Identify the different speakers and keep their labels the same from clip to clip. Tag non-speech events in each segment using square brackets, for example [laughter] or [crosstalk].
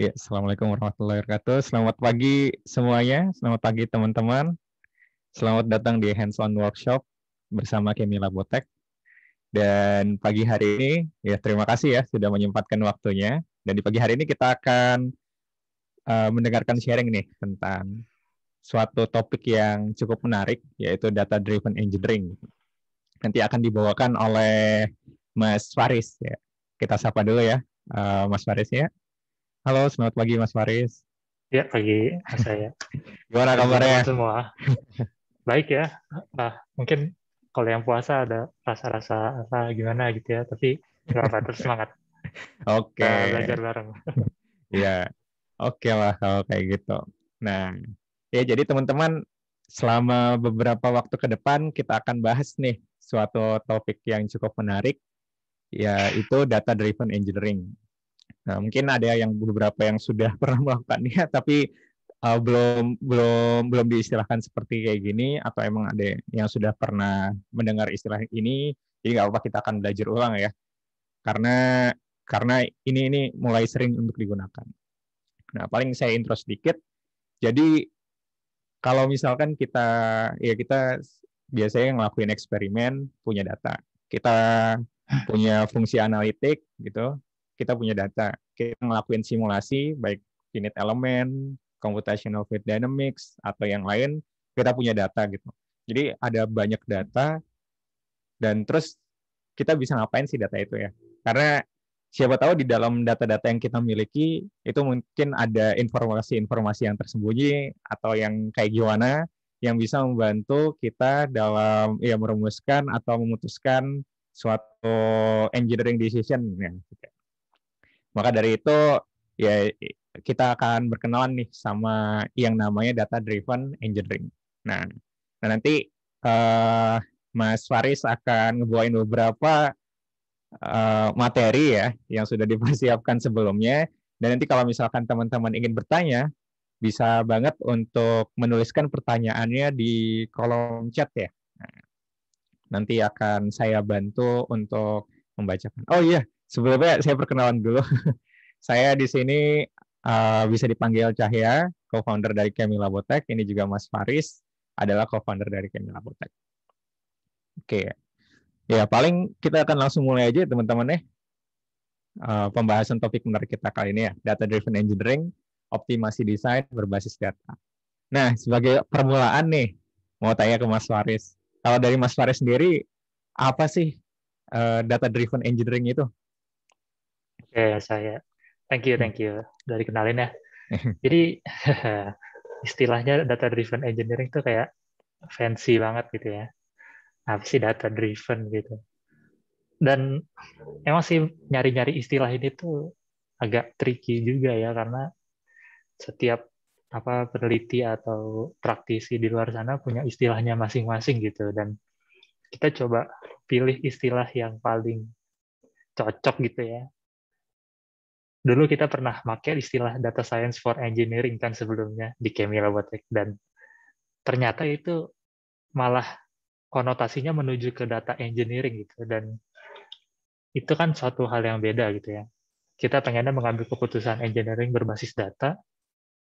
Speaker 1: Ya, Assalamualaikum warahmatullahi wabarakatuh. Selamat pagi semuanya. Selamat pagi teman-teman. Selamat datang di Hands On Workshop bersama Kemi Labotek. Dan pagi hari ini, ya terima kasih ya sudah menyempatkan waktunya. Dan di pagi hari ini kita akan uh, mendengarkan sharing nih tentang suatu topik yang cukup menarik, yaitu data-driven engineering. Nanti akan dibawakan oleh Mas Faris. Ya. Kita sapa dulu ya, uh, Mas Faris ya. Halo, selamat pagi Mas Faris. Ya, pagi Mas saya. [laughs] Gimana kabarnya?
Speaker 2: Semua. [laughs] Baik ya. Nah, mungkin kalau yang puasa ada rasa-rasa apa
Speaker 1: gimana gitu ya, tapi apa terus semangat. [laughs] Oke. Okay. Nah, belajar bareng. Iya. Oke okay lah kalau kayak gitu. Nah, ya jadi teman-teman selama beberapa waktu ke depan kita akan bahas nih suatu topik yang cukup menarik yaitu data driven engineering. Nah, mungkin ada yang beberapa yang sudah [laughs] pernah melakukannya, tapi uh, belum belum belum diistilahkan seperti kayak gini, atau emang ada yang sudah pernah mendengar istilah ini. Jadi nggak apa-apa kita akan belajar ulang ya, karena karena ini ini mulai sering untuk digunakan. Nah, paling saya intro sedikit. Jadi kalau misalkan kita ya kita biasanya ngelakuin eksperimen punya data, kita punya fungsi analitik gitu, kita punya data. Kita ngelakuin simulasi, baik finite element, computational fluid dynamics, atau yang lain, kita punya data gitu. Jadi ada banyak data, dan terus kita bisa ngapain sih data itu ya. Karena siapa tahu di dalam data-data yang kita miliki, itu mungkin ada informasi-informasi yang tersembunyi, atau yang kayak gimana, yang bisa membantu kita dalam ya merumuskan atau memutuskan suatu engineering decision ya. Gitu. Maka dari itu ya kita akan berkenalan nih sama yang namanya data driven engineering. Nah, nah nanti uh, Mas Faris akan ngebawain beberapa uh, materi ya yang sudah dipersiapkan sebelumnya dan nanti kalau misalkan teman-teman ingin bertanya bisa banget untuk menuliskan pertanyaannya di kolom chat ya. Nah, nanti akan saya bantu untuk membacakan. Oh iya, yeah sebelumnya saya perkenalan dulu. [laughs] saya di sini uh, bisa dipanggil Cahya, co-founder dari Kemi Botek. Ini juga Mas Faris adalah co-founder dari Kemi Botek. Oke. Okay. Ya, paling kita akan langsung mulai aja teman-teman ya. Uh, pembahasan topik menarik kita kali ini ya, data driven engineering, optimasi desain berbasis data. Nah, sebagai permulaan nih, mau tanya ke Mas Faris. Kalau dari Mas Faris sendiri, apa sih uh, eh, data driven engineering itu?
Speaker 2: Ya, saya. Thank you, thank you. Dari kenalin ya. Hmm. Jadi [laughs] istilahnya data driven engineering itu kayak fancy banget gitu ya. Apa sih data driven gitu. Dan emang sih nyari-nyari istilah ini tuh agak tricky juga ya karena setiap apa peneliti atau praktisi di luar sana punya istilahnya masing-masing gitu dan kita coba pilih istilah yang paling cocok gitu ya dulu kita pernah pakai istilah data science for engineering kan sebelumnya di kimia Robotik dan ternyata itu malah konotasinya menuju ke data engineering gitu dan itu kan suatu hal yang beda gitu ya. Kita pengennya mengambil keputusan engineering berbasis data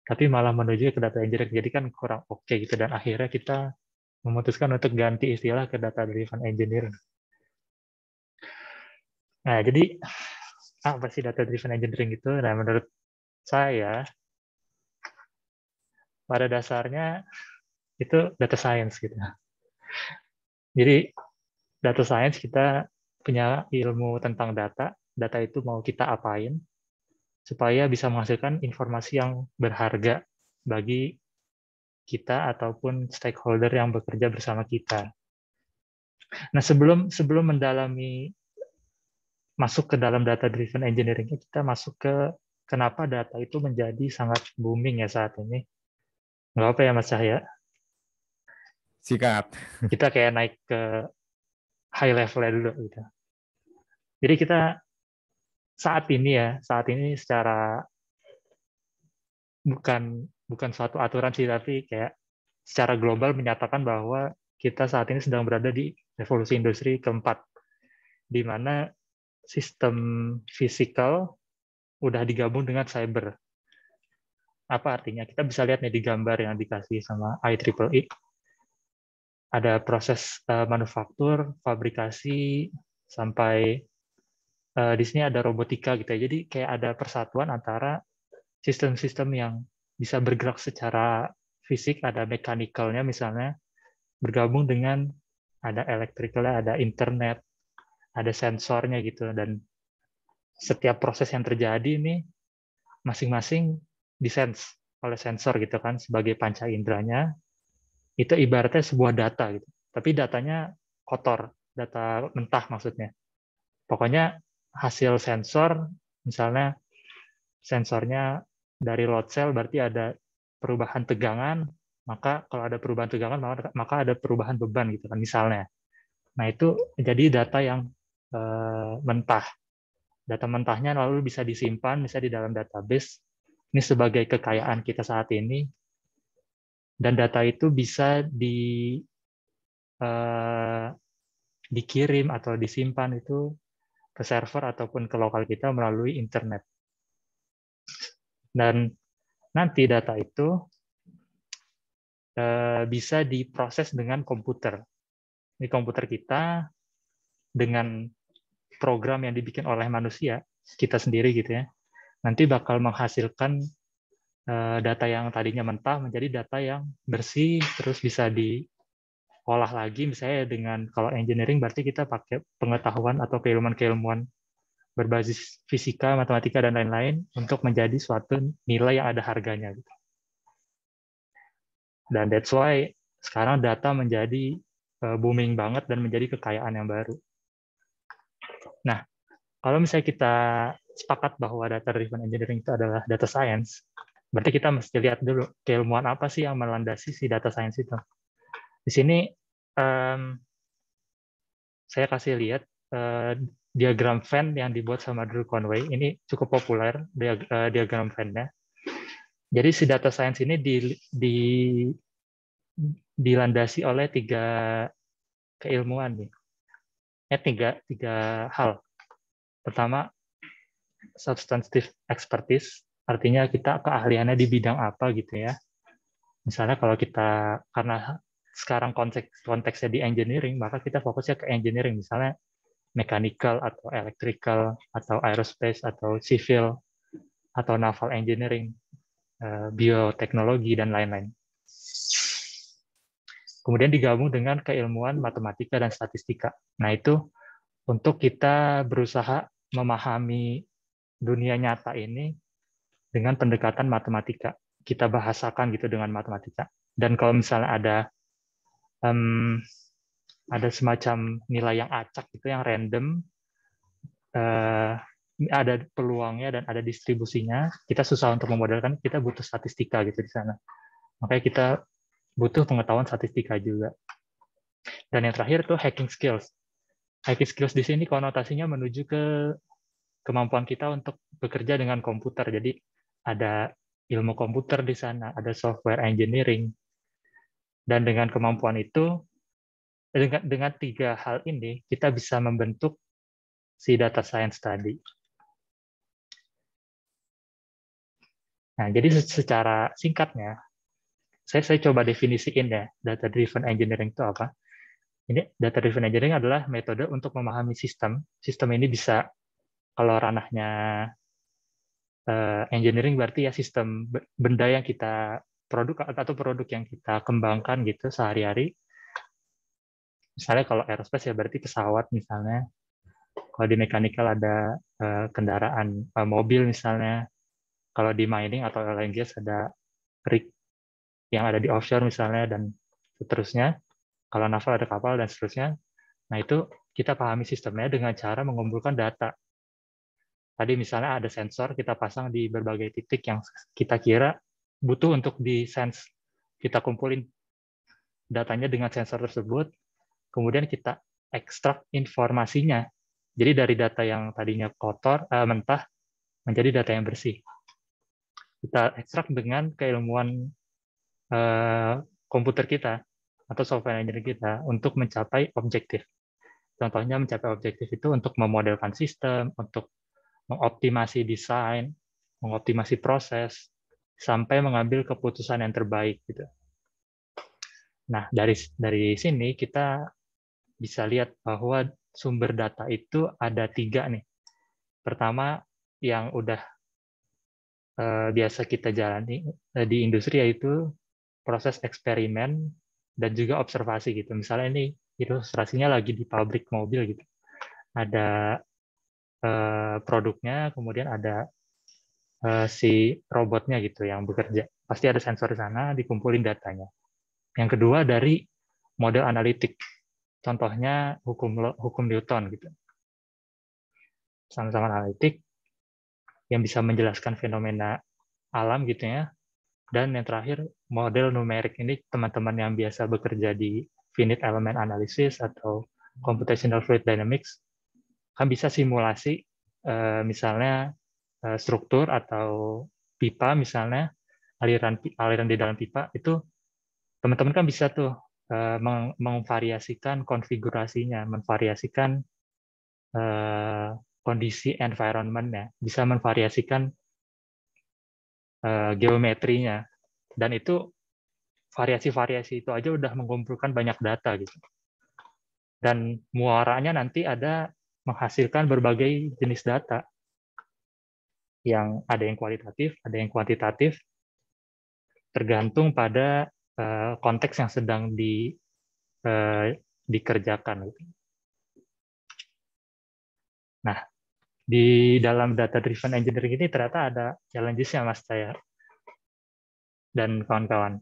Speaker 2: tapi malah menuju ke data engineering jadi kan kurang oke okay gitu dan akhirnya kita memutuskan untuk ganti istilah ke data driven engineering. Nah, jadi apa ah, sih data driven engineering itu? Nah, menurut saya pada dasarnya itu data science gitu. Jadi data science kita punya ilmu tentang data, data itu mau kita apain supaya bisa menghasilkan informasi yang berharga bagi kita ataupun stakeholder yang bekerja bersama kita. Nah, sebelum sebelum mendalami masuk ke dalam data driven engineering kita masuk ke kenapa data itu menjadi sangat booming ya saat ini. Nggak apa ya Mas Cahya? Sikat. Kita kayak naik ke high level ya dulu gitu. Jadi kita saat ini ya, saat ini secara bukan bukan suatu aturan sih tapi kayak secara global menyatakan bahwa kita saat ini sedang berada di revolusi industri keempat di mana sistem fisikal udah digabung dengan cyber. Apa artinya? Kita bisa lihat nih di gambar yang dikasih sama IEEE. E. Ada proses uh, manufaktur, fabrikasi, sampai uh, di sini ada robotika gitu ya. Jadi kayak ada persatuan antara sistem-sistem yang bisa bergerak secara fisik, ada mekanikalnya misalnya, bergabung dengan ada elektrikalnya, ada internet, ada sensornya gitu dan setiap proses yang terjadi ini masing-masing disens oleh sensor gitu kan sebagai panca inderanya itu ibaratnya sebuah data gitu tapi datanya kotor data mentah maksudnya pokoknya hasil sensor misalnya sensornya dari load cell berarti ada perubahan tegangan maka kalau ada perubahan tegangan maka ada perubahan beban gitu kan misalnya nah itu jadi data yang Eh, mentah. Data mentahnya lalu bisa disimpan, bisa di dalam database. Ini sebagai kekayaan kita saat ini. Dan data itu bisa di eh, dikirim atau disimpan itu ke server ataupun ke lokal kita melalui internet. Dan nanti data itu eh, bisa diproses dengan komputer. Di komputer kita dengan program yang dibikin oleh manusia kita sendiri gitu ya nanti bakal menghasilkan eh, data yang tadinya mentah menjadi data yang bersih terus bisa diolah lagi misalnya dengan kalau engineering berarti kita pakai pengetahuan atau keilmuan-keilmuan berbasis fisika, matematika dan lain-lain untuk menjadi suatu nilai yang ada harganya gitu. Dan that's why sekarang data menjadi eh, booming banget dan menjadi kekayaan yang baru. Nah, kalau misalnya kita sepakat bahwa data-driven engineering itu adalah data science, berarti kita mesti lihat dulu keilmuan apa sih yang melandasi si data science itu. Di sini um, saya kasih lihat uh, diagram Venn yang dibuat sama Drew Conway. Ini cukup populer eh, diagram Venn-nya. Jadi si data science ini di, di, dilandasi oleh tiga keilmuan nih ya tiga tiga hal pertama substantive expertise artinya kita keahliannya di bidang apa gitu ya misalnya kalau kita karena sekarang konteks konteksnya di engineering maka kita fokusnya ke engineering misalnya mechanical atau electrical atau aerospace atau civil atau naval engineering eh, bioteknologi dan lain-lain Kemudian digabung dengan keilmuan matematika dan statistika. Nah, itu untuk kita berusaha memahami dunia nyata ini dengan pendekatan matematika. Kita bahasakan gitu dengan matematika. Dan kalau misalnya ada um, ada semacam nilai yang acak gitu yang random, uh, ada peluangnya dan ada distribusinya. Kita susah untuk memodelkan, kita butuh statistika gitu di sana. Makanya kita butuh pengetahuan statistika juga. Dan yang terakhir itu hacking skills. Hacking skills di sini konotasinya menuju ke kemampuan kita untuk bekerja dengan komputer. Jadi ada ilmu komputer di sana, ada software engineering. Dan dengan kemampuan itu, dengan, dengan tiga hal ini, kita bisa membentuk si data science tadi. Nah, jadi secara singkatnya, saya saya coba definisiin ya data driven engineering itu apa. Ini data driven engineering adalah metode untuk memahami sistem. Sistem ini bisa kalau ranahnya uh, engineering berarti ya sistem benda yang kita produk atau produk yang kita kembangkan gitu sehari-hari. Misalnya kalau aerospace ya berarti pesawat misalnya. Kalau di mechanical ada uh, kendaraan uh, mobil misalnya. Kalau di mining atau oil and gas ada rig yang ada di offshore misalnya dan seterusnya. Kalau naval ada kapal dan seterusnya. Nah itu kita pahami sistemnya dengan cara mengumpulkan data. Tadi misalnya ada sensor kita pasang di berbagai titik yang kita kira butuh untuk di sense. Kita kumpulin datanya dengan sensor tersebut, kemudian kita ekstrak informasinya. Jadi dari data yang tadinya kotor, eh, mentah, menjadi data yang bersih. Kita ekstrak dengan keilmuan Eh, komputer kita atau software engineer kita untuk mencapai objektif. Contohnya mencapai objektif itu untuk memodelkan sistem, untuk mengoptimasi desain, mengoptimasi proses, sampai mengambil keputusan yang terbaik gitu. Nah, dari dari sini kita bisa lihat bahwa sumber data itu ada tiga nih. Pertama yang udah eh, biasa kita jalani eh, di industri yaitu proses eksperimen dan juga observasi gitu. Misalnya ini ilustrasinya lagi di pabrik mobil gitu. Ada eh, produknya, kemudian ada eh, si robotnya gitu yang bekerja. Pasti ada sensor di sana, dikumpulin datanya. Yang kedua dari model analitik. Contohnya hukum hukum Newton gitu. Sama-sama analitik yang bisa menjelaskan fenomena alam gitu ya. Dan yang terakhir, model numerik ini teman-teman yang biasa bekerja di finite element analysis atau computational fluid dynamics kan bisa simulasi eh, misalnya eh, struktur atau pipa misalnya aliran aliran di dalam pipa itu teman-teman kan bisa tuh eh, mengvariasikan konfigurasinya, memvariasikan kondisi environmentnya, bisa memvariasikan Eh, geometrinya dan itu variasi-variasi itu aja udah mengumpulkan banyak data gitu dan muaranya nanti ada menghasilkan berbagai jenis data yang ada yang kualitatif ada yang kuantitatif tergantung pada eh, konteks yang sedang di eh, dikerjakan. Gitu. Nah, di dalam data driven engineering ini ternyata ada challenges-nya Mas Tayar dan kawan-kawan.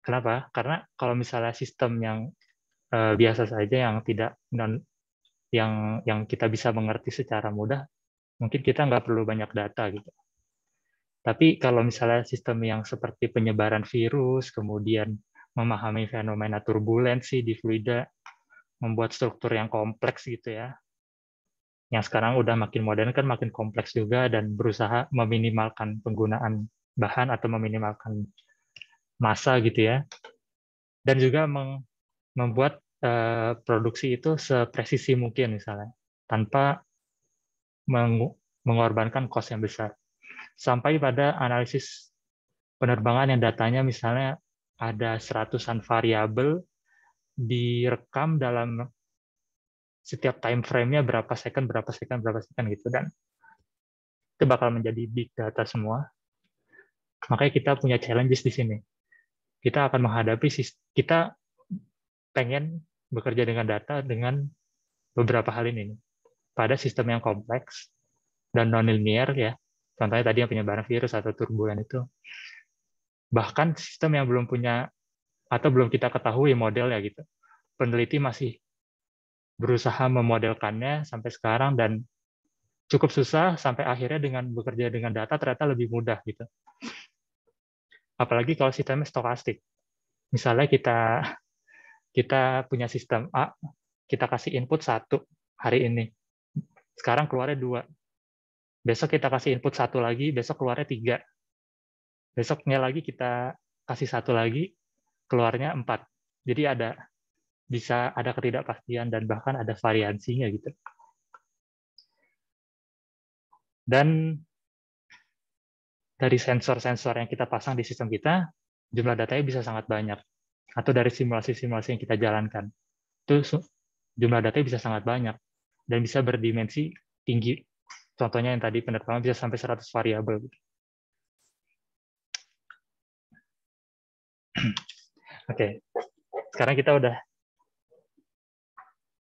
Speaker 2: Kenapa? Karena kalau misalnya sistem yang uh, biasa saja yang tidak non yang yang kita bisa mengerti secara mudah, mungkin kita nggak perlu banyak data gitu. Tapi kalau misalnya sistem yang seperti penyebaran virus, kemudian memahami fenomena turbulensi di fluida, membuat struktur yang kompleks gitu ya, yang sekarang udah makin modern kan makin kompleks juga dan berusaha meminimalkan penggunaan bahan atau meminimalkan masa gitu ya dan juga membuat eh, produksi itu sepresisi mungkin misalnya tanpa mengorbankan kos yang besar sampai pada analisis penerbangan yang datanya misalnya ada seratusan variabel direkam dalam setiap time frame-nya berapa second, berapa second, berapa second gitu dan itu bakal menjadi big data semua. Makanya kita punya challenges di sini. Kita akan menghadapi kita pengen bekerja dengan data dengan beberapa hal ini pada sistem yang kompleks dan non linear ya. Contohnya tadi yang penyebaran virus atau turbulen itu bahkan sistem yang belum punya atau belum kita ketahui modelnya gitu. Peneliti masih berusaha memodelkannya sampai sekarang dan cukup susah sampai akhirnya dengan bekerja dengan data ternyata lebih mudah gitu. Apalagi kalau sistemnya stokastik. Misalnya kita kita punya sistem A, kita kasih input satu hari ini. Sekarang keluarnya dua. Besok kita kasih input satu lagi, besok keluarnya tiga. Besoknya lagi kita kasih satu lagi, keluarnya empat. Jadi ada bisa ada ketidakpastian dan bahkan ada variansinya gitu. Dan dari sensor-sensor yang kita pasang di sistem kita, jumlah datanya bisa sangat banyak. Atau dari simulasi-simulasi yang kita jalankan. Itu jumlah datanya bisa sangat banyak dan bisa berdimensi tinggi. Contohnya yang tadi penerbangan bisa sampai 100 variabel.
Speaker 3: Gitu. [clears throat] Oke, okay. sekarang kita udah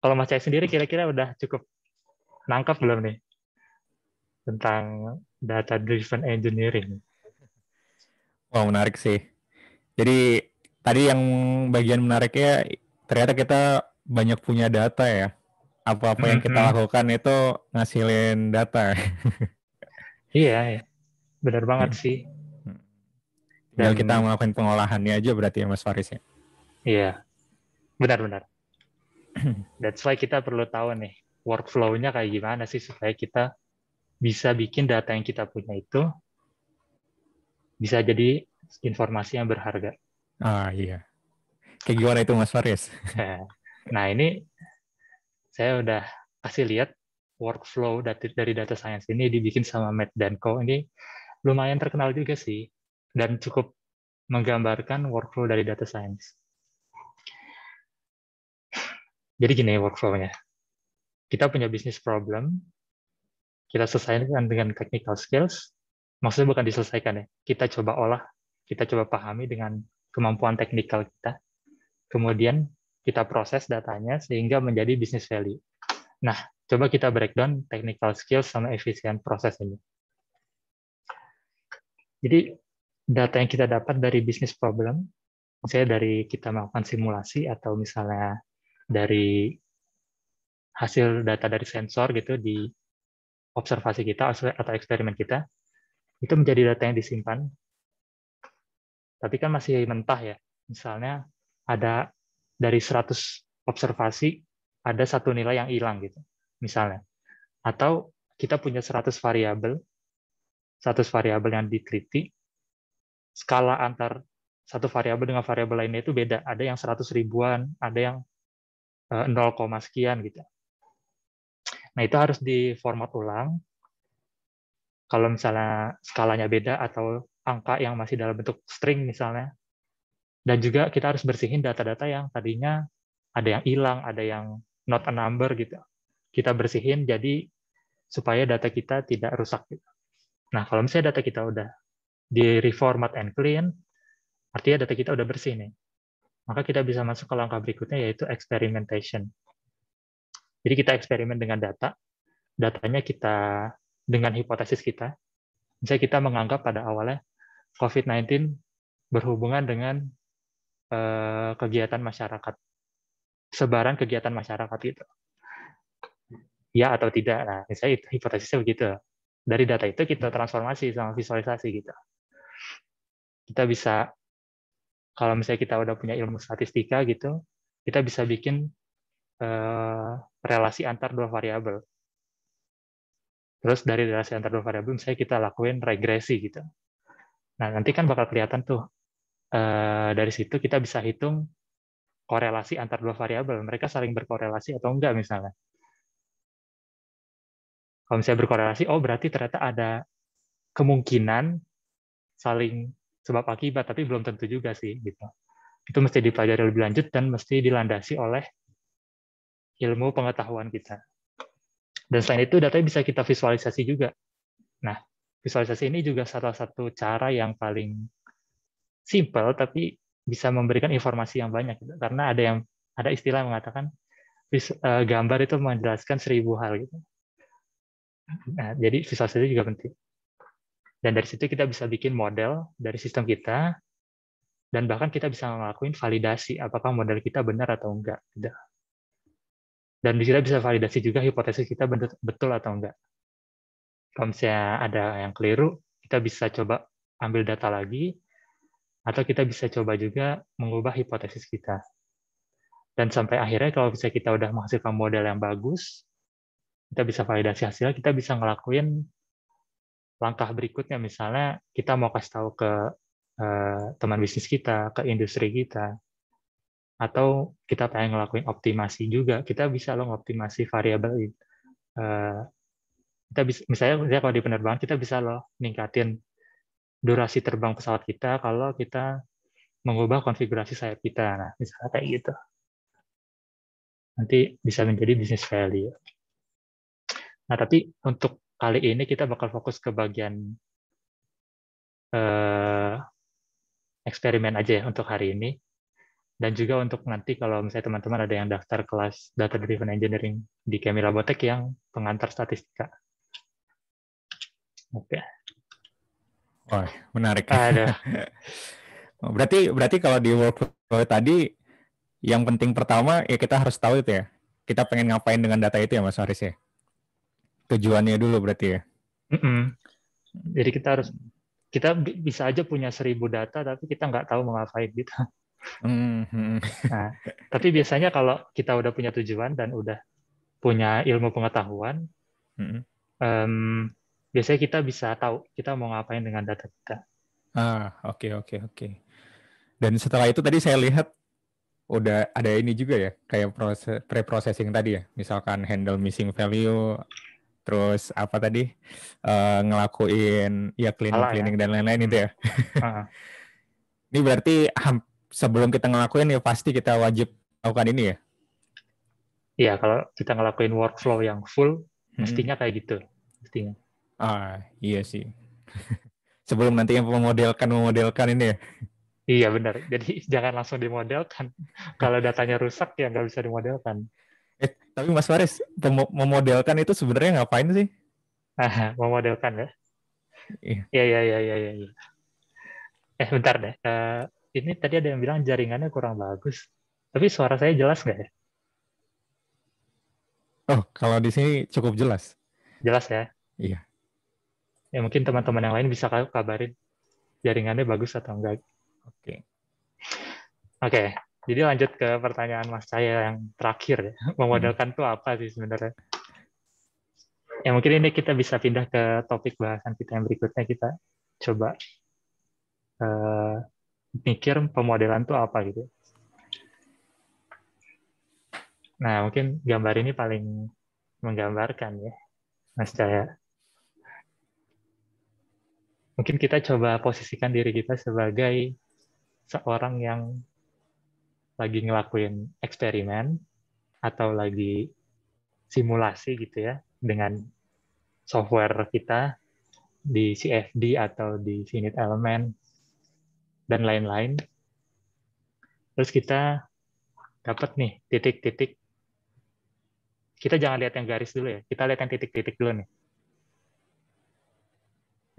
Speaker 3: kalau Mas Cai sendiri kira-kira
Speaker 2: udah cukup nangkap belum nih tentang data driven
Speaker 1: engineering? Wah wow, menarik sih. Jadi tadi yang bagian menariknya ternyata kita banyak punya data ya. Apa-apa yang kita mm-hmm. lakukan itu ngasilin data. [laughs] Iya, iya, benar banget hmm. sih. Dan, Dan kita melakukan pengolahannya aja berarti ya Mas Faris ya.
Speaker 2: Iya, benar-benar. [clears throat] That's why kita perlu tahu nih workflow-nya kayak gimana sih supaya kita bisa bikin data yang kita punya itu bisa jadi informasi yang berharga.
Speaker 1: Ah iya. Kayak gimana itu Mas Faris? [laughs]
Speaker 2: Eh, nah ini saya udah kasih lihat workflow dari data science ini dibikin sama Matt Danko. Ini lumayan terkenal juga sih dan cukup menggambarkan workflow dari data science. Jadi gini workflow-nya. Kita punya bisnis problem, kita selesaikan dengan technical skills, maksudnya bukan diselesaikan ya, kita coba olah, kita coba pahami dengan kemampuan teknikal kita, kemudian kita proses datanya sehingga menjadi business value. Nah, coba kita breakdown technical skills sama efisien proses ini. Jadi data yang kita dapat dari bisnis problem, misalnya dari kita melakukan simulasi atau misalnya dari hasil data dari sensor gitu di observasi kita atau eksperimen kita itu menjadi data yang disimpan tapi kan masih mentah ya misalnya ada dari 100 observasi ada satu nilai yang hilang gitu misalnya atau kita punya 100 variabel 100 variabel yang diteliti skala antar satu variabel dengan variabel lainnya itu beda ada yang 100 ribuan ada yang 0, eh, sekian gitu. Nah, itu harus di format ulang. Kalau misalnya skalanya beda atau angka yang masih dalam bentuk string misalnya. Dan juga kita harus bersihin data-data yang tadinya ada yang hilang, ada yang not a number gitu. Kita bersihin jadi supaya data kita tidak rusak gitu. Nah, kalau misalnya data kita udah di reformat and clean, artinya data kita udah bersih nih maka kita bisa masuk ke langkah berikutnya yaitu experimentation. Jadi kita eksperimen dengan data, datanya kita dengan hipotesis kita. Misalnya kita menganggap pada awalnya COVID-19 berhubungan dengan eh, kegiatan masyarakat, sebaran kegiatan masyarakat itu, Ya atau tidak, nah misalnya hipotesisnya begitu. Dari data itu kita transformasi sama visualisasi gitu. Kita bisa kalau misalnya kita udah punya ilmu statistika gitu, kita bisa bikin uh, relasi antar dua variabel. Terus dari relasi antar dua variabel, misalnya kita lakuin regresi gitu. Nah nanti kan bakal kelihatan tuh uh, dari situ kita bisa hitung korelasi antar dua variabel. Mereka saling berkorelasi atau enggak misalnya. Kalau misalnya berkorelasi, oh berarti ternyata ada kemungkinan saling sebab akibat, tapi belum tentu juga sih gitu. Itu mesti dipelajari lebih lanjut dan mesti dilandasi oleh ilmu pengetahuan kita. Dan selain itu data bisa kita visualisasi juga. Nah, visualisasi ini juga salah satu cara yang paling simple tapi bisa memberikan informasi yang banyak gitu. karena ada yang ada istilah yang mengatakan eh, gambar itu menjelaskan seribu hal gitu. Nah, jadi visualisasi juga penting. Dan dari situ kita bisa bikin model dari sistem kita, dan bahkan kita bisa ngelakuin validasi apakah model kita benar atau enggak. Gitu. Dan di kita bisa validasi juga hipotesis kita betul atau enggak. Kalau misalnya ada yang keliru, kita bisa coba ambil data lagi, atau kita bisa coba juga mengubah hipotesis kita. Dan sampai akhirnya kalau misalnya kita udah menghasilkan model yang bagus, kita bisa validasi hasilnya, kita bisa ngelakuin langkah berikutnya misalnya kita mau kasih tahu ke uh, teman bisnis kita, ke industri kita, atau kita pengen ngelakuin optimasi juga, kita bisa loh optimasi variabel uh, kita bisa, misalnya, misalnya kalau di penerbangan kita bisa loh ningkatin durasi terbang pesawat kita kalau kita mengubah konfigurasi sayap kita, nah misalnya kayak gitu. Nanti bisa menjadi bisnis value. Nah, tapi untuk kali ini kita bakal fokus ke bagian uh, eksperimen aja ya untuk hari ini. Dan juga untuk nanti kalau misalnya teman-teman ada yang daftar kelas Data Driven Engineering di Kemi Labotek yang pengantar statistika.
Speaker 3: Oke. Okay.
Speaker 1: Wah, menarik. Ada. [laughs] Oh, berarti berarti kalau di workflow tadi yang penting pertama ya kita harus tahu itu ya. Kita pengen ngapain dengan data itu ya Mas Haris ya tujuannya dulu berarti ya. Mm -mm. Jadi kita
Speaker 2: harus kita bisa aja punya seribu data tapi kita nggak tahu mau ngapain gitu.
Speaker 3: Mm -hmm. Nah,
Speaker 2: tapi biasanya kalau kita udah punya tujuan dan udah punya ilmu pengetahuan, mm -hmm. um, biasanya kita bisa tahu kita mau ngapain dengan data kita.
Speaker 1: Ah, oke okay, oke okay, oke. Okay. Dan setelah itu tadi saya lihat udah ada ini juga ya, kayak proses pre-processing tadi ya. Misalkan handle missing value terus apa tadi uh, ngelakuin ya cleaning ya. cleaning ya. dan lain-lain itu ya. Uh. [laughs] ini berarti ah, sebelum kita ngelakuin ya pasti kita wajib lakukan ini ya.
Speaker 2: Iya kalau kita ngelakuin workflow
Speaker 1: yang full hmm. mestinya kayak gitu mestinya. Ah iya sih. [laughs] sebelum nanti nantinya memodelkan memodelkan ini ya. Iya benar. Jadi [laughs] jangan langsung
Speaker 2: dimodelkan. Kalau datanya rusak ya nggak bisa dimodelkan.
Speaker 1: Eh, tapi Mas Faris, mem memodelkan itu sebenarnya ngapain sih? Ah, memodelkan ya?
Speaker 2: Iya, iya, iya, iya, iya. Ya. Eh, bentar deh. Uh, ini tadi ada yang bilang jaringannya kurang bagus. Tapi suara saya jelas nggak ya?
Speaker 1: Oh, kalau di sini cukup jelas. Jelas ya? Iya.
Speaker 2: Ya mungkin teman-teman yang lain bisa kabarin jaringannya bagus atau enggak. Oke. Okay. Oke, okay. Jadi lanjut ke pertanyaan Mas saya yang terakhir ya. [laughs] Memodalkan hmm. apa sih sebenarnya? Ya mungkin ini kita bisa pindah ke topik bahasan kita yang berikutnya kita coba uh, mikir pemodelan itu apa gitu. Nah, mungkin gambar ini paling menggambarkan ya, Mas Jaya. Mungkin kita coba posisikan diri kita sebagai seorang yang lagi ngelakuin eksperimen atau lagi simulasi gitu ya dengan software kita di CFD atau di finite element dan lain-lain. Terus kita dapat nih titik-titik. Kita jangan lihat yang garis dulu ya. Kita lihat yang titik-titik dulu nih.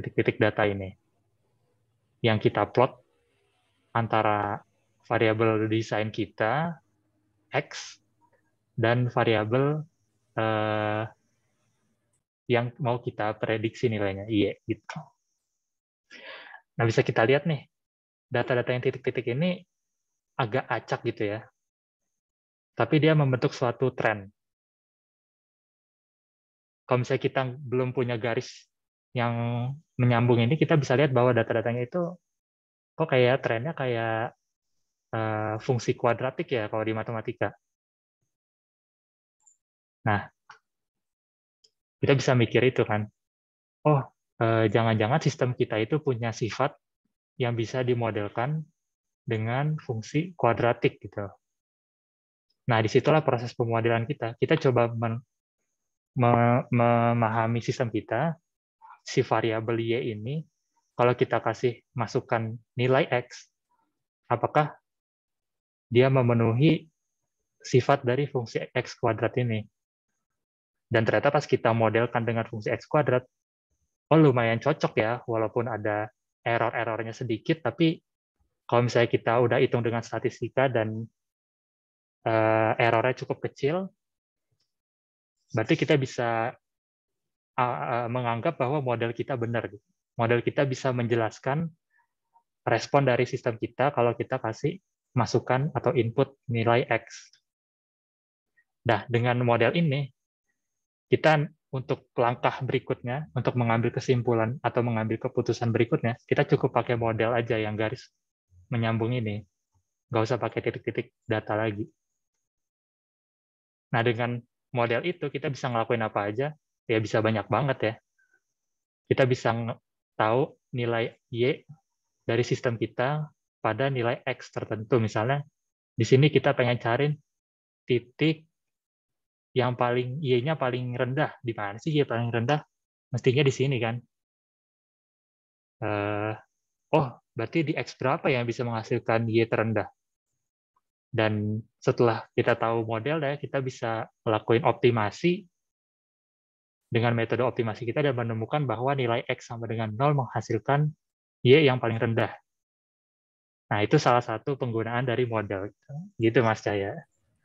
Speaker 2: Titik-titik data ini. Yang kita plot antara variabel desain kita x dan variabel uh, yang mau kita prediksi nilainya y gitu. Nah bisa kita lihat nih data-data yang titik-titik ini agak acak gitu ya, tapi dia membentuk suatu tren. Kalau misalnya kita belum punya garis yang menyambung ini, kita bisa lihat bahwa data-datanya itu kok kayak trennya kayak Eh, fungsi kuadratik ya kalau di matematika. Nah, kita bisa mikir itu kan. Oh, eh, jangan-jangan eh, sistem kita itu punya sifat yang bisa dimodelkan dengan fungsi kuadratik gitu. Nah, disitulah proses pemodelan kita. Kita coba men, memahami sistem kita, si variabel y ini, kalau kita kasih masukkan nilai x, apakah dia memenuhi sifat dari fungsi x kuadrat ini. Dan ternyata pas kita modelkan dengan fungsi x kuadrat, oh lumayan cocok ya, walaupun ada error-errornya sedikit, tapi kalau misalnya kita udah hitung dengan statistika dan uh, errornya cukup kecil, berarti kita bisa uh, uh, menganggap bahwa model kita benar. Model kita bisa menjelaskan respon dari sistem kita kalau kita kasih masukan atau input nilai X. Nah, dengan model ini, kita untuk langkah berikutnya, untuk mengambil kesimpulan atau mengambil keputusan berikutnya, kita cukup pakai model aja yang garis menyambung ini. Nggak usah pakai titik-titik data lagi. Nah, dengan model itu, kita bisa ngelakuin apa aja, ya bisa banyak banget ya. Kita bisa tahu nilai Y dari sistem kita pada nilai X tertentu. Misalnya di sini kita pengen cari titik yang paling Y-nya paling rendah. Di mana sih Y paling rendah? Mestinya di sini kan. Uh, oh, berarti di X berapa yang bisa menghasilkan Y terendah? Dan setelah kita tahu model, ya, kita bisa melakukan optimasi dengan metode optimasi kita dan menemukan bahwa nilai X sama dengan 0 menghasilkan Y yang paling rendah. Nah, itu salah satu penggunaan dari model
Speaker 1: Gitu, Mas Jaya.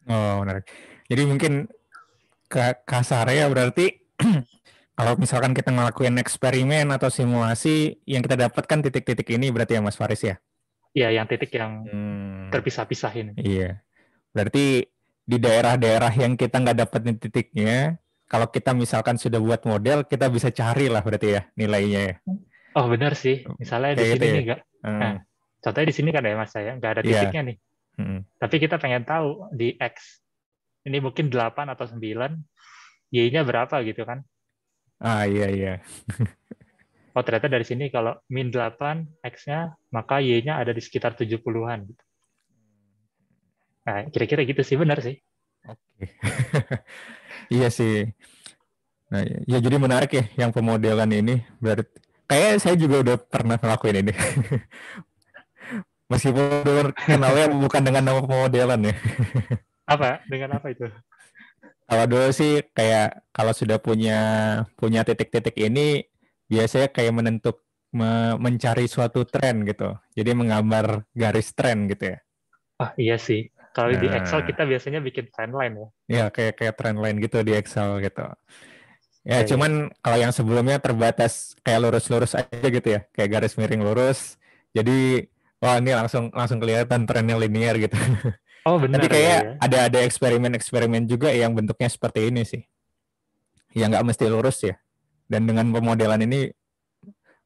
Speaker 1: Oh, menarik. Jadi mungkin kasar ya berarti [clears throat] kalau misalkan kita ngelakuin eksperimen atau simulasi, yang kita dapatkan titik-titik ini berarti ya, Mas Faris ya?
Speaker 2: Iya, yang titik yang hmm. terpisah
Speaker 1: ini. Iya. Berarti di daerah-daerah yang kita nggak dapetin titiknya, kalau kita misalkan sudah buat model, kita bisa carilah berarti ya nilainya ya.
Speaker 2: Oh benar sih. Misalnya Kayak di sini gitu ya? nggak. Hmm. Nah, contohnya di sini kan ya mas saya nggak ada iya. titiknya yeah. nih hmm. tapi kita pengen tahu di x ini mungkin 8 atau 9 y-nya berapa gitu kan
Speaker 1: ah iya iya
Speaker 2: [laughs] oh ternyata dari sini kalau min 8 x-nya maka y-nya ada di sekitar 70-an gitu. Nah, kira-kira gitu sih benar sih. Oke.
Speaker 1: [laughs] iya sih. Nah, ya jadi menarik ya yang pemodelan ini. Berarti Kayaknya saya juga udah pernah ngelakuin ini. [laughs] Meskipun kenalnya bukan dengan nama pemodelan ya.
Speaker 2: apa? Dengan apa itu?
Speaker 1: Kalau dulu sih kayak kalau sudah punya punya titik-titik ini biasanya kayak menentuk me, mencari suatu tren gitu. Jadi menggambar garis tren gitu ya. Ah iya sih. Kalau nah, di Excel
Speaker 2: kita biasanya bikin trend line ya.
Speaker 1: Iya kayak kayak trend line gitu di Excel gitu. Ya, iya, iya. cuman kalau yang sebelumnya terbatas kayak lurus-lurus aja gitu ya, kayak garis miring lurus. Jadi wah ini langsung langsung kelihatan trennya linear gitu. [laughs] Oh benar. Tapi ya, kayak ya. ada ada eksperimen-eksperimen juga yang bentuknya seperti ini sih. Ya nggak mesti lurus ya. Dan dengan pemodelan ini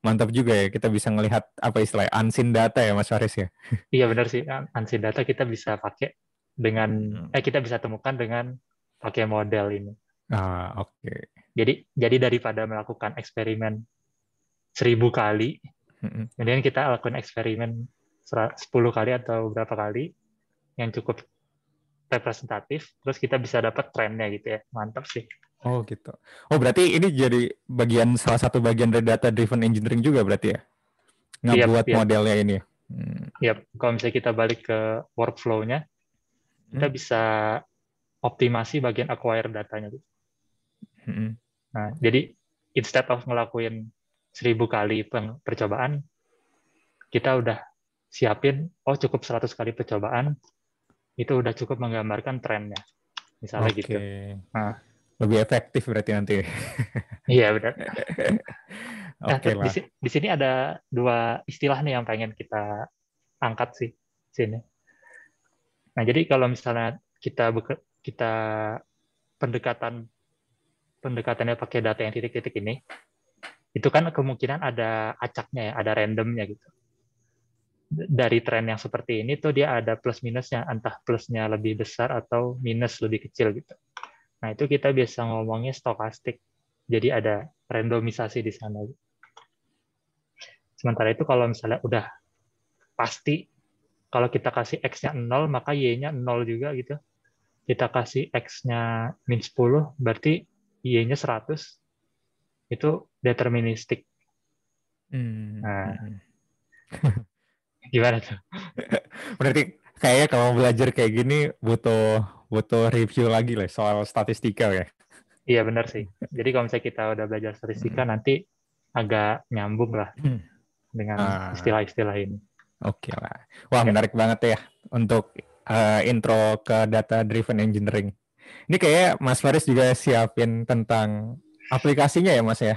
Speaker 1: mantap juga ya kita bisa melihat apa istilah unseen data ya Mas Faris ya. [laughs]
Speaker 2: Iya benar sih unseen data kita bisa pakai dengan hmm. eh kita bisa temukan dengan pakai model ini. Ah oke. Okay. Jadi jadi daripada melakukan eksperimen seribu kali, kemudian kita lakukan eksperimen 10 kali atau berapa kali yang cukup representatif, terus kita bisa dapat trennya gitu ya. Mantap sih.
Speaker 1: Oh gitu. Oh berarti ini jadi bagian salah satu bagian dari data driven engineering juga berarti ya?
Speaker 2: nggak yep, yep. modelnya ini. Ya? Hmm. Yap. Kalau misalnya kita balik ke workflownya, hmm. kita bisa optimasi bagian acquire datanya gitu. Hmm. Nah, jadi instead of ngelakuin seribu kali percobaan, kita udah siapin, oh cukup 100 kali percobaan, itu udah cukup menggambarkan trennya. Misalnya okay. gitu.
Speaker 1: Nah. Lebih efektif berarti nanti. iya, benar. [laughs]
Speaker 2: Nah, okay Di, di sini ada dua istilah nih yang pengen kita angkat sih sini. Nah, jadi kalau misalnya kita kita pendekatan pendekatannya pakai data yang titik-titik ini, itu kan kemungkinan ada acaknya ya, ada randomnya gitu dari tren yang seperti ini tuh dia ada plus minusnya, entah plusnya lebih besar atau minus lebih kecil gitu. Nah, itu kita biasa ngomongnya stokastik. Jadi ada randomisasi di sana. Sementara itu kalau misalnya udah pasti kalau kita kasih x-nya 0, maka y-nya 0 juga gitu. Kita kasih x-nya min 10, berarti y-nya 100. Itu deterministik.
Speaker 3: Hmm. hmm
Speaker 1: nah, hmm, hmm. [laughs] gimana tuh? [laughs] Berarti kayaknya kalau belajar kayak gini butuh butuh review lagi lah soal statistika ya. Iya
Speaker 2: benar sih. Jadi kalau misalnya kita udah belajar statistika hmm. nanti agak nyambung lah hmm.
Speaker 1: dengan ah. istilah-istilah ini. Oke okay lah. Wah okay. Ya. menarik banget ya untuk uh, intro ke data driven engineering. Ini kayak Mas Faris juga siapin tentang aplikasinya ya Mas ya.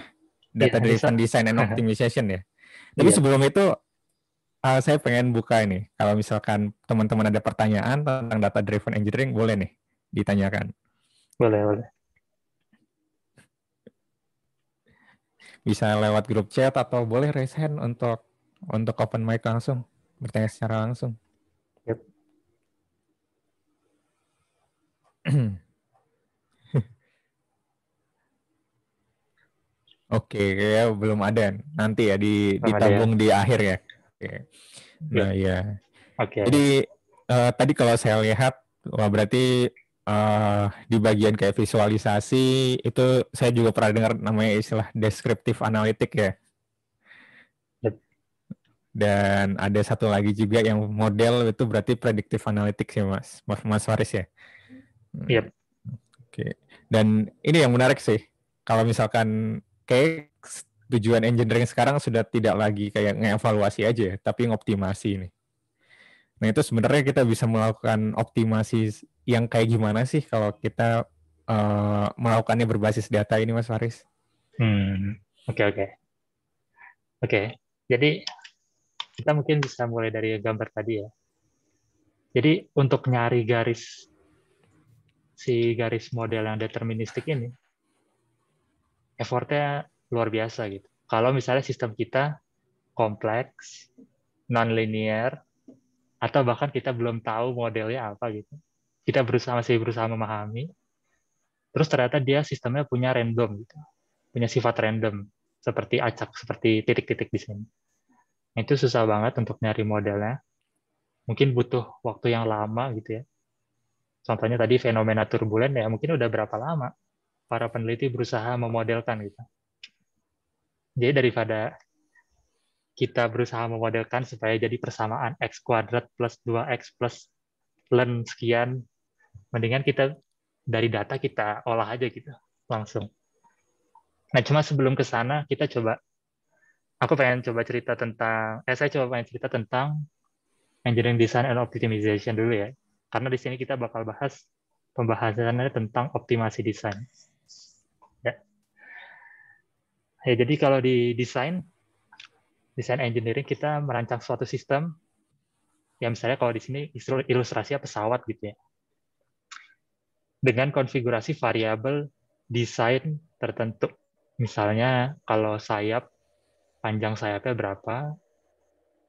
Speaker 1: Iya, data driven design and [laughs] optimization ya. Tapi yeah. sebelum itu uh, saya pengen buka ini. Kalau misalkan teman-teman ada pertanyaan tentang data driven engineering, boleh nih ditanyakan. Boleh, boleh. Bisa lewat grup chat atau boleh raise hand untuk untuk open mic langsung, bertanya secara langsung. Yep. [clears throat] Oke, okay, belum ada. Nanti ya di, ditabung ya. di akhir ya. Iya. Iya. Nah, iya. Oke. Nah, ya. Oke. Okay. Jadi uh, tadi kalau saya lihat wah berarti uh, di bagian kayak visualisasi itu saya juga pernah dengar namanya istilah deskriptif analitik ya. Dan ada satu lagi juga yang model itu berarti prediktif analitik sih mas, mas, mas Faris ya. Iya. Yep. Oke. Okay. Dan ini yang menarik sih, kalau misalkan kayak tujuan engineering sekarang sudah tidak lagi kayak ngevaluasi aja, ya, tapi ngoptimasi ini. Nah itu sebenarnya kita bisa melakukan optimasi yang kayak gimana sih kalau kita uh, melakukannya berbasis data ini, Mas Faris? Hmm,
Speaker 2: oke oke, oke. Jadi kita mungkin bisa mulai dari gambar tadi ya.
Speaker 1: Jadi untuk
Speaker 2: nyari garis si garis model yang deterministik ini, effortnya luar biasa gitu. Kalau misalnya sistem kita kompleks, non-linear, atau bahkan kita belum tahu modelnya apa gitu. Kita berusaha masih berusaha memahami. Terus ternyata dia sistemnya punya random gitu. Punya sifat random seperti acak, seperti titik-titik di sini. Nah, itu susah banget untuk nyari modelnya. Mungkin butuh waktu yang lama gitu ya. Contohnya tadi fenomena turbulen ya mungkin udah berapa lama para peneliti berusaha memodelkan gitu. Jadi daripada kita berusaha memodelkan supaya jadi persamaan x kuadrat plus 2x plus len sekian, mendingan kita dari data kita olah aja gitu langsung. Nah, cuma sebelum ke sana kita coba aku pengen coba cerita tentang eh saya coba pengen cerita tentang engineering design and optimization dulu ya. Karena di sini kita bakal bahas pembahasannya tentang optimasi desain. Ya, jadi kalau di desain, desain engineering kita merancang suatu sistem, Yang misalnya kalau di sini ilustrasi pesawat gitu ya, dengan konfigurasi variabel desain tertentu. Misalnya kalau sayap, panjang sayapnya berapa,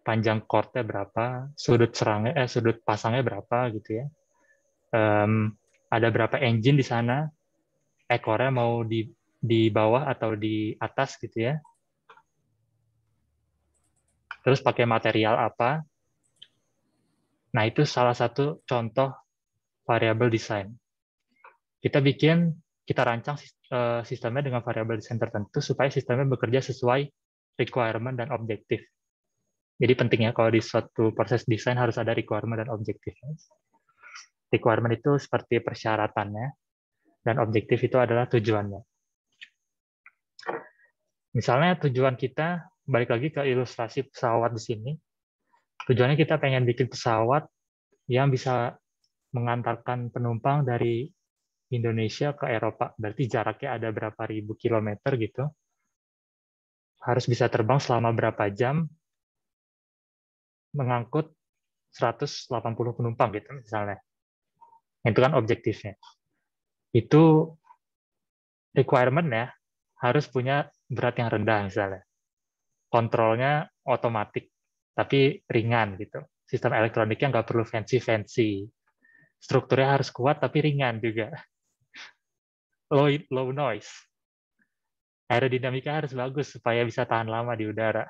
Speaker 2: panjang kordnya berapa, sudut serangnya, eh, sudut pasangnya berapa gitu ya. Um, ada berapa engine di sana, ekornya mau di di bawah atau di atas gitu ya. Terus pakai material apa? Nah, itu salah satu contoh variabel design. Kita bikin, kita rancang eh, sistemnya dengan variabel desain tertentu supaya sistemnya bekerja sesuai requirement dan objektif. Jadi pentingnya kalau di suatu proses desain harus ada requirement dan objektif. Requirement itu seperti persyaratannya, dan objektif itu adalah tujuannya. Misalnya tujuan kita, balik lagi ke ilustrasi pesawat di sini, tujuannya kita pengen bikin pesawat yang bisa mengantarkan penumpang dari Indonesia ke Eropa. Berarti jaraknya ada berapa ribu kilometer gitu. Harus bisa terbang selama berapa jam, mengangkut 180 penumpang gitu misalnya. Itu kan objektifnya. Itu requirement ya, harus punya berat yang rendah misalnya. Kontrolnya otomatis, tapi ringan gitu. Sistem elektroniknya nggak perlu fancy-fancy. Strukturnya harus kuat tapi ringan juga. [laughs] Low, low noise. Aerodinamika harus bagus supaya bisa tahan lama di udara.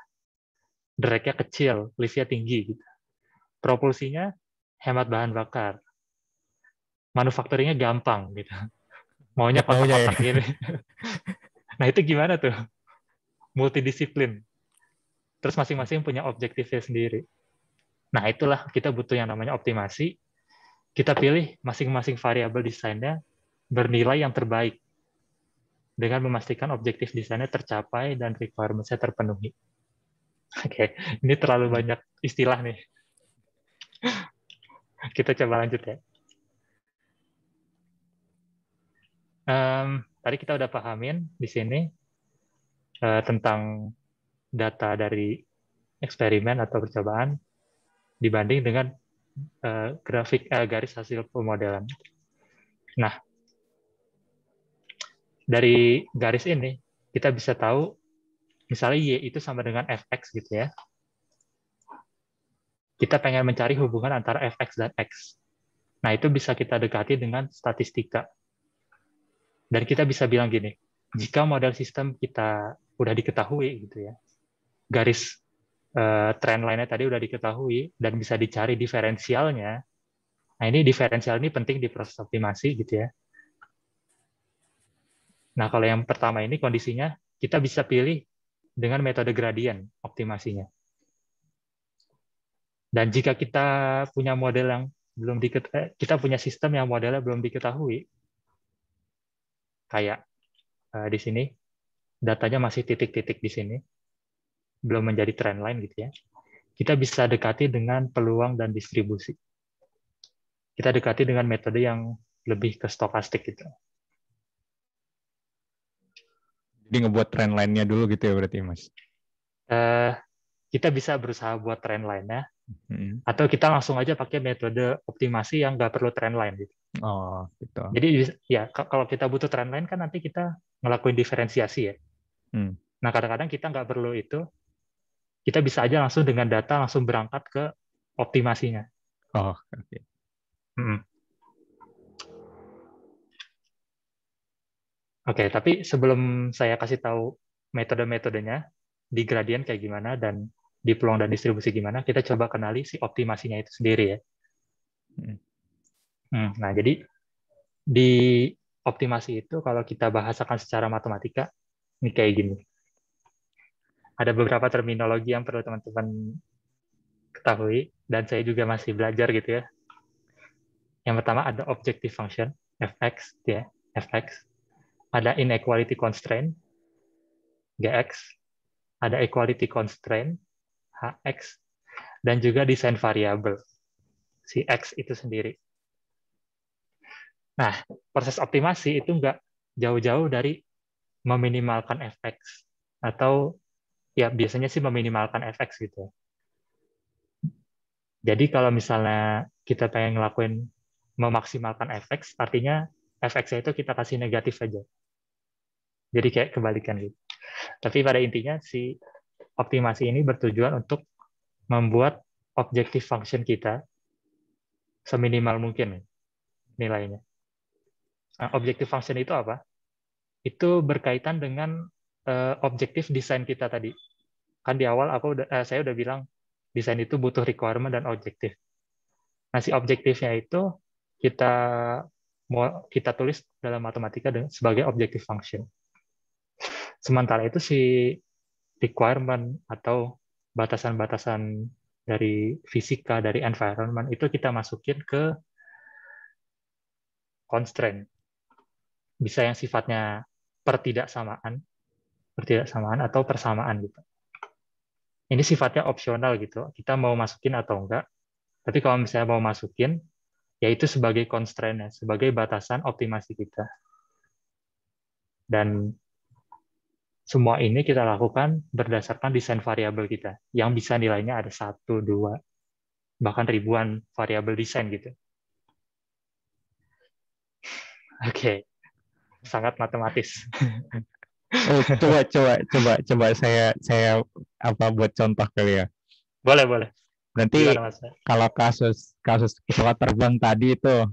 Speaker 2: Drag-nya kecil, liftnya tinggi. Gitu. Propulsinya hemat bahan bakar. Manufakturnya gampang gitu. [laughs] Maunya kotak-kotak ya. gini. Gitu. [laughs] Nah itu gimana tuh? Multidisiplin. Terus masing-masing punya objektifnya sendiri. Nah itulah kita butuh yang namanya optimasi. Kita pilih masing-masing variabel desainnya bernilai yang terbaik dengan memastikan objektif desainnya tercapai dan requirement nya terpenuhi. Oke, okay. ini terlalu hmm. banyak istilah nih. Kita coba lanjut ya. Um, tadi kita udah pahamin di sini uh, tentang data dari eksperimen atau percobaan dibanding dengan uh, grafik uh, garis hasil pemodelan. Nah, dari garis ini kita bisa tahu misalnya Y itu sama dengan fx gitu ya. Kita pengen mencari hubungan antara fx dan x. Nah, itu bisa kita dekati dengan statistika. Dan kita bisa bilang gini, jika model sistem kita udah diketahui gitu ya, garis uh, trend lainnya tadi udah diketahui dan bisa dicari diferensialnya. Nah ini diferensial ini penting di proses optimasi gitu ya. Nah kalau yang pertama ini kondisinya kita bisa pilih dengan metode gradien optimasinya. Dan jika kita punya model yang belum diketahui, eh, kita punya sistem yang modelnya belum diketahui, kayak uh, di sini datanya masih titik-titik di sini belum menjadi trend line gitu ya kita bisa dekati dengan peluang dan distribusi kita dekati dengan metode yang lebih ke stokastik gitu
Speaker 1: jadi ngebuat trend line-nya dulu gitu ya berarti mas
Speaker 2: uh, kita bisa berusaha buat trend line-nya Hmm. Atau kita langsung aja pakai metode optimasi yang nggak perlu trendline gitu. Oh, gitu. Jadi ya kalau kita butuh trendline kan nanti kita ngelakuin diferensiasi ya. Hmm. Nah kadang-kadang kita nggak perlu itu, kita bisa aja langsung dengan data langsung berangkat ke optimasinya. Oh, oke. Okay. Hmm. Oke, okay, tapi sebelum saya kasih tahu metode-metodenya di gradient kayak gimana dan di peluang dan distribusi gimana, kita coba kenali si optimasinya itu sendiri ya. Hmm. Hmm, nah, jadi di optimasi itu kalau kita bahasakan secara matematika, ini kayak gini. Ada beberapa terminologi yang perlu teman-teman ketahui, dan saya juga masih belajar gitu ya. Yang pertama ada objective function, fx, ya, fx. Ada inequality constraint, gx. Ada equality constraint, HX dan juga desain variabel si X itu sendiri. Nah, proses optimasi itu enggak jauh-jauh dari meminimalkan fx atau ya biasanya sih meminimalkan fx gitu. Jadi kalau misalnya kita pengen ngelakuin memaksimalkan fx, artinya fx itu kita kasih negatif aja. Jadi kayak kebalikan gitu. Tapi pada intinya si optimasi ini bertujuan untuk membuat objektif function kita seminimal mungkin nilainya. Nah, objektif function itu apa? Itu berkaitan dengan uh, objektif desain kita tadi. Kan di awal aku udah, uh, saya udah bilang desain itu butuh requirement dan objektif. Nah, si objektifnya itu kita mau kita tulis dalam matematika sebagai objektif function. Sementara itu si requirement atau batasan-batasan dari fisika, dari environment, itu kita masukin ke constraint. Bisa yang sifatnya pertidaksamaan, pertidaksamaan atau persamaan gitu. Ini sifatnya opsional gitu. Kita mau masukin atau enggak. Tapi kalau misalnya mau masukin, yaitu sebagai constraint, sebagai batasan optimasi kita. Dan semua ini kita lakukan berdasarkan desain variabel kita, yang bisa nilainya ada satu, dua, bahkan ribuan variabel desain gitu. Oke, okay. sangat matematis.
Speaker 1: [laughs] coba coba coba coba saya saya apa buat contoh kali ya boleh boleh nanti kalau kasus kasus pesawat terbang tadi itu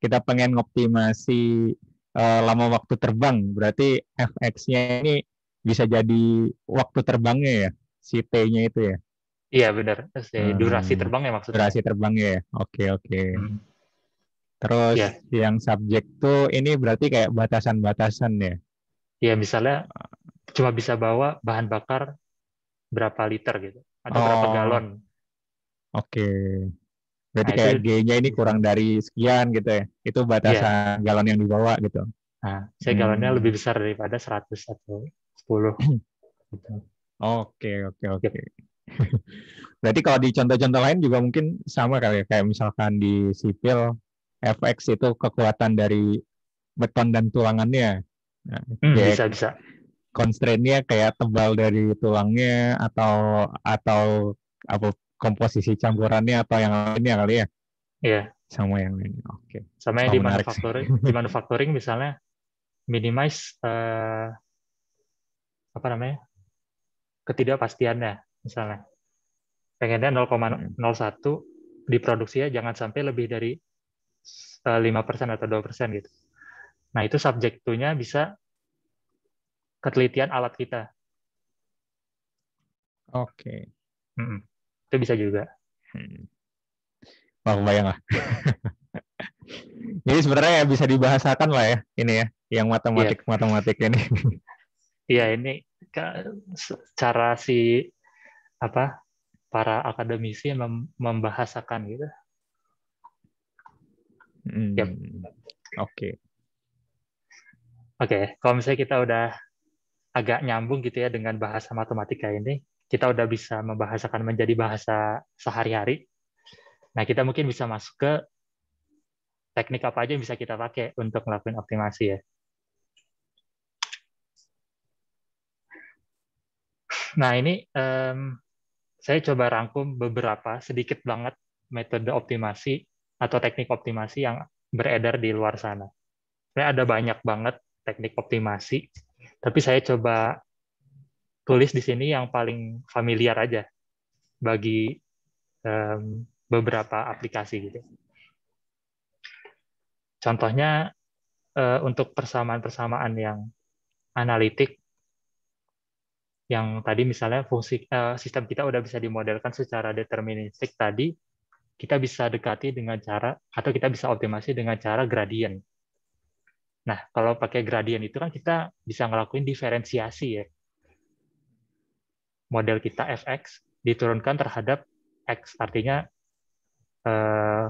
Speaker 1: kita pengen optimasi Eh, lama waktu terbang. Berarti FX-nya ini bisa jadi waktu terbangnya ya, si T-nya itu ya.
Speaker 2: Iya benar, hmm. durasi hmm. terbangnya maksudnya.
Speaker 1: Durasi terbangnya ya, oke oke. Hmm. Terus ya. yang subjek tuh ini berarti kayak batasan-batasan ya?
Speaker 2: Iya misalnya cuma bisa bawa bahan bakar berapa liter gitu
Speaker 1: atau oh. berapa galon. Oke. Berarti nah, kayak G-nya ini kurang dari sekian gitu ya. Itu batasan yeah. galon yang dibawa gitu. Nah, saya hmm. galonnya lebih besar
Speaker 2: daripada 100 atau
Speaker 1: 10. [clears throat] Gitu. Oke, oke, oke. [laughs] Berarti kalau di contoh-contoh lain juga mungkin sama kali ya. Kayak misalkan di sipil, FX itu kekuatan dari beton dan tulangannya. Nah, hmm, bisa, bisa. Constraint-nya kayak tebal dari tulangnya atau atau apa komposisi campurannya atau yang lainnya kali ya? Iya. Sama yang ini. Oke. Okay. Sama yang oh, di manufacturing,
Speaker 2: [laughs] di manufacturing misalnya minimize uh, apa namanya? ketidakpastiannya misalnya. Pengennya 0,01 diproduksinya jangan sampai lebih dari 5% eh, atau 2% gitu. Nah, itu subjektunya bisa ketelitian alat kita. Oke. Okay.
Speaker 1: Mm -mm itu bisa juga hmm. bayang lah. [laughs] Jadi sebenarnya bisa dibahasakan lah ya ini ya, yang matematik yeah. matematik ini. [laughs]
Speaker 2: Iya ini cara si apa para akademisi mem membahasakan gitu.
Speaker 1: Hmm. Yep. Oke. Okay.
Speaker 2: Oke, okay, kalau misalnya kita udah agak nyambung gitu ya dengan bahasa matematika ini, kita udah bisa membahasakan menjadi bahasa sehari-hari. Nah, kita mungkin bisa masuk ke teknik apa aja yang bisa kita pakai untuk melakukan optimasi ya. Nah, ini um, saya coba rangkum beberapa sedikit banget metode optimasi atau teknik optimasi yang beredar di luar sana. Ini ada banyak banget teknik optimasi, tapi saya coba tulis di sini yang paling familiar aja bagi um, beberapa aplikasi gitu. Contohnya uh, untuk persamaan-persamaan yang analitik yang tadi misalnya fungsi uh, sistem kita udah bisa dimodelkan secara deterministik tadi kita bisa dekati dengan cara atau kita bisa optimasi dengan cara gradien. Nah, kalau pakai gradien itu kan kita bisa ngelakuin diferensiasi ya model kita fx diturunkan terhadap x, artinya eh,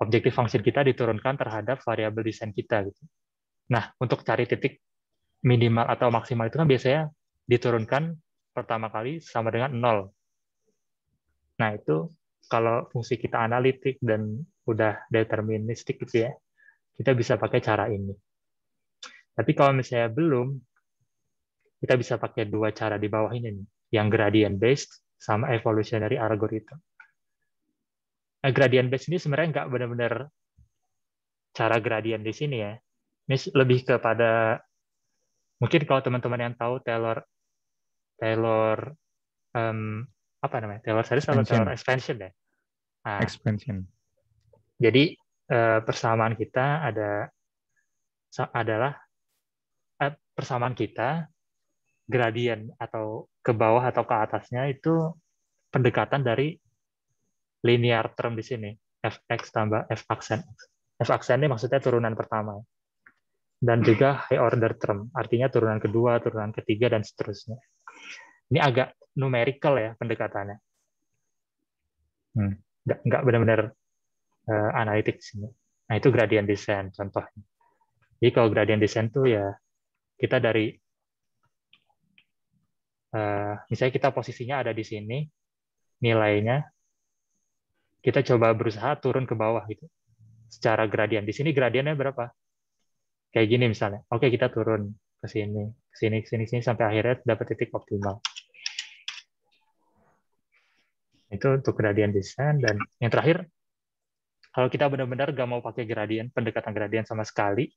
Speaker 2: objektif fungsi kita diturunkan terhadap variabel desain kita. Gitu. Nah, untuk cari titik minimal atau maksimal itu kan biasanya diturunkan pertama kali sama dengan nol. Nah, itu kalau fungsi kita analitik dan udah deterministik gitu ya, kita bisa pakai cara ini. Tapi kalau misalnya belum, kita bisa pakai dua cara di bawah ini, nih, yang gradient based sama evolutionary algorithm. Nah, gradient based ini sebenarnya nggak benar-benar cara gradient di sini ya. Ini lebih kepada mungkin kalau teman-teman yang tahu Taylor Taylor um, apa namanya Taylor series atau Taylor expansion ya. Nah,
Speaker 1: expansion.
Speaker 2: Jadi eh, persamaan kita ada adalah eh, persamaan kita gradien atau ke bawah atau ke atasnya itu pendekatan dari linear term di sini fx tambah f aksen f aksen ini maksudnya turunan pertama dan juga high order term artinya turunan kedua turunan ketiga dan seterusnya ini agak numerical ya pendekatannya hmm. nggak, nggak benar-benar uh, analitik sini nah itu gradient descent contohnya jadi kalau gradient descent tuh ya kita dari Eh, misalnya kita posisinya ada di sini, nilainya, kita coba berusaha turun ke bawah gitu, secara gradien. Di sini gradiennya berapa? Kayak gini misalnya. Oke, kita turun ke sini, ke sini, ke sini, ke sini sampai akhirnya dapat titik optimal. Itu untuk gradien descent dan yang terakhir kalau kita benar-benar gak mau pakai gradien, pendekatan gradien sama sekali,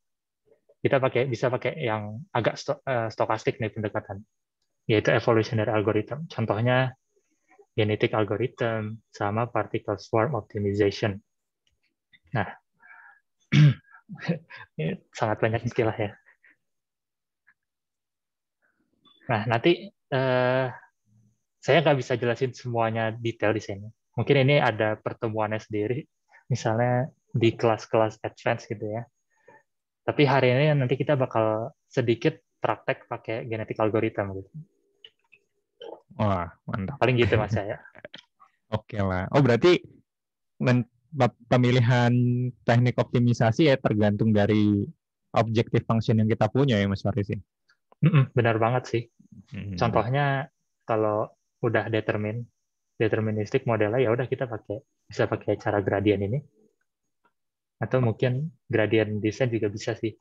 Speaker 2: kita pakai bisa pakai yang agak eh, stokastik nih pendekatan yaitu evolutionary algorithm. Contohnya genetic algorithm sama particle swarm optimization. Nah, [clears throat] sangat banyak istilah ya. Nah, nanti eh, saya nggak bisa jelasin semuanya detail di sini. Mungkin ini ada pertemuannya sendiri, misalnya di kelas-kelas advance gitu ya. Tapi hari ini nanti kita bakal sedikit praktek pakai genetik algoritma gitu.
Speaker 1: Wah, mantap. Paling gitu mas saya. [laughs] Oke okay lah. Oh berarti pemilihan teknik optimisasi ya tergantung dari objektif function yang kita punya ya Mas Faris ya?
Speaker 2: Benar banget sih. Hmm. Contohnya kalau udah determin, deterministik modelnya ya udah kita pakai bisa pakai cara gradien ini. Atau mungkin gradient descent juga bisa sih.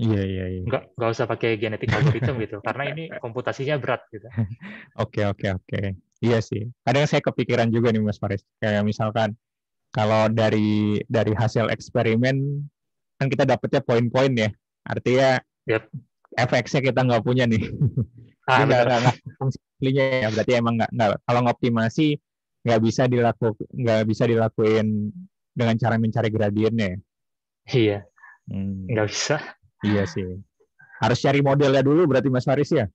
Speaker 2: Iya iya. iya. Enggak enggak usah pakai genetik algoritma gitu, karena ini komputasinya berat gitu. [laughs]
Speaker 1: Oke oke oke. Iya sih. Kadang saya kepikiran juga nih Mas Faris, kayak misalkan kalau dari dari hasil eksperimen kan kita dapetnya poin-poin ya. Artinya yep. efeknya kita nggak punya nih. [laughs]
Speaker 3: Ah, nggak
Speaker 1: ya. Berarti emang nggak nggak kalau ngoptimasi nggak bisa dilaku nggak bisa dilakuin dengan cara mencari gradiennya. Iya. Hmm. Nggak bisa. Iya sih. Harus cari modelnya dulu berarti Mas Faris ya?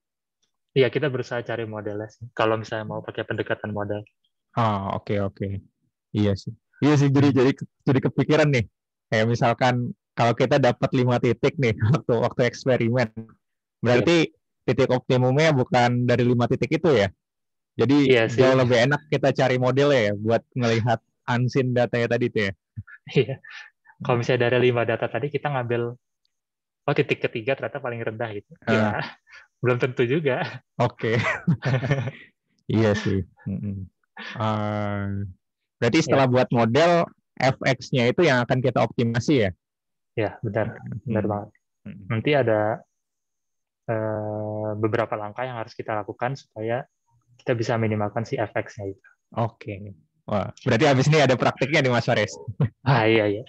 Speaker 1: Iya, kita berusaha cari modelnya sih.
Speaker 2: Kalau misalnya mau pakai pendekatan model.
Speaker 1: oh, oke okay, oke. Okay. Iya sih. Iya sih jadi jadi jadi kepikiran nih. Kayak misalkan kalau kita dapat lima titik nih [laughs] waktu waktu eksperimen. Berarti iya. titik optimumnya bukan dari lima titik itu ya? Jadi iya sih. jauh lebih enak kita cari model ya buat ngelihat unseen datanya tadi tuh ya. [laughs] Iya.
Speaker 2: Kalau misalnya dari lima data tadi kita ngambil oh titik ketiga ternyata paling rendah gitu.
Speaker 1: Uh. Ya, belum
Speaker 2: tentu juga.
Speaker 1: Oke. Okay. [laughs] iya sih. Uh, berarti setelah yeah. buat model FX-nya itu yang akan kita optimasi ya? Ya benar, benar hmm. banget. Nanti
Speaker 2: ada uh, beberapa langkah yang harus kita lakukan supaya kita bisa minimalkan si FX-nya itu. Oke. Okay.
Speaker 1: Wah, berarti habis ini ada praktiknya di Mas Faris.
Speaker 2: Ah iya iya.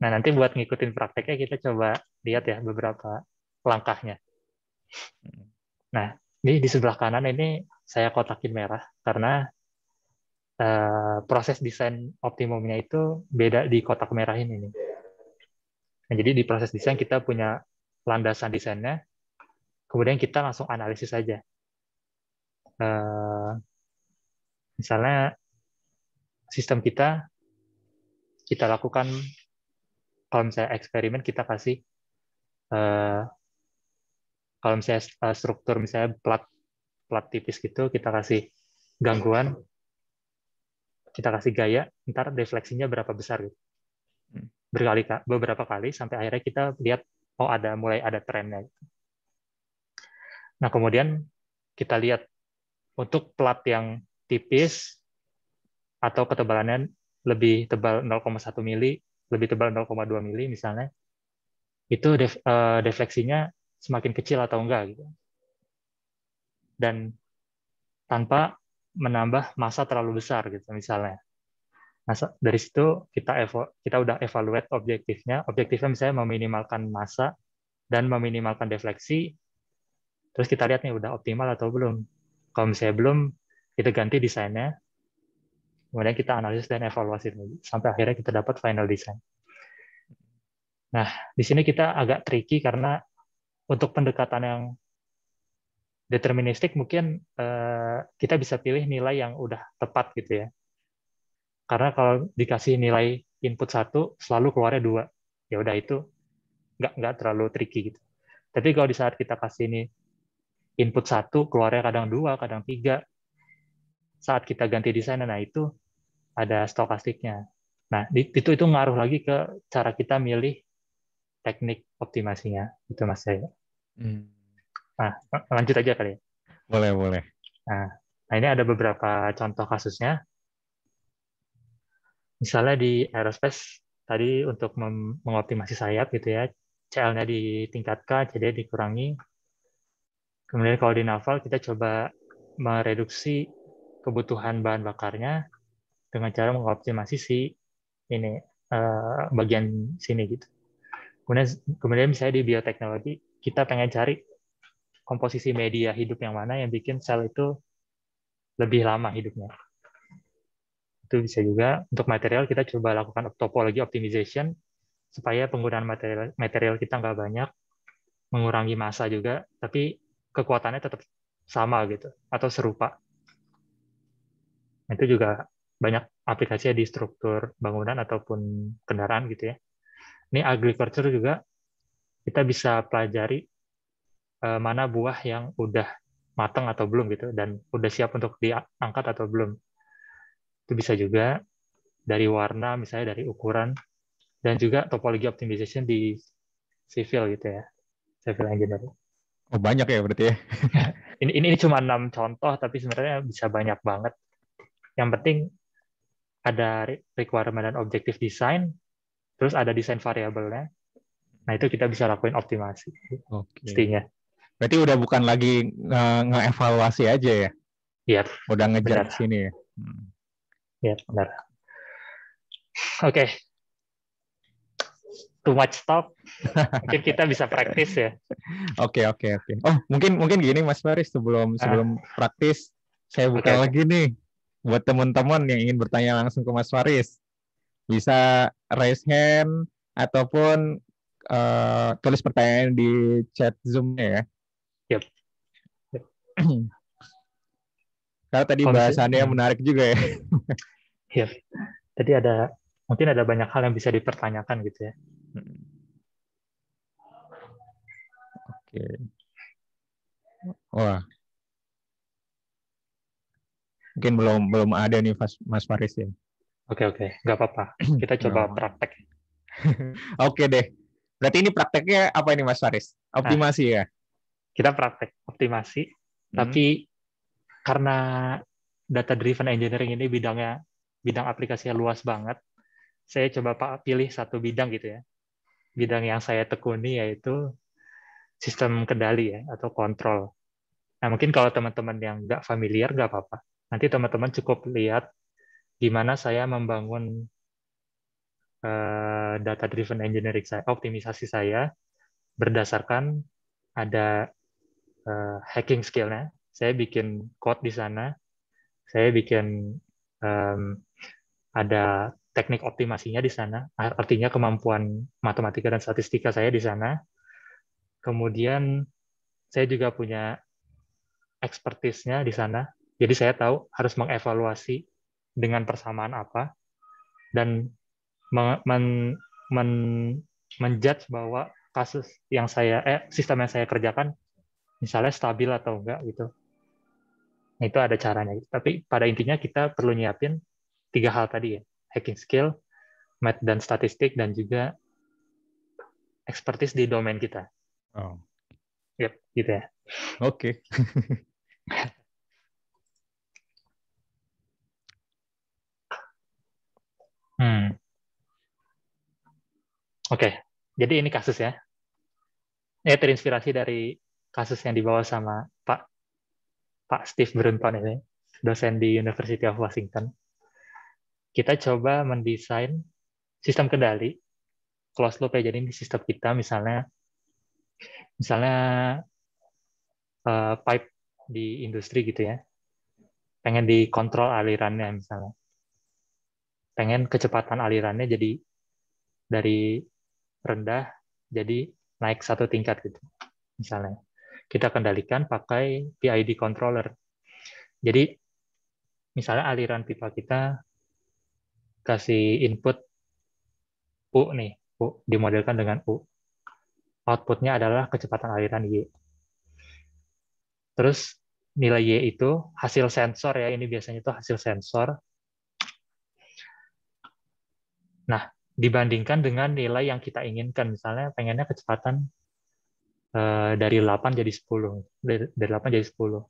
Speaker 2: Nah, nanti buat ngikutin prakteknya kita coba lihat ya beberapa langkahnya. Nah, ini di sebelah kanan ini saya kotakin merah karena uh, proses desain optimumnya itu beda di kotak merah ini. Nah, jadi di proses desain kita punya landasan desainnya, kemudian kita langsung analisis saja. Uh, eh, misalnya sistem kita kita lakukan kalau misalnya eksperimen kita kasih uh, kalau misalnya eh, struktur misalnya plat plat tipis gitu kita kasih gangguan kita kasih gaya ntar defleksinya berapa besar gitu hmm. berkali beberapa kali sampai akhirnya kita lihat oh ada mulai ada trennya gitu. nah kemudian kita lihat untuk plat yang tipis atau ketebalannya lebih tebal 0,1 mili lebih tebal 0,2 mili misalnya, itu def, uh, defleksinya semakin kecil atau enggak gitu. Dan tanpa menambah masa terlalu besar gitu misalnya. Masa dari situ kita evo, kita udah evaluate objektifnya. Objektifnya misalnya meminimalkan massa dan meminimalkan defleksi. Terus kita lihat nih udah optimal atau belum. Kalau misalnya belum, kita ganti desainnya kemudian kita analisis dan evaluasi sampai akhirnya kita dapat final design. Nah, di sini kita agak tricky karena untuk pendekatan yang deterministik mungkin eh, kita bisa pilih nilai yang udah tepat gitu ya. Karena kalau dikasih nilai input satu selalu keluarnya dua, ya udah itu nggak nggak terlalu tricky gitu. Tapi kalau di saat kita kasih ini input satu keluarnya kadang dua, kadang tiga, saat kita ganti desainnya, nah itu ada stokastiknya nah itu itu ngaruh lagi ke cara kita milih teknik optimasinya itu mas saya hmm. nah lanjut aja kali ya boleh boleh nah, nah ini ada beberapa contoh kasusnya misalnya di aerospace tadi untuk mengoptimasi sayap gitu ya CL-nya ditingkatkan jadi dikurangi kemudian kalau di naval kita coba mereduksi kebutuhan bahan bakarnya dengan cara mengoptimasi si ini uh, bagian sini gitu. Kemudian kemudian misalnya di bioteknologi kita pengen cari komposisi media hidup yang mana yang bikin sel itu lebih lama hidupnya. Itu bisa juga untuk material kita coba lakukan topologi optimization supaya penggunaan material material kita nggak banyak, mengurangi masa juga, tapi kekuatannya tetap sama gitu atau serupa itu juga banyak aplikasinya di struktur bangunan ataupun kendaraan gitu ya. Ini agriculture juga kita bisa pelajari eh, mana buah yang udah matang atau belum gitu dan udah siap untuk diangkat atau belum. Itu bisa juga dari warna misalnya dari ukuran dan juga topology optimization di civil gitu ya. Civil engineering. Oh banyak ya berarti ya. [laughs] ini, ini ini cuma enam contoh tapi sebenarnya bisa banyak banget yang penting ada requirement dan objektif desain, terus ada desain variabelnya. Nah itu kita bisa lakuin
Speaker 1: optimasi, okay. pastinya. Berarti udah bukan lagi ngevaluasi nge aja ya? Iya. Udah ngejar benar. sini ya. Hmm. Iya yep, benar. Oke.
Speaker 2: Okay. Too much talk. mungkin kita bisa praktis ya. [laughs]
Speaker 1: Oke oke oke. Oh mungkin mungkin gini Mas Faris sebelum ah. sebelum uh. praktis saya buka okay. lagi nih buat teman-teman yang ingin bertanya langsung ke Mas Faris, bisa raise hand ataupun uh, tulis pertanyaan di chat Zoom-nya ya. Yep. yep.
Speaker 3: [clears throat]
Speaker 2: Karena tadi Komisi. bahasannya yang menarik juga ya. [laughs] yep. Tadi ada mungkin ada banyak hal yang bisa dipertanyakan gitu ya. Hmm.
Speaker 1: Oke. Okay. Wah, Mungkin belum belum ada nih Mas, Mas Faris ya.
Speaker 2: Oke oke, nggak apa-apa. Kita coba praktek. [laughs] oke deh. Berarti ini prakteknya apa ini Mas Faris? Optimasi nah, ya? Kita praktek optimasi, hmm. tapi karena data driven engineering ini bidangnya bidang aplikasinya luas banget. Saya coba Pak pilih satu bidang gitu ya. Bidang yang saya tekuni yaitu sistem kendali ya atau kontrol. Nah mungkin kalau teman-teman yang nggak familiar nggak apa-apa. Nanti teman-teman cukup lihat gimana saya membangun uh, data-driven engineering saya, optimisasi saya berdasarkan ada uh, hacking skillnya. Saya bikin code di sana, saya bikin um, ada teknik optimasinya di sana, artinya kemampuan matematika dan statistika saya di sana. Kemudian saya juga punya expertise-nya di sana, jadi saya tahu harus mengevaluasi dengan persamaan apa dan men, men, men, menjudge bahwa kasus yang saya eh sistem yang saya kerjakan misalnya stabil atau enggak gitu. Nah, itu ada caranya. Tapi pada intinya kita perlu nyiapin tiga hal tadi ya, hacking skill, math dan statistik dan juga expertise di domain
Speaker 3: kita. Oh. Yep, gitu ya. Oke. Okay. [laughs] Hmm. Oke, okay. jadi
Speaker 2: ini kasus ya. Ini eh, terinspirasi dari kasus yang dibawa sama Pak Pak Steve Brunton ini, dosen di University of Washington. Kita coba mendesain sistem kendali closed loop ya. Jadi ini sistem kita misalnya misalnya uh, pipe di industri gitu ya. Pengen dikontrol alirannya misalnya pengen kecepatan alirannya jadi dari rendah jadi naik satu tingkat gitu misalnya kita kendalikan pakai PID controller jadi misalnya aliran pipa kita kasih input U nih U dimodelkan dengan U outputnya adalah kecepatan aliran Y terus nilai Y itu hasil sensor ya ini biasanya itu hasil sensor Nah, dibandingkan dengan nilai yang kita inginkan, misalnya pengennya kecepatan eh, dari 8 jadi 10, dari, dari 8 jadi 10.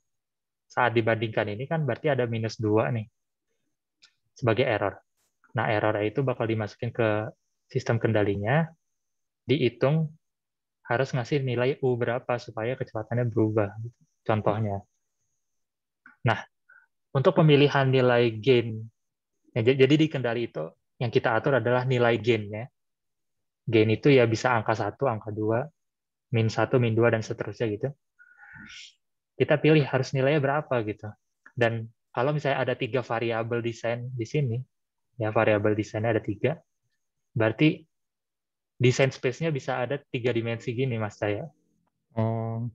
Speaker 2: Saat dibandingkan ini kan berarti ada minus 2 nih sebagai error. Nah, error itu bakal dimasukin ke sistem kendalinya, dihitung harus ngasih nilai U berapa supaya kecepatannya berubah. Contohnya. Nah, untuk pemilihan nilai gain, ya, jadi di kendali itu yang kita atur adalah nilai gainnya. Gain itu ya bisa angka 1, angka 2, min 1, min 2, dan seterusnya gitu. Kita pilih harus nilainya berapa gitu. Dan kalau misalnya ada tiga variabel desain di sini, ya variabel desainnya ada tiga, berarti desain space-nya bisa ada tiga dimensi gini, Mas saya. Oh.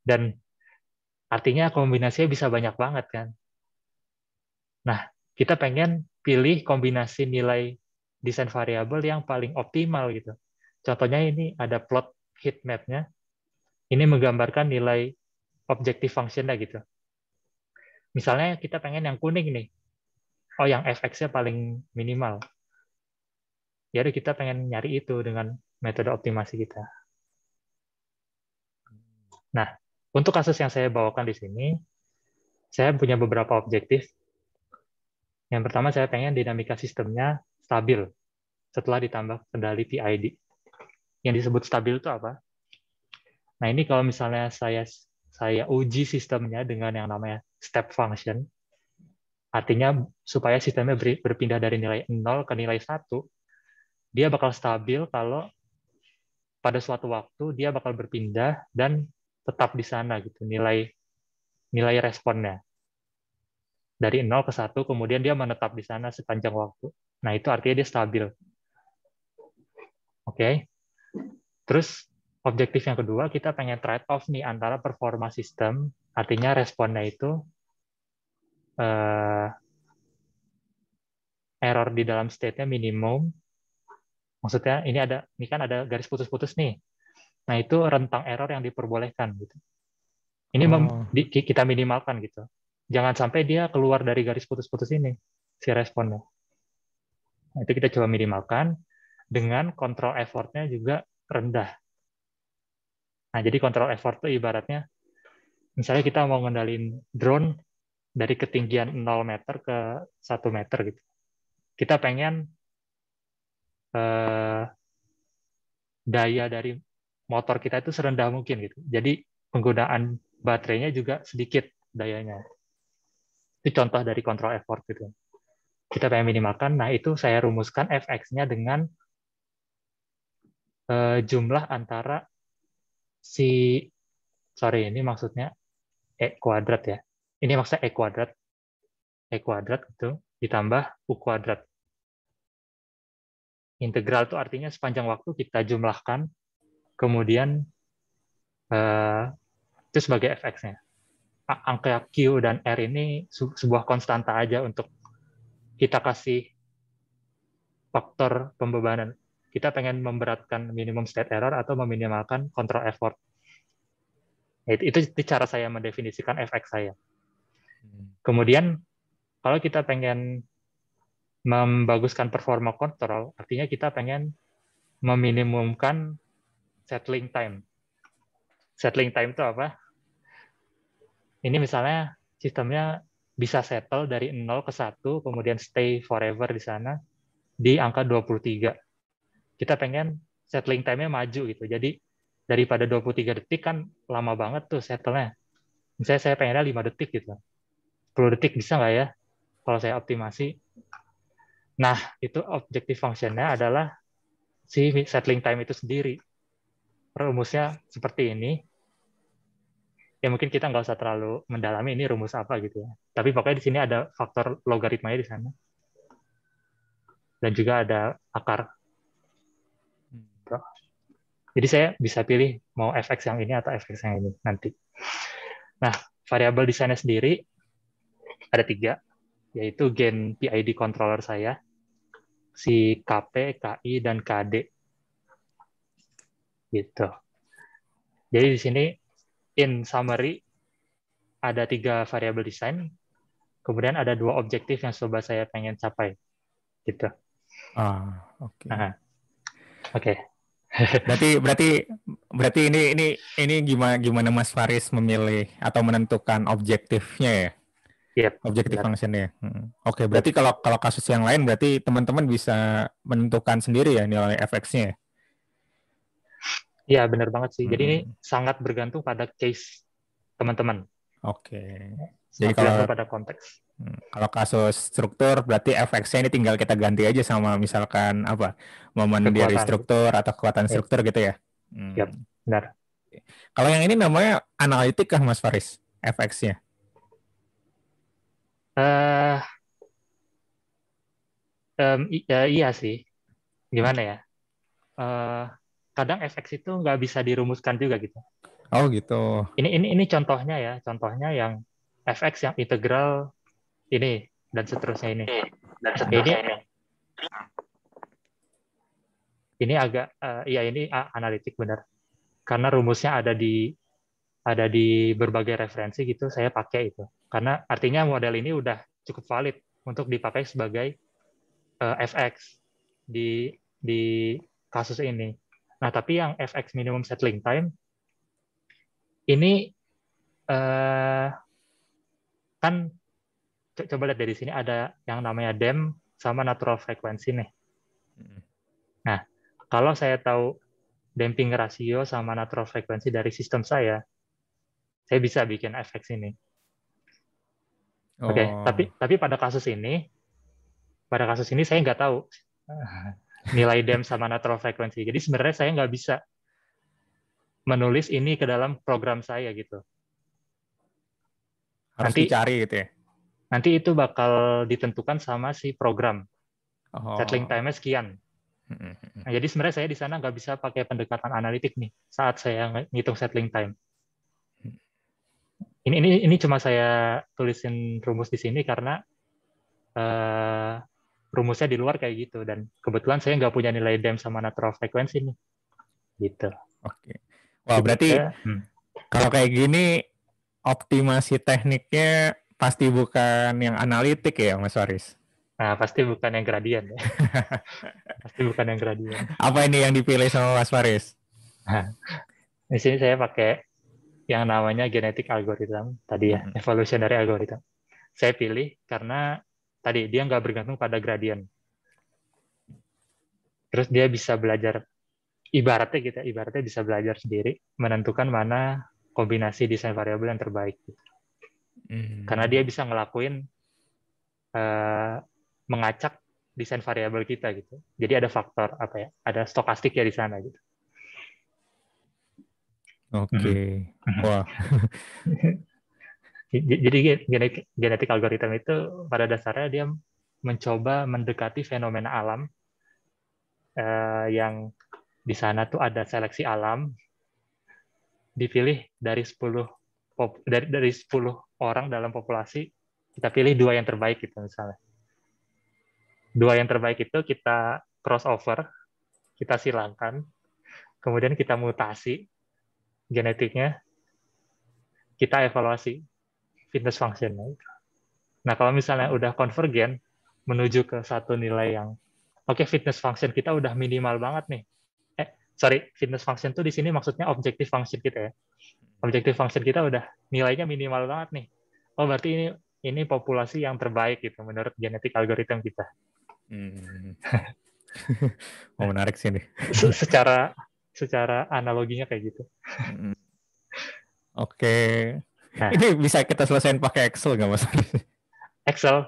Speaker 2: Dan artinya kombinasinya bisa banyak banget kan. Nah, kita pengen pilih kombinasi nilai desain variabel yang paling optimal gitu. Contohnya ini ada plot heat map-nya. Ini menggambarkan nilai objektif function gitu. Misalnya kita pengen yang kuning nih. Oh, yang fx-nya paling minimal. Ya kita pengen nyari itu dengan metode optimasi kita. Nah, untuk kasus yang saya bawakan di sini, saya punya beberapa objektif yang pertama saya pengen dinamika sistemnya stabil setelah ditambah kendali PID. Yang disebut stabil itu apa? Nah ini kalau misalnya saya saya uji sistemnya dengan yang namanya step function, artinya supaya sistemnya berpindah dari nilai 0 ke nilai 1, dia bakal stabil kalau pada suatu waktu dia bakal berpindah dan tetap di sana gitu nilai nilai responnya dari 0 ke 1, kemudian dia menetap di sana sepanjang waktu. Nah, itu artinya dia stabil. Oke. Okay. Terus objektif yang kedua, kita pengen trade-off nih antara performa sistem, artinya responnya itu uh, error di dalam state-nya minimum. Maksudnya ini ada ini kan ada garis putus-putus nih. Nah, itu rentang error yang diperbolehkan gitu. Ini oh. kita minimalkan gitu jangan sampai dia keluar dari garis putus-putus ini si responnya. Nah, itu kita coba minimalkan dengan kontrol effortnya juga rendah. Nah, jadi kontrol effort itu ibaratnya misalnya kita mau ngendalin drone dari ketinggian 0 meter ke 1 meter gitu. Kita pengen eh, daya dari motor kita itu serendah mungkin gitu. Jadi penggunaan baterainya juga sedikit dayanya. Itu contoh dari kontrol effort gitu. Kita pengen minimalkan, nah itu saya rumuskan fx-nya dengan uh, jumlah antara si sorry ini maksudnya e kuadrat ya. Ini maksudnya e kuadrat. e kuadrat itu ditambah u kuadrat. Integral itu artinya sepanjang waktu kita jumlahkan, kemudian uh, itu sebagai fx-nya angka Q dan R ini sebuah konstanta aja untuk kita kasih faktor pembebanan. Kita pengen memberatkan minimum state error atau meminimalkan control effort. Itu, cara saya mendefinisikan fx saya. Hmm. Kemudian kalau kita pengen membaguskan performa control, artinya kita pengen meminimumkan settling time. Settling time itu apa? Ini misalnya sistemnya bisa settle dari 0 ke 1, kemudian stay forever di sana di angka 23. Kita pengen settling time-nya maju gitu. Jadi daripada 23 detik kan lama banget tuh settle-nya. Misalnya saya pengennya 5 detik gitu. 10 detik bisa nggak ya kalau saya optimasi? Nah, itu objektif nya adalah si settling time itu sendiri. Rumusnya seperti ini ya mungkin kita nggak usah terlalu mendalami ini rumus apa gitu ya. Tapi pokoknya di sini ada faktor logaritmanya di sana. Dan juga ada akar. Jadi saya bisa pilih mau fx yang ini atau fx yang ini nanti. Nah, variabel di sana sendiri ada tiga, yaitu gen PID controller saya, si KP, KI, dan KD. Gitu. Jadi di sini in summary ada tiga variabel desain, kemudian ada dua objektif yang coba saya pengen capai,
Speaker 1: gitu. Ah, oke. Okay. Oke. Okay. [laughs] berarti berarti berarti ini ini ini gimana gimana Mas Faris memilih atau menentukan objektifnya ya? Yep, objektif fungsinya. Ya? Hmm. Oke, okay, berarti kalau kalau kasus yang lain berarti teman-teman bisa menentukan sendiri ya nilai FX-nya. Ya?
Speaker 2: Iya, benar banget sih. Hmm. Jadi ini hmm. sangat bergantung pada case teman-teman. Oke. Jadi kalau pada konteks.
Speaker 1: Hmm, kalau kasus struktur berarti efeknya ini tinggal kita ganti aja sama misalkan apa momen dari struktur atau kekuatan iya. struktur ya. gitu ya. Hmm. Yep, iya, benar. Kalau yang ini namanya analitik kah Mas Faris? FX-nya? Uh,
Speaker 2: eh, um, eh, iya sih. Gimana ya? Uh, kadang FX itu nggak bisa dirumuskan juga gitu. Oh gitu. Ini ini ini contohnya ya, contohnya yang FX yang integral ini dan seterusnya ini.
Speaker 3: Dan seterusnya ini.
Speaker 2: Ini agak uh, ya ini ah, analitik benar. Karena rumusnya ada di ada di berbagai referensi gitu saya pakai itu. Karena artinya model ini udah cukup valid untuk dipakai sebagai uh, eh, FX di di kasus ini. Nah, tapi yang fx minimum settling time ini eh, kan co coba lihat dari sini ada yang namanya dem sama natural frequency nih. Hmm. Nah, kalau saya tahu damping e rasio sama natural frequency dari sistem saya, saya bisa bikin fx ini.
Speaker 3: Oke, okay. Oh. tapi
Speaker 2: tapi pada kasus ini, pada kasus ini saya nggak tahu nilai dem sama natural frequency. Jadi sebenarnya saya nggak bisa menulis ini ke dalam program saya gitu.
Speaker 1: Harus nanti, cari gitu
Speaker 2: ya? Nanti itu bakal ditentukan sama si program. Oh. Settling time-nya sekian. Nah, jadi sebenarnya saya di sana nggak bisa pakai pendekatan analitik nih saat saya ngitung settling time. Ini ini ini cuma saya tulisin rumus di sini karena uh, rumusnya di luar kayak gitu dan kebetulan saya nggak punya nilai dem sama natural frequency nih gitu oke wah wow, berarti ya,
Speaker 1: kalau kayak gini optimasi tekniknya pasti bukan yang analitik ya Mas Waris
Speaker 2: nah pasti bukan yang gradien ya
Speaker 1: [laughs] pasti bukan yang gradien apa ini yang dipilih sama Mas Waris
Speaker 2: nah, [laughs] di sini saya pakai yang namanya genetik algoritma tadi ya, hmm. evolutionary algorithm. Saya pilih karena tadi dia nggak bergantung pada gradien. Terus dia bisa belajar ibaratnya kita gitu, ya, ibaratnya bisa belajar sendiri menentukan mana kombinasi desain variabel yang terbaik. Gitu. Mm. Karena dia bisa ngelakuin uh, mengacak desain variabel kita gitu. Jadi ada faktor apa ya? Ada stokastik ya di sana gitu.
Speaker 3: Oke. Okay. Mhm. Wah. [laughs]
Speaker 2: Jadi genetik, algoritma itu pada dasarnya dia mencoba mendekati fenomena alam eh, yang di sana tuh ada seleksi alam dipilih dari 10 dari dari 10 orang dalam populasi kita pilih dua yang terbaik gitu misalnya. Dua yang terbaik itu kita crossover, kita silangkan, kemudian kita mutasi genetiknya, kita evaluasi fitness functionnya itu. Nah, kalau misalnya udah konvergen menuju ke satu nilai yang oke okay, fitness function kita udah minimal banget nih. Eh, sorry, fitness function tuh di sini maksudnya objective function kita ya. Objective function kita udah nilainya minimal banget nih. Oh, berarti ini ini populasi yang terbaik gitu menurut genetik algoritma kita.
Speaker 1: Hmm. Mau [laughs] menarik sih nih.
Speaker 2: secara secara
Speaker 1: analoginya kayak gitu. Hmm. Oke. Nah. Ini bisa kita selesaikan pakai Excel nggak mas? Excel.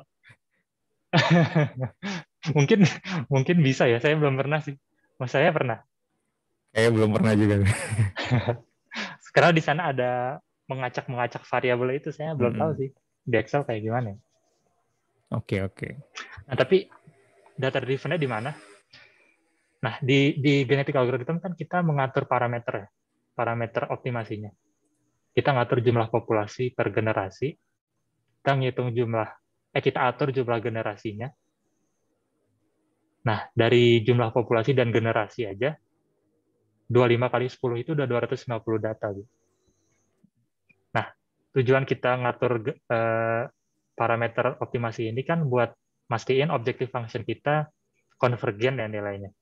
Speaker 1: [laughs]
Speaker 2: mungkin mungkin bisa ya. Saya belum pernah sih. Mas saya pernah.
Speaker 1: Saya belum pernah juga.
Speaker 2: [laughs] Sekarang di sana ada mengacak-mengacak variabel itu saya belum hmm. tahu sih di Excel kayak gimana.
Speaker 1: Oke okay, oke. Okay. Nah
Speaker 2: tapi data drivennya di mana? Nah di di genetik algoritma kan kita mengatur parameter ya, parameter optimasinya kita ngatur jumlah populasi per generasi, kita ngitung jumlah, eh kita atur jumlah generasinya. Nah, dari jumlah populasi dan generasi aja, 25 kali 10 itu udah 250 data. Nah, tujuan kita ngatur eh, parameter optimasi ini kan buat mastiin objective function kita konvergen ya nilainya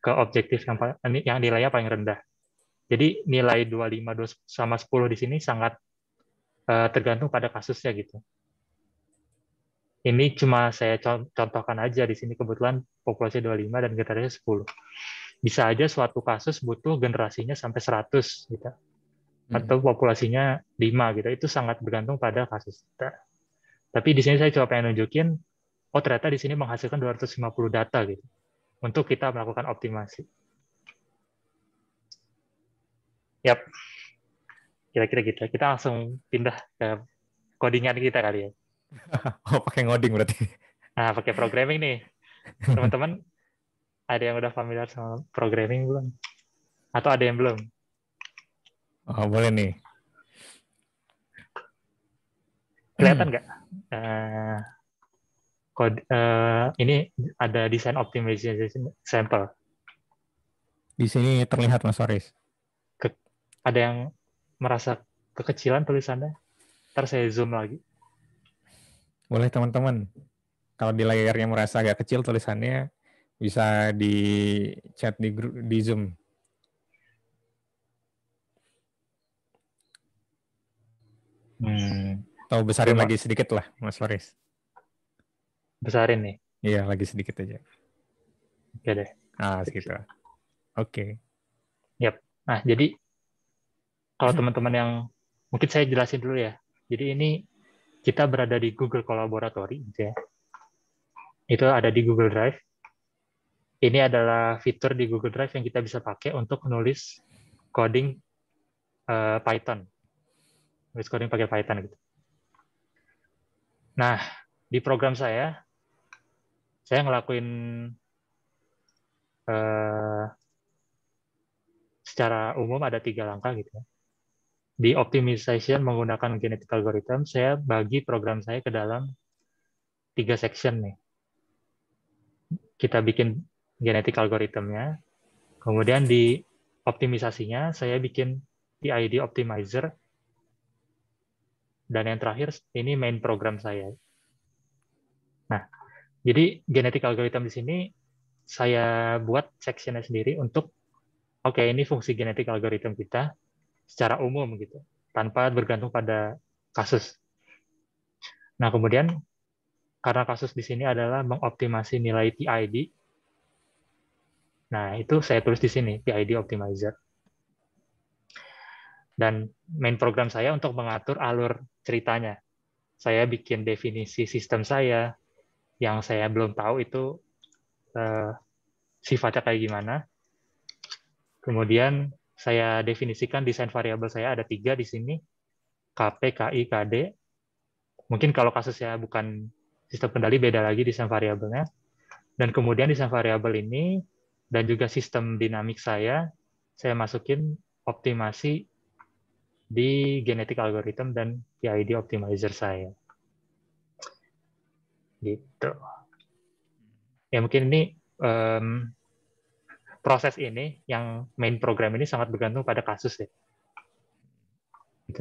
Speaker 2: ke objektif yang yang nilainya paling rendah. Jadi nilai 25 sama 10 di sini sangat eh, tergantung pada kasusnya gitu. Ini cuma saya contohkan aja di sini kebetulan populasi 25 dan generasinya 10. Bisa aja suatu kasus butuh generasinya sampai 100 gitu. Hmm. Atau populasinya 5 gitu. Itu sangat bergantung pada kasus kita. Tapi di sini saya coba pengen nunjukin oh ternyata di sini menghasilkan 250 data gitu untuk kita melakukan optimasi. Yap. Kira-kira gitu. Kita langsung pindah ke codingan kita kali ya.
Speaker 1: [laughs] oh, pakai ngoding berarti.
Speaker 2: Nah, pakai programming nih. Teman-teman, [laughs] ada yang udah familiar sama
Speaker 1: programming belum?
Speaker 2: Atau ada yang belum? Oh, boleh nih. Kelihatan nggak? Hmm. Uh, uh, ini ada desain optimization sample.
Speaker 1: Di sini terlihat Mas Faris
Speaker 2: ada yang merasa kekecilan tulisannya,
Speaker 1: ntar saya zoom lagi. Boleh teman-teman, kalau di layarnya merasa agak kecil tulisannya, bisa di chat di grup di zoom. Hmm. Atau besarin Cuma. lagi sedikit lah, Mas Faris. Besarin nih? Iya, lagi sedikit aja. Oke deh. Ah, segitu. Oke. Okay.
Speaker 2: Yap. Nah, jadi kalau hmm. teman-teman yang mungkin saya jelasin dulu ya. Jadi ini kita berada di Google Collaboratory gitu ya. Itu ada di Google Drive. Ini adalah fitur di Google Drive yang kita bisa pakai untuk nulis coding uh, Python. Nulis coding pakai Python gitu. Nah, di program saya saya ngelakuin uh, secara umum ada tiga langkah gitu ya di optimization menggunakan genetik algorithm, saya bagi program saya ke dalam tiga section nih. Kita bikin genetik algoritmnya, kemudian di optimisasinya saya bikin PID optimizer, dan yang terakhir ini main program saya. Nah, jadi genetik algoritm di sini saya buat sectionnya sendiri untuk oke okay, ini fungsi genetik algoritm kita, secara umum gitu tanpa bergantung pada kasus. Nah kemudian karena kasus di sini adalah mengoptimasi nilai PID. Nah itu saya tulis di sini PID optimizer. Dan main program saya untuk mengatur alur ceritanya. Saya bikin definisi sistem saya yang saya belum tahu itu eh, sifatnya kayak gimana. Kemudian saya definisikan desain variabel saya ada tiga di sini, KP, KI, KD. Mungkin kalau kasusnya bukan sistem kendali beda lagi desain variabelnya. Dan kemudian desain variabel ini dan juga sistem dinamik saya, saya masukin optimasi di genetik algoritma dan PID optimizer saya. Gitu. Ya mungkin ini um, proses ini yang main program ini sangat bergantung pada kasus ya.
Speaker 1: Gitu.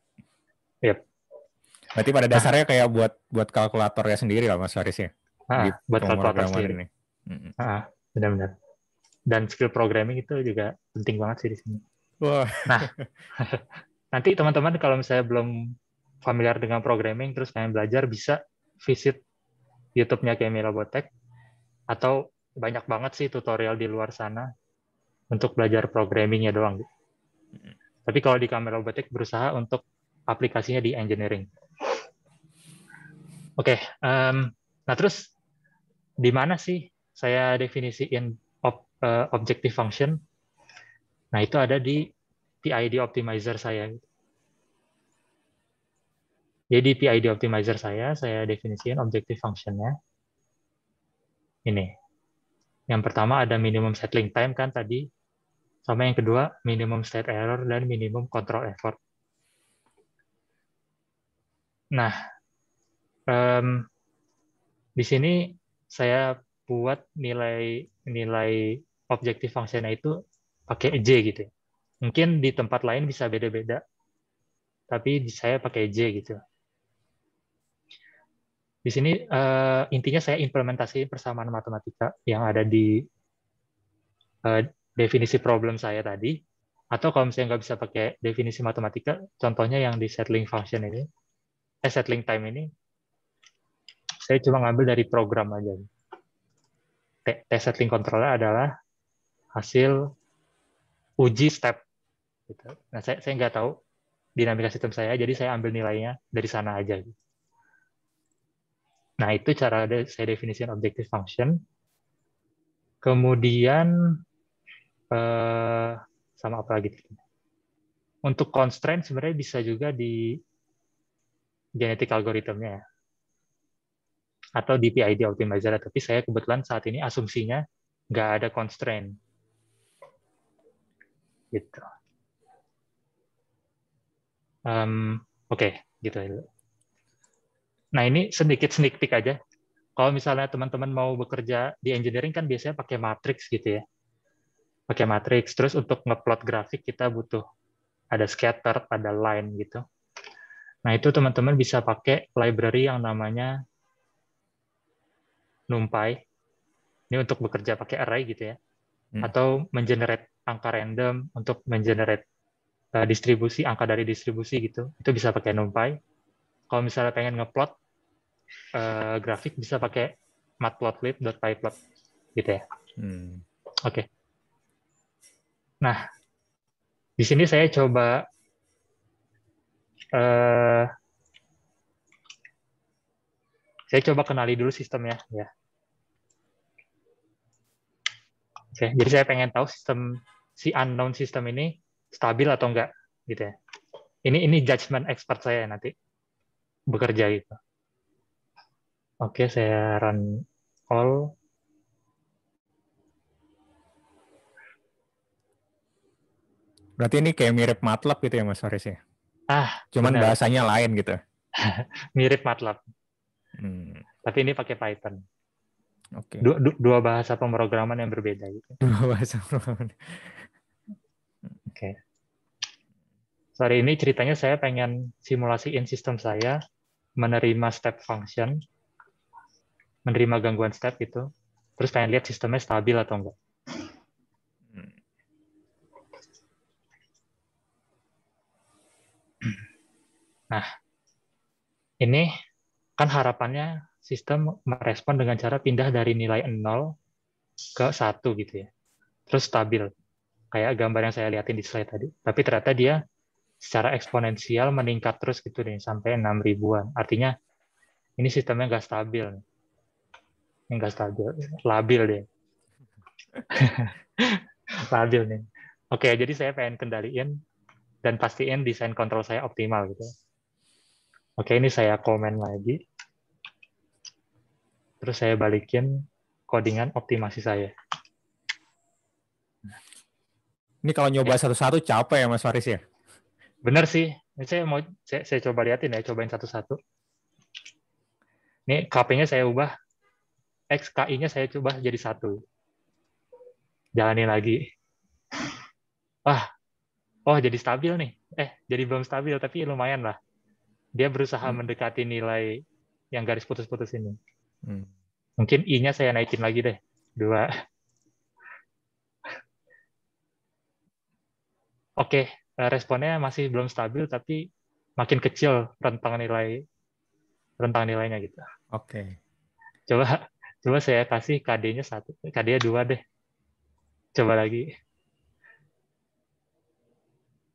Speaker 1: [clears throat] yep. Berarti pada dasarnya kayak buat buat kalkulatornya sendiri lah Mas Faris ya. Ah, buat kalkulator sendiri. Ini.
Speaker 2: Ah, benar-benar. Dan skill programming itu juga penting banget sih di sini. Wah. Nah, [laughs] nanti teman-teman kalau misalnya belum familiar dengan programming terus pengen belajar bisa visit YouTube-nya Kemi Robotek atau banyak banget sih tutorial di luar sana untuk belajar programming ya doang. Tapi kalau di kamera robotik berusaha untuk aplikasinya di engineering. Oke, okay, um, nah terus di mana sih saya definisiin ob, uh, objective function? Nah itu ada di PID optimizer saya. Jadi PID optimizer saya, saya definisiin objective functionnya. Ini, yang pertama ada minimum settling time kan tadi, sama yang kedua minimum state error dan minimum control effort. Nah, um, di sini saya buat nilai nilai objektif fungsinya itu pakai J gitu. Ya. Mungkin di tempat lain bisa beda-beda, tapi saya pakai J gitu. Di sini uh, intinya saya implementasi persamaan matematika yang ada di uh, definisi problem saya tadi. Atau kalau misalnya nggak bisa pakai definisi matematika, contohnya yang di settling function ini, eh, settling time ini, saya cuma ngambil dari program aja. T settling controller adalah hasil uji step. Gitu. Nah, saya, saya nggak tahu dinamika sistem saya, jadi saya ambil nilainya dari sana aja. Gitu. Nah, itu cara saya definisikan objective function. Kemudian, eh, sama apa lagi? Untuk constraint sebenarnya bisa juga di genetic algoritmnya ya. atau di PID optimizer, tapi saya kebetulan saat ini asumsinya nggak ada constraint. Gitu. Um, Oke, okay, gitu Nah ini sedikit sneak peek aja. Kalau misalnya teman-teman mau bekerja di engineering kan biasanya pakai matrix gitu ya. Pakai matrix. Terus untuk ngeplot grafik kita butuh ada scatter, ada line gitu. Nah itu teman-teman bisa pakai library yang namanya NumPy. Ini untuk bekerja pakai array gitu ya. Hmm. Atau mengenerate angka random untuk mengenerate eh, distribusi angka dari distribusi gitu. Itu bisa pakai NumPy kalau misalnya pengen ngeplot uh, grafik bisa pakai matplotlib.pyplot gitu ya. Hmm. Oke. Okay. Nah, di sini saya coba uh, saya coba kenali dulu sistemnya ya. Oke, okay, jadi saya pengen tahu sistem si unknown sistem ini stabil atau enggak gitu ya. Ini ini judgment expert saya nanti bekerja itu. Oke, saya run
Speaker 1: call. Berarti ini kayak mirip MATLAB gitu ya Mas Faris ya? Ah, cuman benar. bahasanya lain gitu.
Speaker 2: [laughs] mirip MATLAB. Hmm. Tapi ini pakai Python. Oke. Okay. Dua, dua bahasa pemrograman yang berbeda gitu.
Speaker 1: [laughs] Dua bahasa pemrograman. Oke.
Speaker 2: Okay. Sorry, ini ceritanya saya pengen simulasiin sistem saya menerima step function, menerima gangguan step itu, terus pengen lihat sistemnya stabil atau enggak. Hmm. Nah, ini kan harapannya sistem merespon dengan cara pindah dari nilai 0 ke 1 gitu ya. Terus stabil. Kayak gambar yang saya lihatin di slide tadi. Tapi ternyata dia secara eksponensial meningkat terus gitu deh sampai 6 ribuan. Artinya ini sistemnya nggak stabil. Ini nggak stabil, labil deh. [laughs] labil nih. Oke, jadi saya pengen kendaliin dan pastiin desain kontrol saya optimal gitu. Oke, ini saya komen lagi. Terus saya balikin codingan optimasi saya.
Speaker 1: Ini kalau nyoba satu-satu capek ya Mas Faris ya? Bener sih.
Speaker 2: Ini saya mau saya, saya coba liatin ya, cobain satu-satu. Ini KP-nya saya ubah, XKI-nya saya coba jadi satu. Jalani lagi. Wah, oh jadi stabil nih. Eh, jadi belum stabil tapi lumayan lah. Dia berusaha hmm. mendekati nilai yang garis putus-putus ini. Hmm. Mungkin I-nya saya naikin lagi deh. Dua. [laughs] Oke, Eh, responnya masih belum stabil tapi makin kecil rentang nilai rentang nilainya gitu. Oke. Okay. Coba coba saya kasih KD-nya satu, KD-nya dua deh. Coba lagi.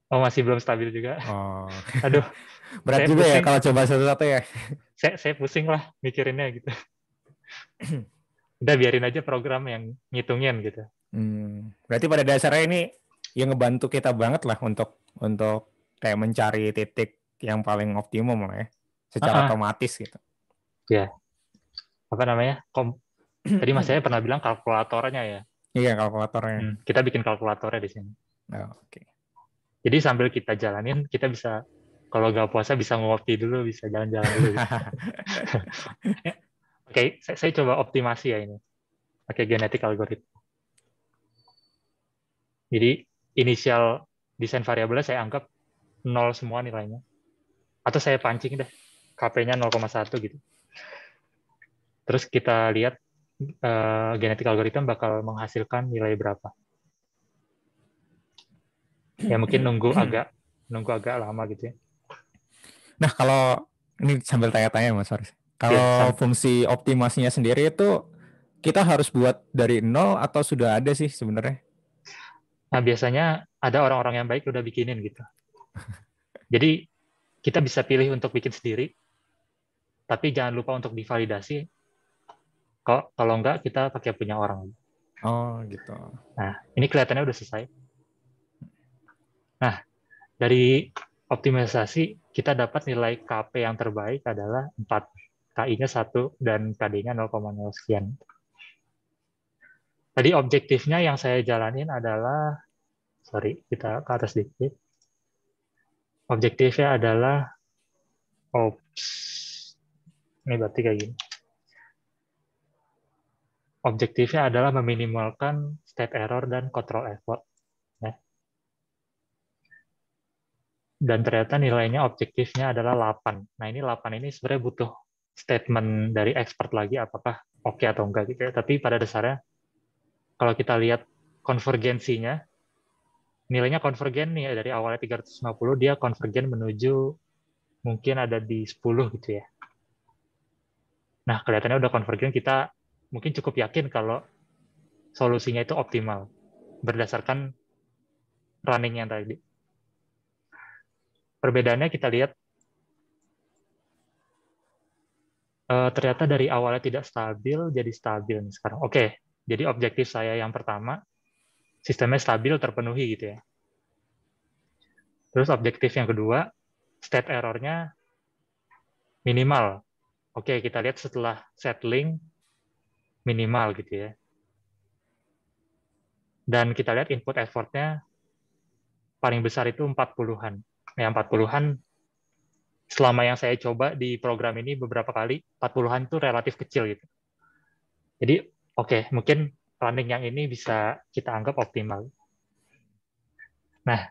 Speaker 2: Oh masih belum stabil juga. Oh. [laughs] Aduh. Berat juga ya pusing. ya kalau coba satu-satu ya. Saya, saya pusing lah mikirinnya gitu. [clears throat] Udah biarin aja program yang ngitungin gitu.
Speaker 1: Hmm. Berarti pada dasarnya ini yang ngebantu kita banget lah untuk untuk kayak mencari titik yang paling optimum lah ya secara uh ah. -huh. otomatis gitu.
Speaker 2: Ya. Yeah. Apa namanya? Kom
Speaker 1: [clears throat] Tadi Mas
Speaker 2: saya pernah bilang kalkulatornya ya.
Speaker 1: Iya, kalkulatornya. Hmm,
Speaker 2: kita bikin kalkulatornya di sini. Oh, Oke. Okay. Jadi sambil kita jalanin, kita bisa kalau nggak puasa bisa ngopi dulu, bisa jalan-jalan dulu. [laughs] [laughs] Oke, okay, saya, saya coba optimasi ya ini. Pakai genetik algoritma. Jadi inisial desain variabelnya saya anggap nol semua nilainya. Atau saya pancing deh, KP-nya 0,1 gitu. Terus kita lihat uh, genetik algoritma bakal menghasilkan nilai berapa.
Speaker 1: Ya mungkin nunggu hmm. agak
Speaker 2: nunggu agak lama gitu ya.
Speaker 1: Nah kalau ini sambil tanya-tanya mas Faris, kalau ya, fungsi optimasinya sendiri itu kita harus buat dari nol atau sudah ada sih sebenarnya? Nah,
Speaker 2: biasanya ada orang-orang yang baik udah bikinin gitu.
Speaker 1: Jadi kita bisa pilih
Speaker 2: untuk bikin sendiri, tapi jangan lupa untuk divalidasi. Kok kalau enggak kita pakai punya orang.
Speaker 1: Oh, gitu. Nah,
Speaker 2: ini kelihatannya udah selesai. Nah, dari optimisasi kita dapat nilai KP yang terbaik adalah 4. KI-nya 1 dan KD-nya 0,0 sekian. Tadi objektifnya yang saya jalanin adalah sorry, kita ke atas dikit. Objektifnya adalah, ops, ini berarti kayak gini. Objektifnya adalah meminimalkan step error dan control effort. Ya. Dan ternyata nilainya objektifnya adalah 8. Nah ini 8 ini sebenarnya butuh statement dari expert lagi apakah oke okay atau enggak gitu ya. Tapi pada dasarnya kalau kita lihat konvergensinya nilainya konvergen nih dari awalnya 350 dia konvergen menuju mungkin ada di 10 gitu ya. Nah, kelihatannya udah konvergen kita mungkin cukup yakin kalau solusinya itu optimal berdasarkan running yang tadi. Perbedaannya kita lihat eh, ternyata dari awalnya tidak stabil jadi stabil sekarang. Oke, jadi objektif saya yang pertama sistemnya stabil terpenuhi gitu ya. Terus objektif yang kedua, state errornya minimal. Oke, kita lihat setelah settling minimal gitu ya. Dan kita lihat input effortnya paling besar itu 40-an. Ya, 40-an selama yang saya coba di program ini beberapa kali, 40-an itu relatif kecil gitu. Jadi, oke, okay, mungkin running yang ini bisa kita anggap optimal. Nah,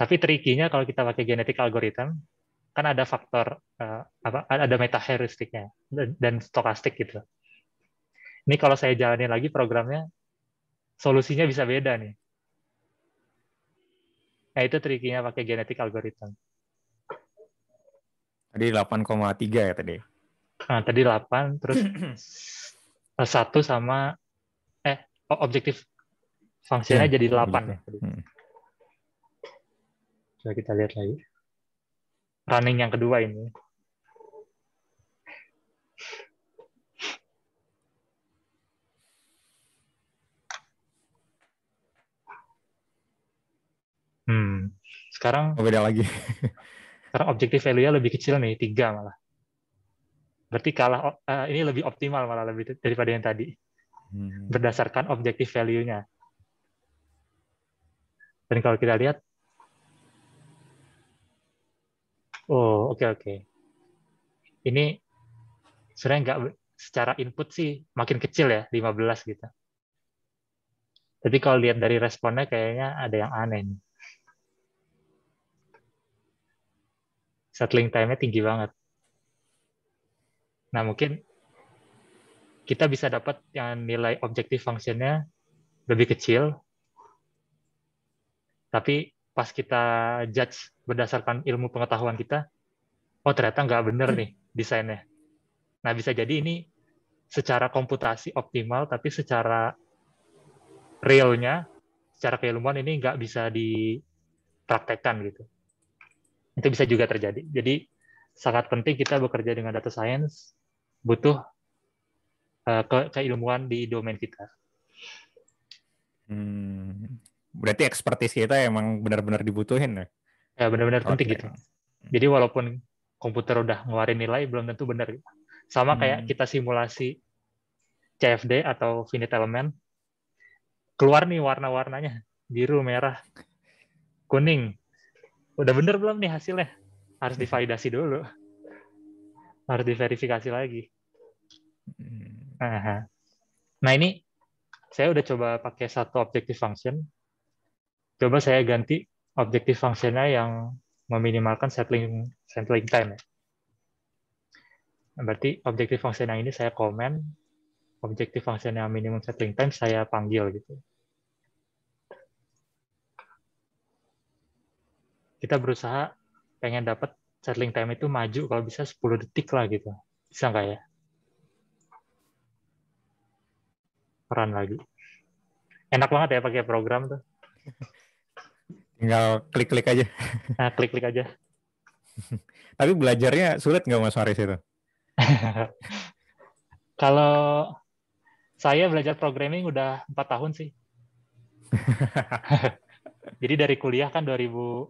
Speaker 2: tapi triknya kalau kita pakai genetik algoritm, kan ada faktor eh, apa ada meta heuristiknya dan stokastik gitu. Ini kalau saya jalani lagi programnya, solusinya bisa beda nih. Nah, itu triknya pakai genetik algoritm.
Speaker 1: Tadi 8,3 ya tadi. Nah, tadi 8 terus
Speaker 2: 1 [clears throat] sama objektif fungsinya yeah. jadi 8 ya. Hmm. Coba kita lihat lagi. Running yang kedua ini. Hmm. Sekarang oh, beda lagi. sekarang objektif value-nya lebih kecil nih, tiga malah. Berarti kalah eh, ini lebih optimal malah lebih daripada yang tadi hmm. berdasarkan objektif value-nya. Dan kalau kita lihat, oh oke okay, oke, okay. ini sebenarnya nggak secara input sih makin kecil ya 15 gitu. Tapi kalau lihat dari responnya kayaknya ada yang aneh nih. Settling time-nya tinggi banget. Nah mungkin kita bisa dapat yang nilai objektif fungsinya lebih kecil. Tapi pas kita judge berdasarkan ilmu pengetahuan kita, oh ternyata nggak bener hmm. nih desainnya. Nah bisa jadi ini secara komputasi optimal, tapi secara realnya, secara keilmuan ini nggak bisa dipraktekkan gitu. Itu bisa juga terjadi. Jadi sangat penting kita bekerja dengan data science, butuh Eh, ke keilmuan di domain kita.
Speaker 1: Hmm, berarti ekspertis kita emang benar-benar dibutuhin ya? Ya benar-benar okay. penting gitu. Jadi walaupun
Speaker 2: komputer udah ngeluarin nilai belum tentu benar. Gitu. Sama hmm. kayak kita simulasi CFD atau finite element keluar nih warna-warnanya biru, merah, kuning. Udah benar belum nih hasilnya? Harus divalidasi dulu. Harus diverifikasi lagi.
Speaker 3: Hmm. Aha.
Speaker 2: Nah ini saya udah coba pakai satu objective function. Coba saya ganti objective functionnya yang meminimalkan settling sampling time. Ya. Berarti objective function yang ini saya komen, objective function yang minimum settling time saya panggil gitu. Kita berusaha pengen dapat settling time itu maju kalau bisa 10 detik lah gitu. Bisa nggak ya? peran lagi. Enak banget ya pakai program tuh. [laughs]
Speaker 1: Tinggal klik-klik aja. [laughs] Nah, klik-klik aja. [laughs] Tapi belajarnya sulit nggak Mas Faris itu? Kalau
Speaker 2: saya belajar programming udah empat tahun sih. Jadi dari kuliah kan 2013,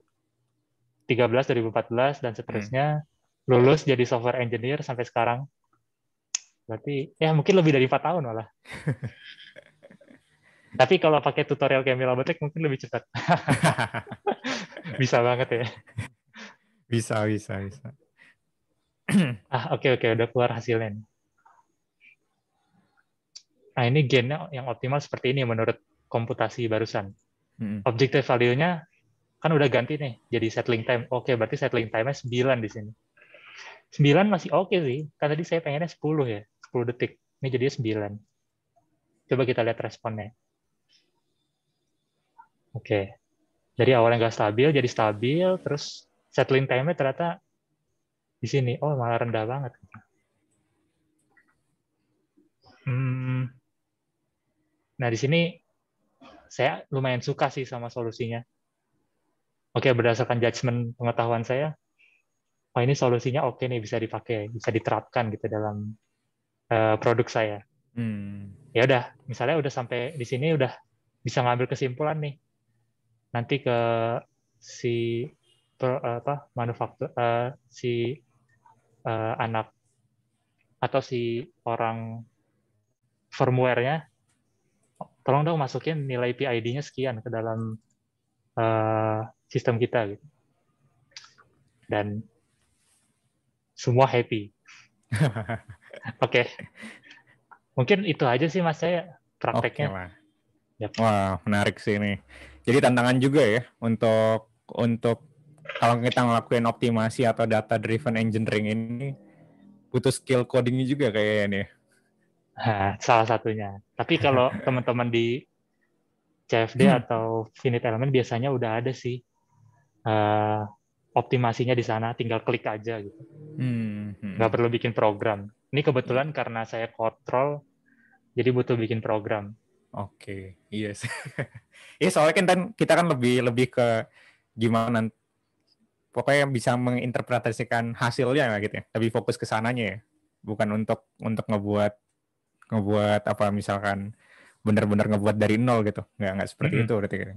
Speaker 2: 2014 dan seterusnya hmm. lulus jadi software engineer sampai sekarang. Berarti ya mungkin lebih dari empat tahun malah. [laughs] Tapi kalau pakai tutorial kayak mila Robotik mungkin lebih cepat. [laughs] bisa banget ya.
Speaker 1: Bisa, bisa, bisa.
Speaker 3: [clears throat]
Speaker 2: ah, oke okay, oke okay, udah keluar hasilnya. Nih. Nah, ini gennya yang optimal seperti ini menurut komputasi barusan. Hmm. Objective value-nya kan udah ganti nih jadi settling time. Oke, okay, berarti settling time-nya 9 di sini. Sembilan masih oke okay sih, kan tadi saya pengennya sepuluh ya. 10 detik. Ini jadi 9. Coba kita lihat responnya. Oke. Jadi awalnya nggak stabil, jadi stabil, terus settling time-nya ternyata di sini. Oh, malah rendah banget. Hmm. Nah, di sini saya lumayan suka sih sama solusinya. Oke, berdasarkan judgement pengetahuan saya, oh ini solusinya oke nih bisa dipakai, bisa diterapkan gitu dalam Eh, produk saya. Hmm. Ya udah, misalnya udah sampai di sini udah bisa ngambil kesimpulan nih. Nanti ke si per, apa manufaktur uh, si uh, anak atau si orang firmware-nya tolong dong masukin nilai PID-nya sekian ke dalam uh, sistem kita gitu. Dan semua happy. [laughs] Oke. Mungkin itu aja sih Mas saya prakteknya. Okay,
Speaker 1: Yep. Wah, menarik sih ini. Jadi tantangan juga ya untuk untuk kalau kita ngelakuin optimasi atau data driven engineering ini butuh skill codingnya juga kayaknya nih.
Speaker 2: salah satunya. Tapi kalau [laughs] teman-teman di CFD hmm. atau finite element biasanya udah ada sih uh, optimasinya di sana, tinggal klik aja gitu.
Speaker 3: Hmm hmm.
Speaker 2: nggak perlu bikin program. Ini kebetulan iya. karena saya kontrol,
Speaker 1: jadi butuh bikin program. Oke, okay. yes. Iya yeah, [laughs] iya, soalnya kan, kan kita kan lebih lebih ke gimana pokoknya bisa menginterpretasikan hasilnya gitu ya. Lebih fokus ke sananya ya. Bukan untuk untuk ngebuat ngebuat apa misalkan benar-benar ngebuat dari nol gitu. Nggak nggak seperti mm -hmm. itu berarti kan.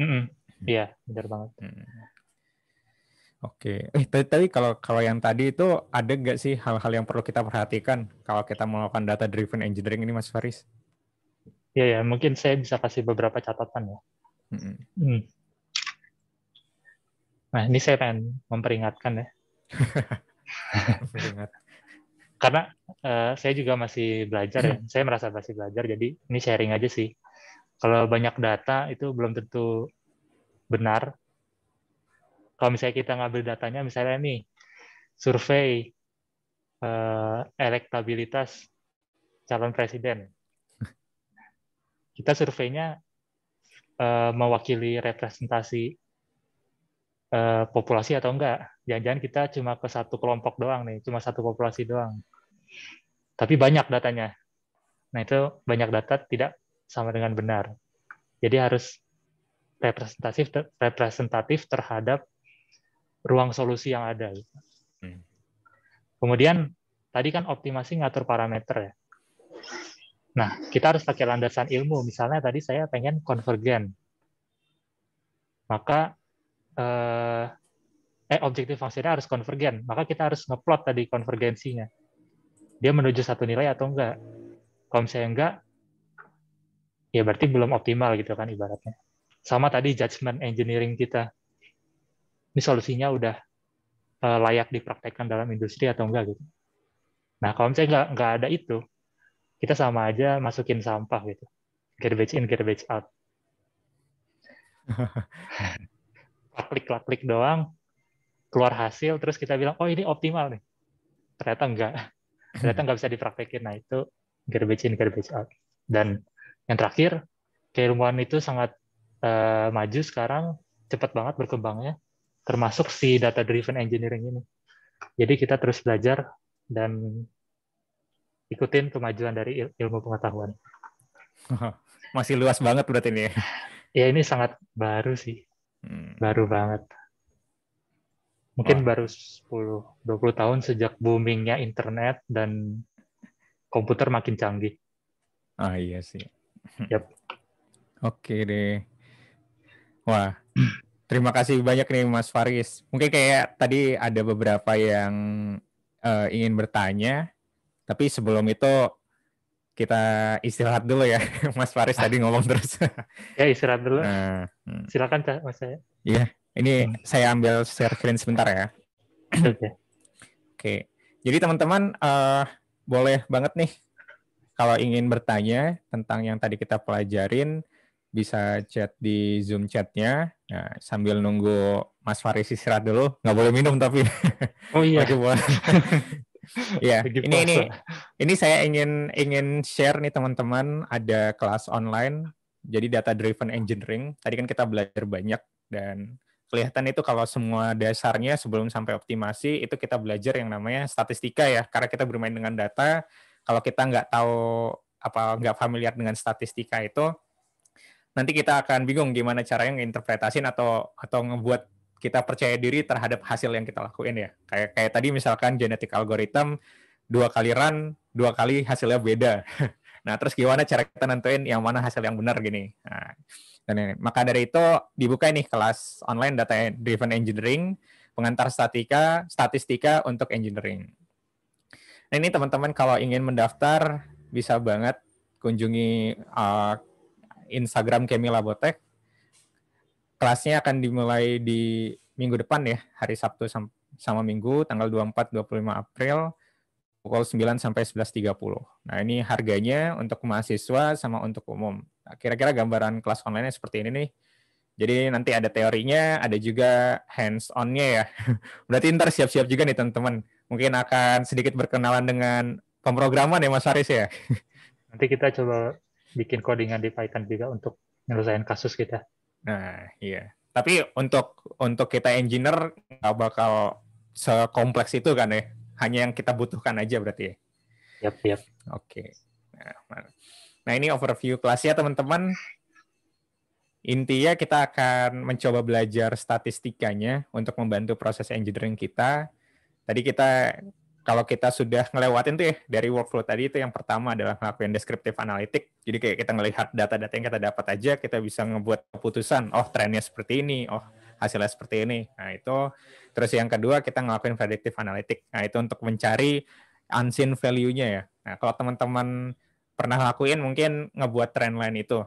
Speaker 3: Mm -hmm.
Speaker 2: yeah, benar banget. Hmm.
Speaker 1: Oke, eh, tadi kalau kalau yang tadi itu ada nggak sih hal-hal yang perlu kita perhatikan kalau kita melakukan data driven engineering ini, Mas Faris? Iya ya, mungkin saya bisa kasih beberapa catatan ya.
Speaker 3: -hmm. hmm.
Speaker 2: Nah, ini saya pengen memperingatkan ya. [laughs] Memperingat. Karena uh, saya juga masih belajar ya, saya merasa masih belajar, jadi ini sharing aja sih. Kalau banyak data itu belum tentu benar kalau misalnya kita ngambil datanya misalnya nih survei eh, elektabilitas calon presiden kita surveinya eh, mewakili representasi eh, populasi atau enggak jangan-jangan kita cuma ke satu kelompok doang nih cuma satu populasi doang tapi banyak datanya nah itu banyak data tidak sama dengan benar jadi harus representatif representatif terhadap ruang solusi yang ada. Hmm. Kemudian tadi kan optimasi ngatur parameter ya. Nah, kita harus pakai landasan ilmu. Misalnya tadi saya pengen konvergen. Maka eh, eh objektif fungsinya harus konvergen. Maka kita harus ngeplot tadi konvergensinya. Dia menuju satu nilai atau enggak. Kalau misalnya enggak, ya berarti belum optimal gitu kan ibaratnya. Sama tadi judgment engineering kita ini solusinya udah eh, layak dipraktekkan dalam industri atau enggak gitu. Nah kalau misalnya nggak nggak ada itu, kita sama aja masukin sampah gitu, garbage in, garbage out. [laughs] klik klik doang, keluar hasil, terus kita bilang oh ini optimal nih. Ternyata enggak, ternyata nggak bisa dipraktekin. Nah itu garbage in, garbage out. Dan yang terakhir, keilmuan itu sangat uh, maju sekarang, cepat banget berkembangnya termasuk si data driven engineering ini. Jadi kita terus belajar dan ikutin kemajuan dari il ilmu pengetahuan.
Speaker 1: [laughs] Masih luas
Speaker 2: banget berarti ini. Ya? ya ini sangat baru sih. Hmm. Baru banget. Mungkin Wah. baru 10 20 tahun sejak boomingnya internet dan komputer makin canggih.
Speaker 1: Ah iya sih. Yap. [laughs] Oke deh. Wah, Terima kasih banyak nih Mas Faris. Mungkin kayak tadi ada beberapa yang uh, ingin bertanya, tapi sebelum itu kita istirahat dulu ya. [laughs] Mas Faris tadi ah. ngomong terus. [laughs] ya istirahat dulu. Nah, hmm. Silakan Mas saya. Iya, ini hmm. saya ambil share screen sebentar ya. Oke. Okay. Oke. Jadi teman-teman uh, boleh banget nih kalau ingin bertanya tentang yang tadi kita pelajarin bisa chat di Zoom chatnya. Nah, sambil nunggu Mas Faris istirahat dulu, nggak boleh minum tapi. [laughs] Oh iya. [laughs] [laughs] Iya, ini ini ini saya ingin ingin share nih teman-teman ada kelas online jadi data driven engineering. Tadi kan kita belajar banyak dan kelihatan itu kalau semua dasarnya sebelum sampai optimasi itu kita belajar yang namanya statistika ya karena kita bermain dengan data. Kalau kita nggak tahu apa nggak familiar dengan statistika itu nanti kita akan bingung gimana caranya nginterpretasin atau atau ngebuat kita percaya diri terhadap hasil yang kita lakuin ya. Kayak kayak tadi misalkan genetik algoritm dua kali run, dua kali hasilnya beda. [laughs] nah, terus gimana cara kita nentuin yang mana hasil yang benar gini. Nah, dan ini. maka dari itu dibuka nih kelas online data driven engineering, pengantar statika, statistika untuk engineering. Nah, ini teman-teman kalau ingin mendaftar bisa banget kunjungi uh, Instagram Kemi Botek. Kelasnya akan dimulai di minggu depan ya, hari Sabtu sama Minggu, tanggal 24-25 April, pukul 9 sampai 11.30. Nah ini harganya untuk mahasiswa sama untuk umum. Nah, kira-kira gambaran kelas online seperti ini nih. Jadi nanti ada teorinya, ada juga hands on-nya ya. [laughs] Berarti ntar siap-siap juga nih teman-teman. Mungkin akan sedikit berkenalan dengan pemrograman ya Mas Haris ya. [laughs] Nanti kita coba bikin codingan di Python juga untuk menyelesaikan kasus kita.
Speaker 2: Nah, iya.
Speaker 1: Tapi untuk untuk kita engineer nggak bakal sekompleks itu kan ya. Hanya yang kita butuhkan aja berarti ya. Yap, yap. Oke. Nah, nah, nah ini overview ya teman-teman. Intinya kita akan mencoba belajar statistikanya untuk membantu proses engineering kita. Tadi kita kalau kita sudah ngelewatin tuh ya dari workflow tadi itu yang pertama adalah ngelakuin descriptive analytic. Jadi kayak kita ngelihat data-data yang kita dapat aja, kita bisa ngebuat keputusan, oh trennya seperti ini, oh hasilnya seperti ini. Nah itu. Terus yang kedua kita ngelakuin predictive analytic. Nah itu untuk mencari unseen value-nya ya. Nah kalau teman-teman pernah lakuin mungkin ngebuat trend line itu.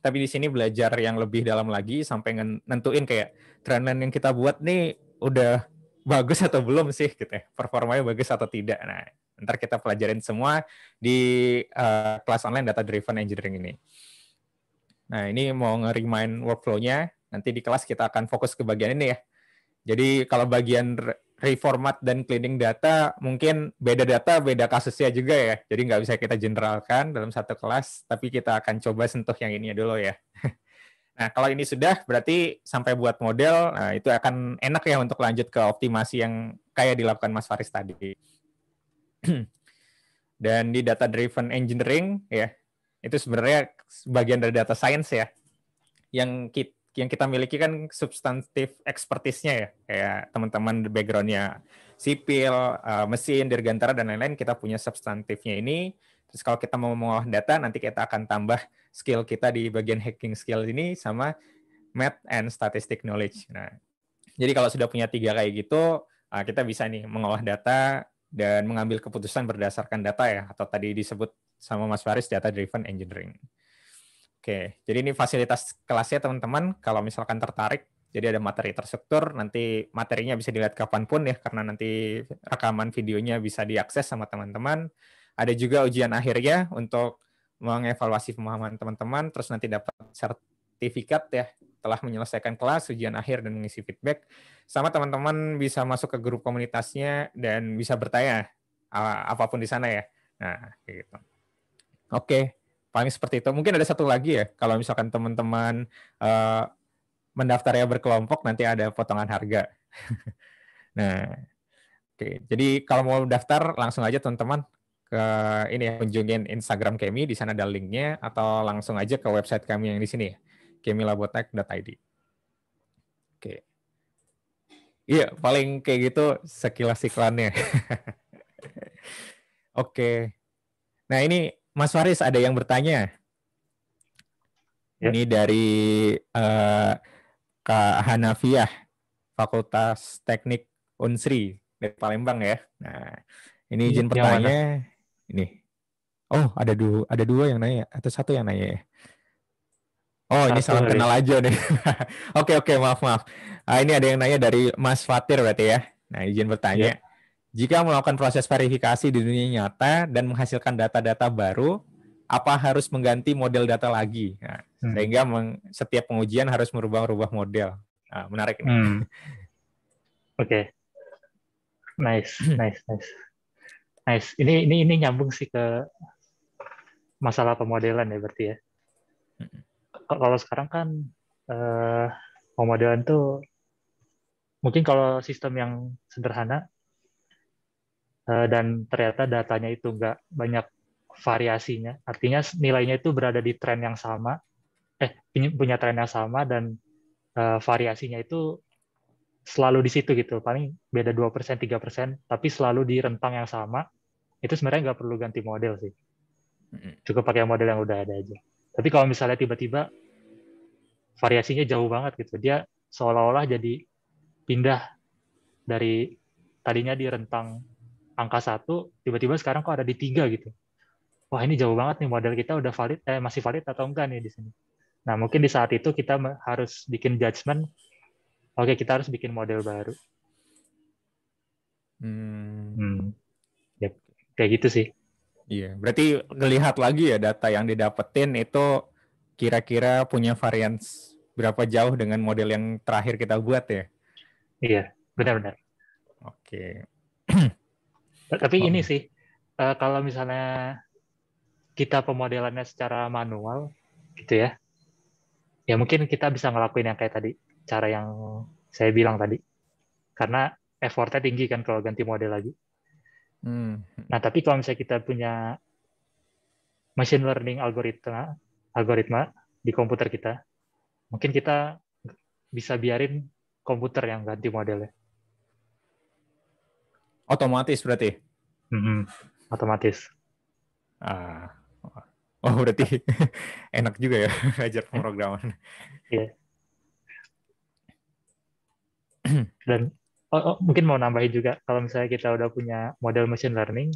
Speaker 1: Tapi di sini belajar yang lebih dalam lagi sampai nentuin kayak trend line yang kita buat nih udah bagus atau belum sih gitu ya. Performanya bagus atau tidak. Nah, ntar kita pelajarin semua di uh, kelas online data driven engineering ini. Nah, ini mau nge-remind workflow-nya. Nanti di kelas kita akan fokus ke bagian ini ya. Jadi kalau bagian reformat dan cleaning data, mungkin beda data, beda kasusnya juga ya. Jadi nggak bisa kita generalkan dalam satu kelas, tapi kita akan coba sentuh yang ini dulu ya. [laughs] Nah, kalau ini sudah berarti sampai buat model, nah itu akan enak ya untuk lanjut ke optimasi yang kayak dilakukan Mas Faris tadi. [clears throat] Dan di data driven engineering ya, itu sebenarnya bagian dari data science ya. Yang kita yang kita miliki kan substantif expertise nya ya kayak teman-teman backgroundnya sipil, eh, mesin, dirgantara dan lain-lain kita punya substantifnya ini. Terus kalau kita mau mengolah data nanti kita akan tambah skill kita di bagian hacking skill ini sama math and statistic knowledge. Nah, jadi kalau sudah punya tiga kayak gitu, ah, kita bisa nih mengolah data dan mengambil keputusan berdasarkan data ya, atau tadi disebut sama Mas Faris data driven engineering. Oke, jadi ini fasilitas kelasnya teman-teman. Kalau misalkan tertarik, jadi ada materi terstruktur. Nanti materinya bisa dilihat kapanpun ya, karena nanti rekaman videonya bisa diakses sama teman-teman. Ada juga ujian akhirnya untuk mengevaluasi pemahaman teman-teman, terus nanti dapat sertifikat ya telah menyelesaikan kelas, ujian akhir, dan mengisi feedback. Sama teman-teman bisa masuk ke grup komunitasnya dan bisa bertanya apapun di sana ya. Nah, gitu. Oke, paling seperti itu. Mungkin ada satu lagi ya, kalau misalkan teman-teman uh, ya berkelompok, nanti ada potongan harga. [laughs] nah, oke. Jadi kalau mau daftar, langsung aja teman-teman ke ini ya kunjungin Instagram kami di sana ada linknya atau langsung aja ke website kami yang di sini ya kemilabotech.id. Oke. Iya, paling kayak gitu sekilas iklannya. [laughs] Oke. Nah, ini Mas Faris ada yang bertanya. Ya. Ini dari uh, Kak Hanafiah, Fakultas Teknik Unsri dari Palembang ya. Nah, ini izin iya, ya, pertanyaan ini. Oh, ada dua, ada dua yang nanya atau satu yang nanya ya. Oh, ini salah kenal aja nih. [laughs] oke, oke, maaf, maaf. Ah, ini ada yang nanya dari Mas Fatir berarti ya. Nah, izin bertanya. Yeah. Jika melakukan proses verifikasi di dunia nyata dan menghasilkan data-data baru, apa harus mengganti model data lagi? Nah, hmm. Sehingga meng, setiap pengujian harus merubah-rubah model. Nah, menarik ini. Hmm. [laughs] Oke. Okay. Nice,
Speaker 2: nice, nice. Nice. Ini ini ini nyambung sih ke masalah pemodelan ya berarti ya. Kalau sekarang kan eh, pemodelan tuh mungkin kalau sistem yang sederhana eh, dan ternyata datanya itu nggak banyak variasinya, artinya nilainya itu berada di tren yang sama, eh punya tren yang sama dan eh, variasinya itu selalu di situ gitu, paling beda dua persen tiga tapi selalu di rentang yang sama itu sebenarnya nggak perlu ganti model sih. Cukup pakai model yang udah ada aja. Tapi kalau misalnya tiba-tiba variasinya jauh banget gitu, dia seolah-olah jadi pindah dari tadinya di rentang angka satu, tiba-tiba sekarang kok ada di tiga gitu. Wah ini jauh banget nih model kita udah valid, eh masih valid atau enggak nih di sini. Nah mungkin di saat itu kita harus bikin judgement. Oke kita harus bikin model baru.
Speaker 3: Hmm.
Speaker 1: hmm kayak gitu sih iya berarti ngelihat lagi ya data yang didapetin itu kira-kira punya varians berapa jauh dengan model yang terakhir kita buat ya iya benar-benar oke [clears throat] tapi oh. ini
Speaker 2: sih uh, kalau misalnya kita pemodelannya secara manual gitu ya ya mungkin kita bisa ngelakuin yang kayak tadi cara yang saya bilang tadi karena effortnya tinggi kan kalau ganti model lagi Hmm. Nah, tapi kalau misalnya kita punya machine learning algoritma algoritma di komputer kita, mungkin kita bisa biarin komputer yang ganti modelnya.
Speaker 1: Otomatis berarti? Mm-hmm. Otomatis. Ah. Oh berarti [laughs] enak juga ya [laughs] belajar pemrograman. Iya.
Speaker 2: [clears throat] Dan oh, oh, mungkin mau nambahin juga kalau misalnya kita udah punya model machine learning,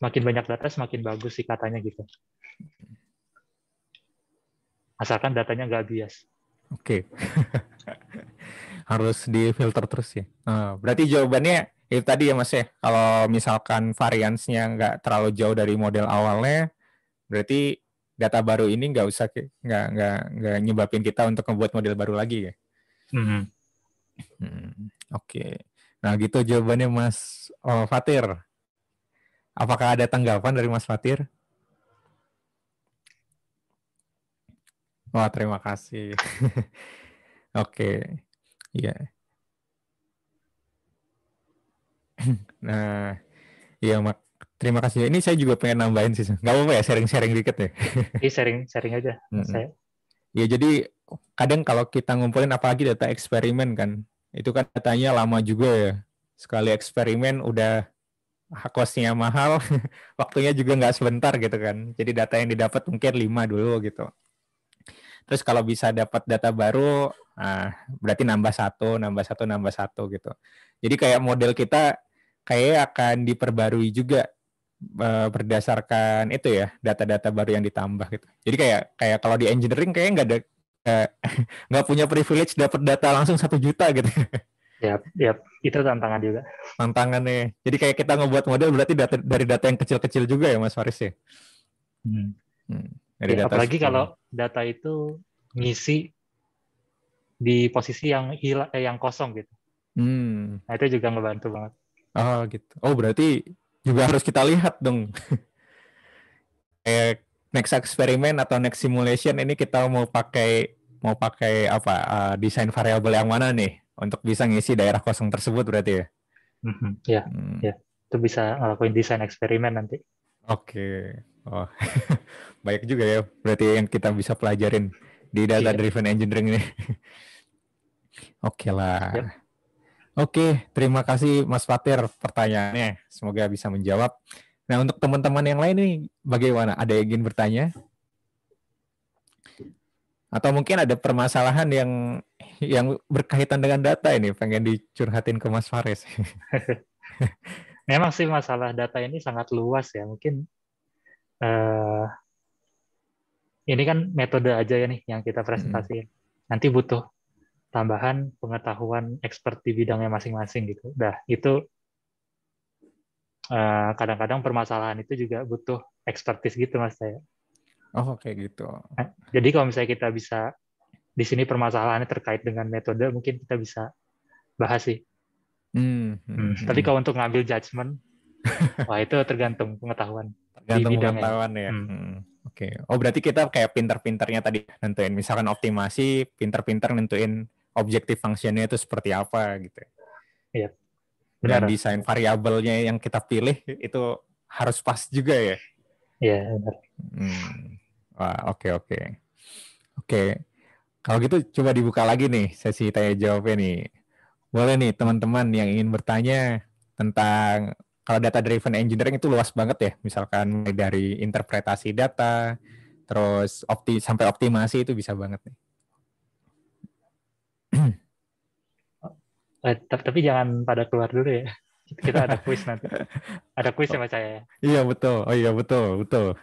Speaker 2: semakin banyak data semakin bagus sih katanya gitu. Asalkan datanya nggak bias.
Speaker 1: Oke. Okay. [laughs] Harus filter terus ya. Nah, berarti jawabannya itu tadi ya Mas ya, kalau misalkan variansnya nggak terlalu jauh dari model awalnya, berarti data baru ini nggak usah nggak nggak nggak nyebabin kita untuk membuat model baru lagi ya. Mm -hmm. Hmm, oke. Okay. Nah, gitu jawabannya Mas oh, Fatir. Apakah ada tanggapan dari Mas Fatir? Wah, oh, terima kasih. [laughs] Oke. okay. Iya. [clears throat] nah, iya mak terima kasih. Ini saya juga pengen nambahin sih. Gak apa-apa ya sharing-sharing dikit ya. Iya sharing-sharing aja. [laughs] Iya -hmm. jadi kadang kalau kita ngumpulin apalagi data eksperimen kan, itu kan datanya lama juga ya. Sekali eksperimen udah kosnya mahal, [laughs] waktunya juga nggak sebentar gitu kan. Jadi data yang didapat mungkin lima dulu gitu. Terus kalau bisa dapat data baru, nah, berarti nambah satu, nambah satu, nambah satu gitu. Jadi kayak model kita kayak akan diperbarui juga eh, berdasarkan itu ya data-data baru yang ditambah gitu. Jadi kayak kayak kalau di engineering kayak nggak ada [laughs] nggak punya privilege dapat data langsung satu juta gitu. Ya, ya itu tantangan juga. tantangan nih ya. Jadi kayak kita ngebuat model berarti data, dari data yang kecil-kecil juga ya Mas Faris ya. Hmm. Hmm. Dari ya, data apalagi sekitar. kalau
Speaker 2: data itu ngisi di posisi yang hilang eh, yang kosong gitu.
Speaker 1: Hmm.
Speaker 2: Nah, itu juga ngebantu banget.
Speaker 1: Oh gitu. Oh berarti juga harus kita lihat dong. [laughs] kayak next eksperimen atau next simulation ini kita mau pakai mau pakai apa uh, desain variabel yang mana nih untuk bisa ngisi daerah kosong tersebut berarti ya? Mm -hmm. Ya, hmm. ya itu bisa ngelakuin desain eksperimen nanti. Oke, okay. oh [laughs] banyak juga ya berarti yang kita bisa pelajarin di data iya. driven engineering ini. [laughs] Oke okay lah. Yep. Oke, okay, terima kasih Mas Fatir pertanyaannya. Semoga bisa menjawab. Nah, untuk teman-teman yang lain nih bagaimana? Ada yang ingin bertanya? Atau mungkin ada permasalahan yang yang berkaitan dengan data ini pengen dicurhatin ke Mas Fares. [laughs]
Speaker 2: Memang sih masalah data ini sangat luas ya. Mungkin
Speaker 1: uh,
Speaker 2: ini kan metode aja ya nih yang kita presentasiin. Hmm. Nanti butuh tambahan pengetahuan expert di bidangnya masing-masing gitu. Dah, itu Eh, kadang-kadang permasalahan itu juga butuh ekspertis gitu mas saya. Oh kayak gitu. Eh, jadi kalau misalnya kita bisa di sini permasalahannya terkait dengan metode mungkin kita bisa bahas sih.
Speaker 3: Hmm, hmm, hmm Tapi hmm.
Speaker 2: kalau untuk ngambil judgement, [laughs] wah itu tergantung pengetahuan. Tergantung pengetahuan ya. Hmm. Hmm.
Speaker 1: Oke. Okay. Oh berarti kita kayak pinter-pinternya tadi nentuin. Misalkan optimasi, pinter-pinter nentuin objektif fungsinya itu seperti apa gitu. Iya. Yep. Benar. Dan desain variabelnya yang kita pilih itu harus pas juga ya. Iya, Hmm. Wah, oke okay, oke. Okay. Oke. Okay. Kalau gitu coba dibuka lagi nih sesi tanya jawabnya nih. Boleh nih teman-teman yang ingin bertanya tentang kalau data driven engineering itu luas banget ya. Misalkan dari interpretasi data, terus opti sampai optimasi itu bisa banget nih.
Speaker 2: [clears throat] Eh, tapi jangan pada keluar dulu ya. Kita ada
Speaker 1: kuis nanti. [laughs] Ada kuis ya oh. Mas ya Iya betul. Oh iya betul betul.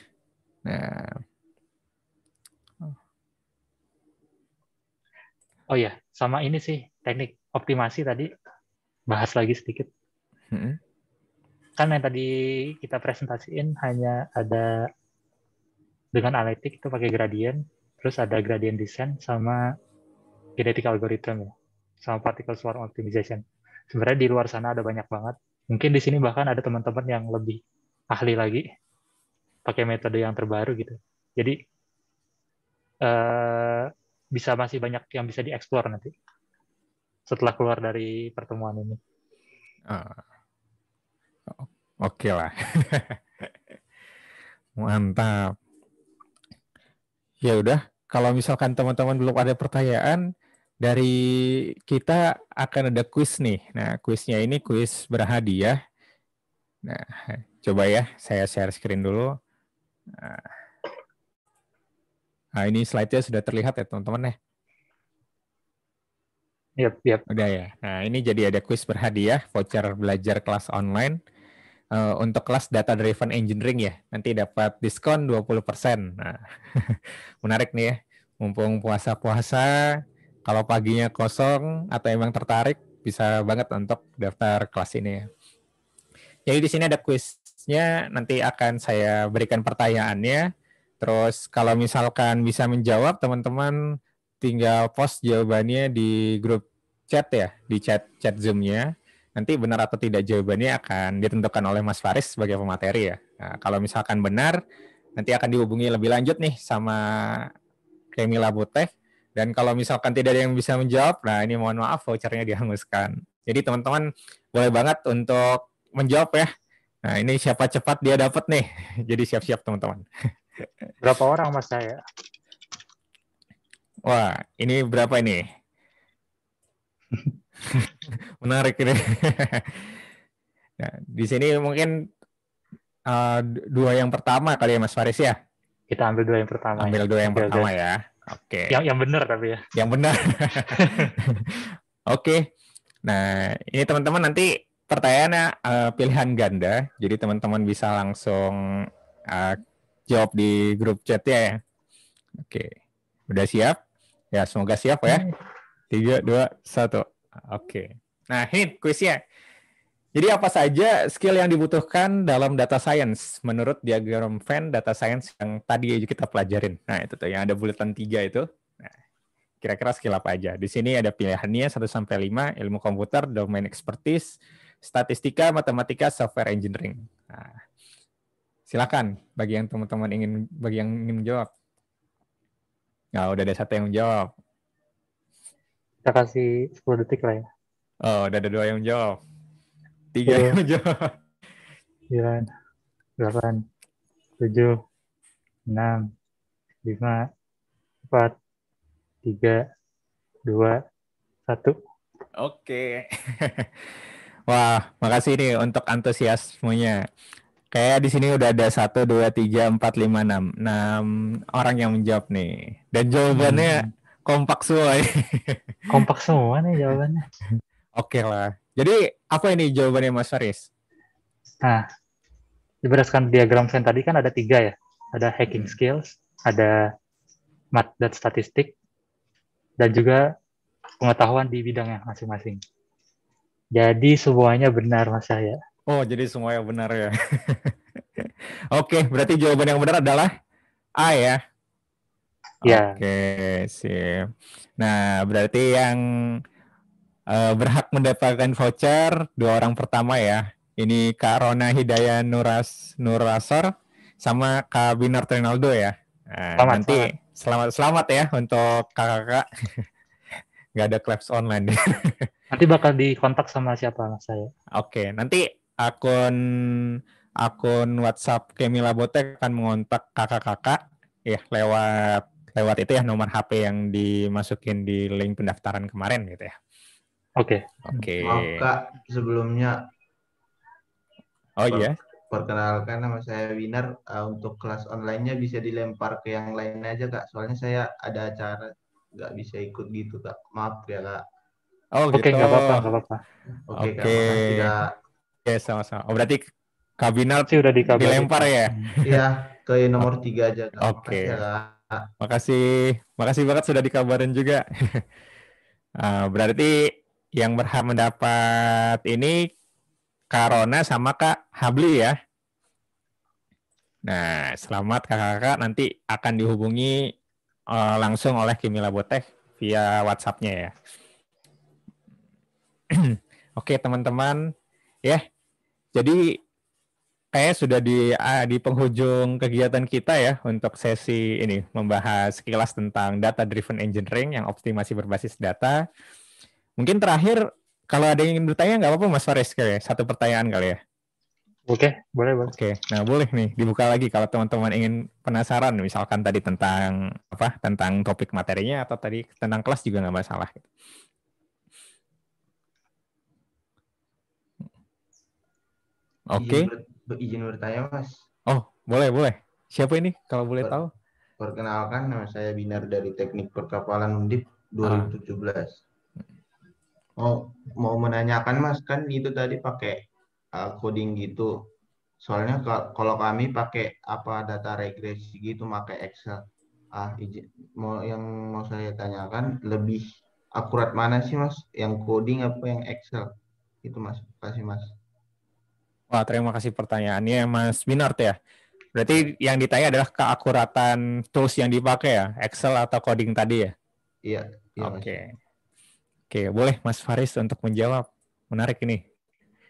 Speaker 1: [laughs] nah.
Speaker 2: Oh iya, sama ini sih teknik optimasi tadi bahas lagi sedikit. Hmm. Kan yang tadi kita presentasiin hanya ada dengan analitik itu pakai gradient, terus ada gradient descent sama genetik algorithm ya sama particle swarm optimization. Sebenarnya di luar sana ada banyak banget. Mungkin di sini bahkan ada teman-teman yang lebih ahli lagi pakai metode yang terbaru gitu. Jadi eh, bisa masih banyak yang bisa dieksplor nanti setelah keluar dari pertemuan ini. Uh,
Speaker 1: Oke okay lah, [laughs] mantap. Ya udah, kalau misalkan teman-teman belum ada pertanyaan, dari kita akan ada kuis nih. Nah, kuisnya ini kuis berhadiah. Nah, coba ya, saya share screen dulu. Nah, ah, ini slide-nya sudah terlihat ya, teman-teman ya. Yep, yep. Udah ya. Nah, ini jadi ada kuis berhadiah, voucher belajar kelas online eh, untuk kelas data driven engineering ya. Nanti dapat diskon 20%. Nah, [laughs] menarik nih ya. Mumpung puasa-puasa, kalau paginya kosong atau emang tertarik bisa banget untuk daftar kelas ini. Jadi di sini ada kuisnya, nanti akan saya berikan pertanyaannya. Terus kalau misalkan bisa menjawab teman-teman tinggal post jawabannya di grup chat ya, di chat chat zoomnya. Nanti benar atau tidak jawabannya akan ditentukan oleh Mas Faris sebagai pemateri ya. Nah, kalau misalkan benar, nanti akan dihubungi lebih lanjut nih sama Kemila Butek dan kalau misalkan tidak ada yang bisa menjawab, nah ini mohon maaf vouchernya dihanguskan. Jadi teman-teman boleh banget untuk menjawab ya. Nah ini siapa cepat dia dapat nih. [laughs] Jadi siap-siap teman-teman. [laughs] Berapa orang mas saya? Wah ini berapa ini? [laughs] Menarik ini. nah, di sini mungkin uh, dua yang pertama kali ya Mas Faris ya. Kita ambil dua yang pertama. Ambil ya. dua yang ya. pertama ya. Oke. Okay. Yang yang benar tapi ya. Yang benar. [laughs] Oke. Okay. Nah, ini teman-teman nanti pertanyaannya uh, pilihan ganda. Jadi teman-teman bisa langsung uh, jawab di grup chat ya. Oke. Okay. Udah siap? Ya, semoga siap ya. Hmm. Tiga, dua, satu. Oke. Okay. Nah, ini kuisnya. Jadi apa saja skill yang dibutuhkan dalam data science menurut diagram Venn data science yang tadi kita pelajarin. Nah, itu tuh yang ada bulatan tiga itu. Nah, kira-kira skill apa aja? Di sini ada pilihannya 1 sampai 5, ilmu komputer, domain expertise, statistika, matematika, software engineering. Nah, silakan bagi yang teman-teman ingin bagi yang ingin menjawab. Nah, udah ada satu yang menjawab.
Speaker 2: Kita kasih 10 detik lah ya.
Speaker 1: Oh, udah ada dua yang menjawab tiga iya. sembilan
Speaker 2: [laughs] iya delapan tujuh enam lima empat tiga
Speaker 1: dua satu oke [laughs] wah makasih nih untuk antusiasmenya kayak di sini udah ada satu dua tiga empat lima enam enam orang yang menjawab nih dan jawabannya hmm. kompak semua [laughs] kompak semua nih jawabannya oke lah jadi apa ini jawabannya Mas Faris?
Speaker 2: Nah, berdasarkan diagram Venn tadi kan ada tiga ya. Ada hacking hmm. skills, ada mat dan statistik, dan
Speaker 1: juga pengetahuan di bidangnya masing-masing.
Speaker 2: Jadi semuanya benar
Speaker 1: Mas Yahya. Oh, jadi semuanya benar ya. [laughs] Oke, okay, berarti jawaban yang benar adalah A ya. Yeah. Oke, okay, sip. Nah, berarti yang uh, berhak mendapatkan voucher dua orang pertama ya. Ini Kak Rona Hidayah Nuras Nurasor sama Kak Binar Trinaldo ya. Nah, selamat, nanti selamat. selamat selamat ya untuk kakak-kakak. [laughs] Gak ada claps online. [laughs] nanti bakal dikontak sama siapa mas saya? Oke, okay, nanti akun akun WhatsApp Kemila Botek akan mengontak kakak-kakak ya lewat lewat itu ya nomor HP yang dimasukin di link pendaftaran kemarin gitu ya. Oke. Okay. Oke. Okay. Maaf Kak,
Speaker 4: sebelumnya. Oh iya. Perkenalkan nama saya Winar. Uh, untuk kelas online-nya bisa dilempar ke yang lain aja Kak. Soalnya saya ada acara nggak bisa ikut gitu Kak. Maaf ya Kak.
Speaker 1: Oh, Oke, okay, gitu. nggak gitu. apa-apa, nggak apa-apa. Oke, okay, okay. Oke, sama-sama. Oh, berarti Kabinal sih udah dikabarin. dilempar ya? Iya, ke nomor
Speaker 4: tiga aja. Oke. Okay. Ya,
Speaker 1: makasih, makasih banget sudah dikabarin juga. uh, [laughs] berarti yang berhak mendapat ini Karona sama Kak Habli ya. Nah, selamat kakak-kakak nanti akan dihubungi uh, langsung oleh Kimilabotech via WhatsApp-nya ya. [clears throat] Oke, teman-teman, ya. Yeah. Jadi kayak sudah di uh, di penghujung kegiatan kita ya untuk sesi ini membahas sekilas tentang data driven engineering yang optimasi berbasis data. Mungkin terakhir kalau ada yang ingin bertanya nggak apa-apa Mas Faris kali ya. Satu pertanyaan kali ya. Oke, okay, boleh Oke, okay. nah boleh nih dibuka lagi kalau teman-teman ingin penasaran misalkan tadi tentang apa? Tentang topik materinya atau tadi tentang kelas juga nggak
Speaker 4: masalah. Oke. Okay. izin bertanya Mas. Oh, boleh boleh. Siapa ini kalau boleh per tahu? Perkenalkan nama saya Binar dari Teknik Perkapalan Undip 2017. Ah mau mau menanyakan mas kan itu tadi pakai uh, coding gitu soalnya kalau kami pakai apa data regresi gitu pakai Excel ah izin, mau yang mau saya tanyakan lebih akurat mana sih mas yang coding apa yang Excel itu mas kasih mas wah terima kasih pertanyaannya mas Minart ya berarti yang ditanya adalah
Speaker 1: keakuratan tools yang dipakai ya Excel atau coding tadi ya
Speaker 4: iya, iya oke okay.
Speaker 1: Oke, boleh Mas Faris untuk menjawab. Menarik ini.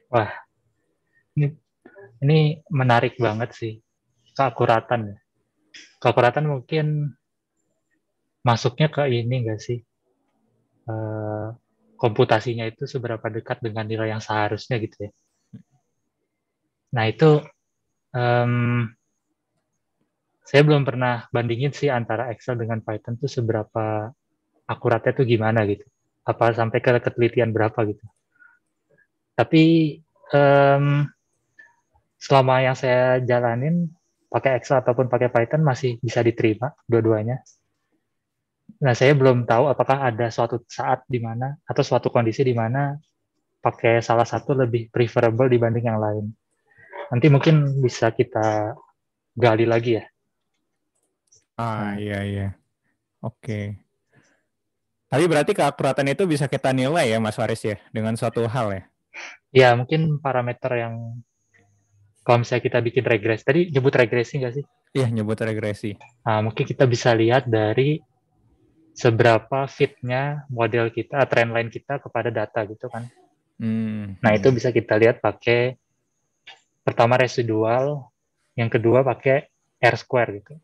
Speaker 1: Wah,
Speaker 3: ini,
Speaker 2: ini menarik banget sih. Keakuratan. Ya. Keakuratan mungkin masuknya ke ini nggak sih? Uh, komputasinya itu seberapa dekat dengan nilai yang seharusnya gitu ya. Nah itu um, saya belum pernah bandingin sih antara Excel dengan Python itu seberapa akuratnya itu gimana gitu apa sampai ke ketelitian berapa gitu. Tapi um, selama yang saya jalanin pakai Excel ataupun pakai Python masih bisa diterima dua-duanya. Nah, saya belum tahu apakah ada suatu saat di mana atau suatu kondisi di mana pakai salah satu lebih preferable dibanding yang lain. Nanti mungkin bisa kita gali lagi ya.
Speaker 1: Ah, iya iya. Oke. Okay. Tapi berarti keakuratan itu bisa kita nilai ya Mas Faris ya dengan suatu hal ya? Ya mungkin
Speaker 2: parameter yang kalau misalnya kita bikin regresi, tadi nyebut regresi nggak sih? Iya nyebut regresi. Nah, mungkin kita bisa lihat dari seberapa fitnya model kita, eh, trendline kita kepada data gitu kan. Hmm. Nah hmm. itu bisa kita lihat pakai pertama residual, yang kedua pakai R square gitu.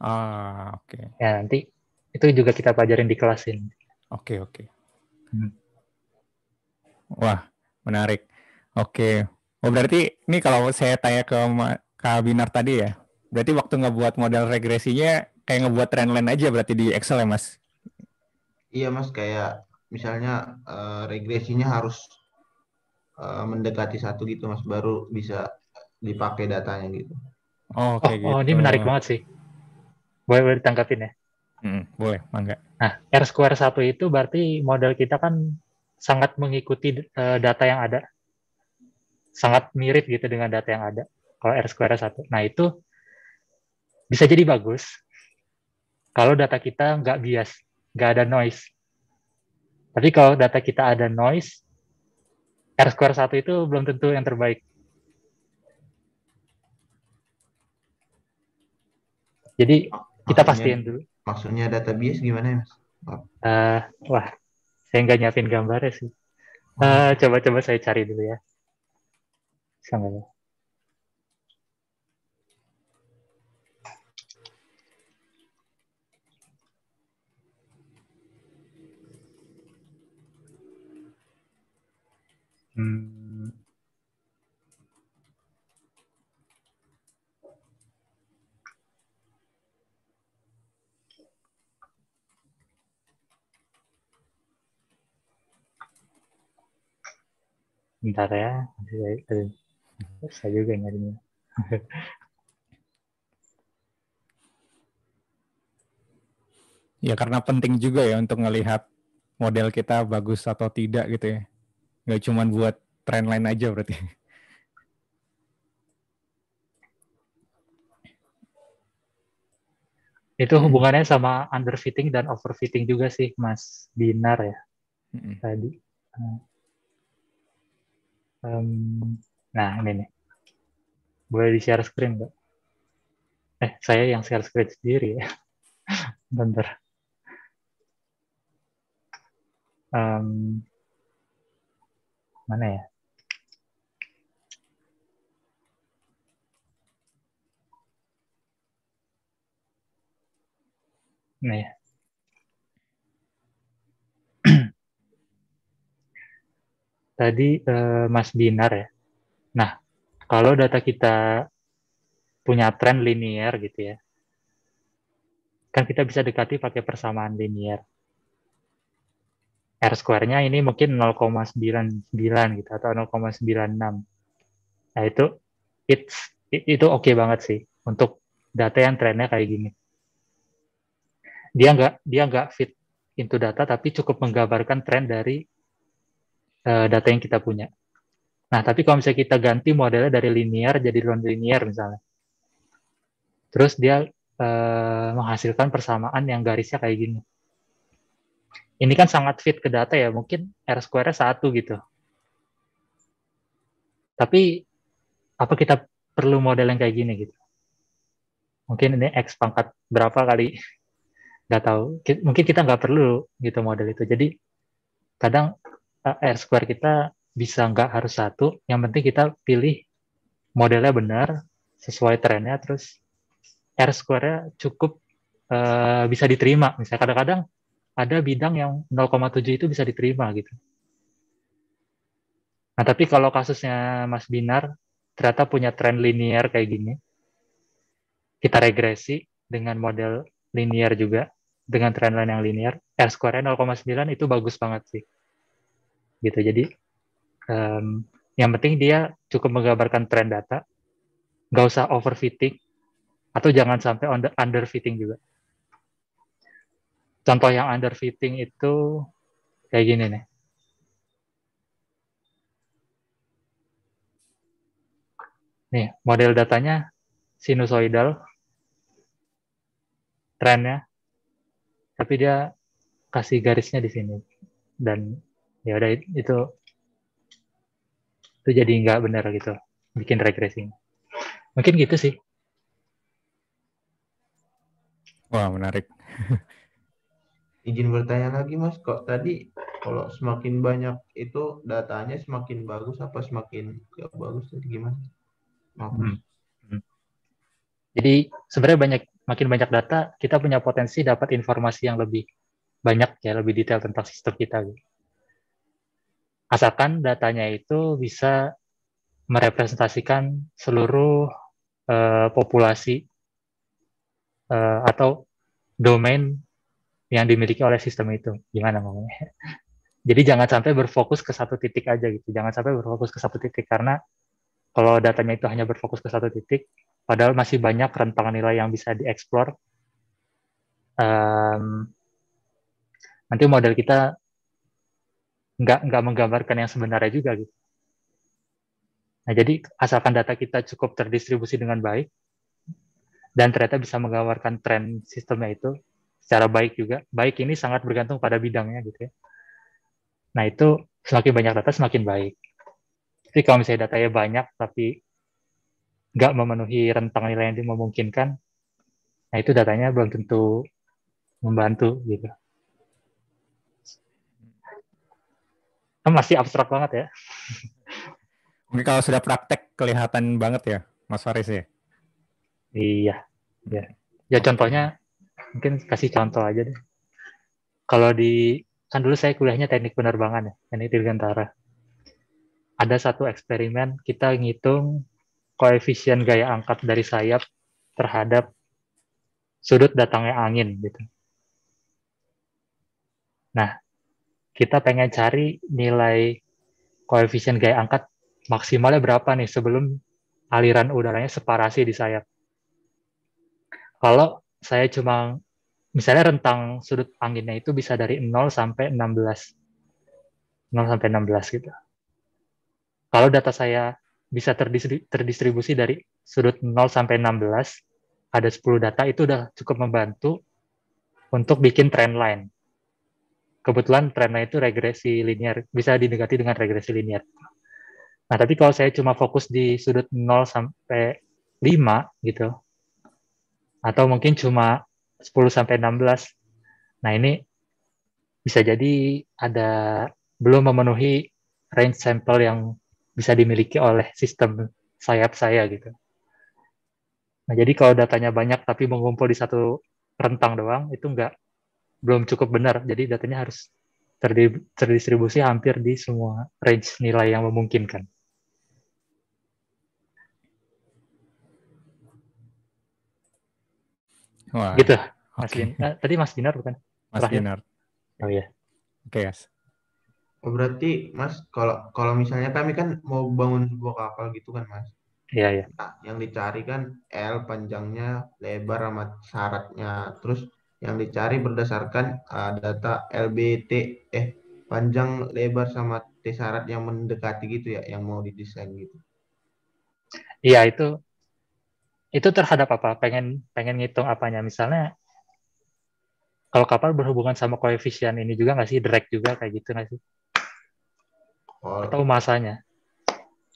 Speaker 2: Ah oke. Okay. Ya nanti itu juga kita pelajarin di kelas ini.
Speaker 1: Oke oke. Hmm. Wah menarik. Oke. Okay. Oh berarti ini kalau saya tanya ke Kak Binar tadi ya, berarti waktu ngebuat model regresinya kayak ngebuat trendline aja berarti di Excel ya mas?
Speaker 4: Iya mas kayak misalnya uh, regresinya harus uh, mendekati satu gitu mas baru bisa dipakai datanya gitu.
Speaker 1: Oh, okay, oh, oh, gitu. oh ini menarik banget
Speaker 4: sih.
Speaker 2: Boleh, boleh ditangkapin ya?
Speaker 4: Hmm,
Speaker 1: boleh, mangga. Nah,
Speaker 4: R square 1 itu
Speaker 2: berarti model kita kan sangat mengikuti eh, data yang ada. Sangat mirip gitu dengan data yang ada. Kalau R square 1. Nah, itu bisa jadi bagus kalau data kita nggak bias, nggak ada noise. Tapi kalau data kita ada noise, R square 1 itu belum tentu yang terbaik. Jadi kita pastiin dulu maksudnya data bias gimana ya mas? Uh, wah, saya nggak nyiapin gambarnya sih. Eh, hmm. Coba-coba uh, coba saya cari dulu ya. Sama ya.
Speaker 3: Bentar ya, nanti
Speaker 2: saya, juga nyarinya.
Speaker 1: [laughs] ya karena penting juga ya untuk melihat model kita bagus atau tidak gitu ya. Nggak cuma buat trend lain aja berarti.
Speaker 2: Itu hubungannya sama underfitting dan overfitting juga sih Mas Binar ya. Mm -hmm. Tadi. Um, nah, ini nih. Boleh di-share screen, Mbak? Eh, saya yang share screen sendiri ya. [laughs] Bentar.
Speaker 3: Um, mana ya? Nih. Ya.
Speaker 2: tadi uh, Mas Binar ya. Nah, kalau data kita punya tren linear gitu ya, kan kita bisa dekati pakai persamaan linear. R square-nya ini mungkin 0,99 gitu atau 0,96. Nah, itu it's, itu oke okay banget sih untuk data yang trennya kayak gini. Dia nggak dia nggak fit into data tapi cukup menggambarkan tren dari Eh, data yang kita punya. Nah, tapi kalau misalnya kita ganti modelnya dari linear jadi non-linear misalnya. Terus dia uh, menghasilkan persamaan yang garisnya kayak gini. Ini kan sangat fit ke data ya, mungkin R square-nya satu gitu. Tapi apa kita perlu model yang kayak gini gitu? Mungkin ini X pangkat berapa kali, [laughs] nggak tahu. Mungkin kita nggak perlu gitu model itu. Jadi kadang uh, eh, R square kita bisa nggak harus satu, yang penting kita pilih modelnya benar, sesuai trennya, terus R square-nya cukup uh, bisa diterima. Misalnya kadang-kadang ada bidang yang 0,7 itu bisa diterima gitu. Nah, tapi kalau kasusnya Mas Binar ternyata punya tren linear kayak gini, kita regresi dengan model linear juga, dengan tren line yang linear, R square-nya 0,9 itu bagus banget sih gitu. Jadi um, yang penting dia cukup menggambarkan tren data, nggak usah overfitting atau jangan sampai under underfitting juga. Contoh yang underfitting itu kayak gini nih. Nih, model datanya sinusoidal, trennya, tapi dia kasih garisnya di sini. Dan ya udah itu itu jadi nggak benar gitu bikin regressing mungkin gitu sih
Speaker 1: wah menarik [laughs]
Speaker 4: izin bertanya lagi mas kok tadi kalau semakin banyak itu datanya semakin bagus apa semakin gak bagus gimana Maaf. Hmm. Hmm.
Speaker 2: jadi sebenarnya banyak makin banyak data kita punya potensi dapat informasi yang lebih banyak ya lebih detail tentang sistem kita gitu asalkan datanya itu bisa merepresentasikan seluruh uh, populasi uh, atau domain yang dimiliki oleh sistem itu. Gimana ngomongnya? [laughs] Jadi jangan sampai berfokus ke satu titik aja gitu. Jangan sampai berfokus ke satu titik karena kalau datanya itu hanya berfokus ke satu titik, padahal masih banyak rentang nilai yang bisa dieksplor. Um, nanti model kita nggak nggak menggambarkan yang sebenarnya juga gitu. Nah jadi asalkan data kita cukup terdistribusi dengan baik dan ternyata bisa menggambarkan tren sistemnya itu secara baik juga. Baik ini sangat bergantung pada bidangnya gitu ya. Nah itu semakin banyak data semakin baik. Jadi kalau misalnya datanya banyak tapi nggak memenuhi rentang nilai yang dimungkinkan, nah itu datanya belum tentu membantu gitu.
Speaker 1: Kan masih abstrak banget ya. [laughs] Mungkin kalau sudah praktek kelihatan banget ya, Mas Faris ya. Iya, ya.
Speaker 2: Ya contohnya mungkin kasih contoh aja deh. Kalau di kan dulu saya kuliahnya teknik penerbangan ya, teknik dirgantara. Ada satu eksperimen kita ngitung koefisien gaya angkat dari sayap terhadap sudut datangnya angin gitu. Nah, kita pengen cari nilai koefisien gaya angkat maksimalnya berapa nih sebelum aliran udaranya separasi di sayap. Kalau saya cuma misalnya rentang sudut anginnya itu bisa dari 0 sampai 16. 0 sampai 16 gitu. Kalau data saya bisa terdistribusi dari sudut 0 sampai 16, ada 10 data itu udah cukup membantu untuk bikin trend line kebetulan trennya itu regresi linear, bisa didekati dengan regresi linear. Nah, tapi kalau saya cuma fokus di sudut 0 sampai 5 gitu, atau mungkin cuma 10 sampai 16, nah ini bisa jadi ada belum memenuhi range sampel yang bisa dimiliki oleh sistem sayap saya gitu. Nah, jadi kalau datanya banyak tapi mengumpul di satu rentang doang, itu nggak belum cukup benar. Jadi datanya harus terdistribusi hampir di semua range nilai yang memungkinkan.
Speaker 1: Wah, gitu, Mas okay. Dinar. Eh,
Speaker 4: tadi Mas Dinar bukan?
Speaker 1: Mas Terakhir. Dinar. Oh iya. Oke,
Speaker 4: okay, Mas. Oh, berarti Mas kalau kalau misalnya kami kan mau bangun sebuah kapal gitu kan Mas. Iya, iya. Nah, yang dicari kan L panjangnya, lebar sama syaratnya. Terus yang dicari berdasarkan uh, data LBT eh panjang lebar sama T syarat yang mendekati gitu ya yang mau didesain gitu. Iya itu itu terhadap apa? Pengen pengen ngitung
Speaker 2: apanya misalnya kalau kapal berhubungan sama koefisien ini juga nggak sih drag
Speaker 4: juga kayak gitu nggak sih? Kalau, Atau masanya?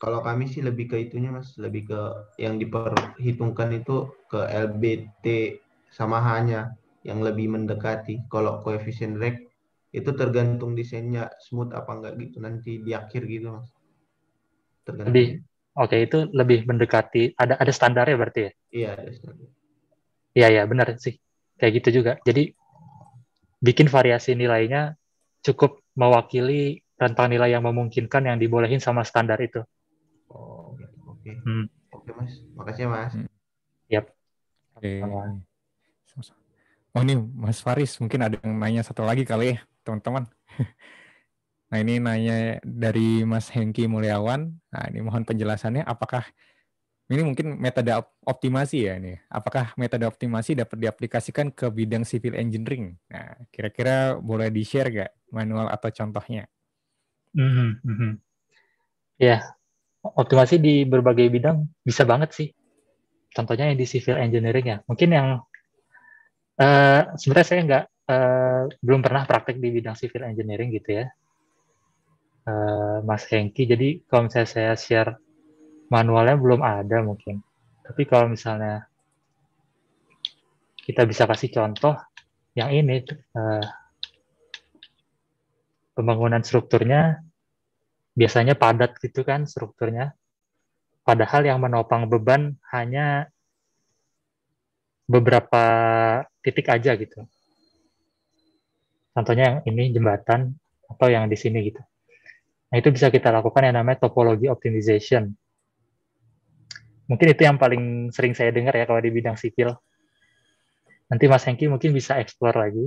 Speaker 4: Kalau kami sih lebih ke itunya mas, lebih ke yang diperhitungkan itu ke LBT sama hanya yang lebih mendekati. Kalau koefisien rek itu tergantung desainnya smooth apa enggak gitu nanti di akhir gitu mas. Tergantung. Lebih
Speaker 2: oke okay, itu lebih mendekati ada ada standarnya berarti ya?
Speaker 4: Iya ada standar.
Speaker 2: Iya iya benar sih kayak gitu juga. Jadi bikin variasi nilainya cukup mewakili rentang nilai yang memungkinkan yang dibolehin sama standar itu.
Speaker 4: Oh, oke. Okay. Hmm. Oke, okay, Mas. Makasih, ya, Mas. Hmm. Yap. Oke. Okay.
Speaker 1: Oh ini Mas Faris mungkin ada yang nanya satu lagi kali ya teman-teman. [laughs] Nah ini nanya dari Mas Hengki Mulyawan. Nah ini mohon penjelasannya apakah ini mungkin metode optimasi ya ini. Apakah metode optimasi dapat diaplikasikan ke bidang civil engineering? Nah, kira-kira boleh di-share gak manual atau contohnya? Mm -hmm. Ya, optimasi
Speaker 2: di berbagai bidang bisa banget sih. Contohnya yang di civil engineering ya. Mungkin yang Eh, sebenarnya saya nggak uh, belum pernah praktek di bidang civil engineering gitu ya, uh, Mas Hengki. Jadi kalau misalnya saya share manualnya belum ada mungkin. Tapi kalau misalnya kita bisa kasih contoh yang ini uh, pembangunan strukturnya biasanya padat gitu kan strukturnya. Padahal yang menopang beban hanya beberapa titik aja gitu. Contohnya yang ini jembatan atau yang di sini gitu. Nah itu bisa kita lakukan yang namanya topology optimization. Mungkin itu yang paling sering saya dengar ya kalau di bidang sipil. Nanti Mas Hengki mungkin bisa explore lagi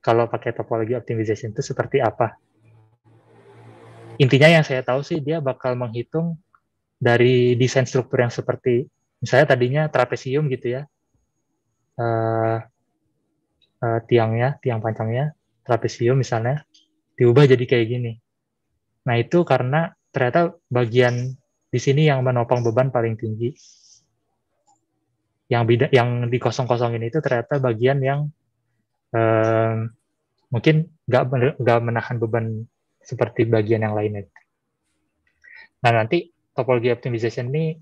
Speaker 2: kalau pakai topology optimization itu seperti apa. Intinya yang saya tahu sih dia bakal menghitung dari desain struktur yang seperti misalnya tadinya trapesium gitu ya, uh, uh, tiangnya, tiang pancangnya, trapesium misalnya, diubah jadi kayak gini. Nah itu karena ternyata bagian di sini yang menopang beban paling tinggi. Yang di kosong dikosong-kosongin itu ternyata bagian yang uh, mungkin nggak nggak menahan beban seperti bagian yang lainnya. Nah nanti topologi optimization ini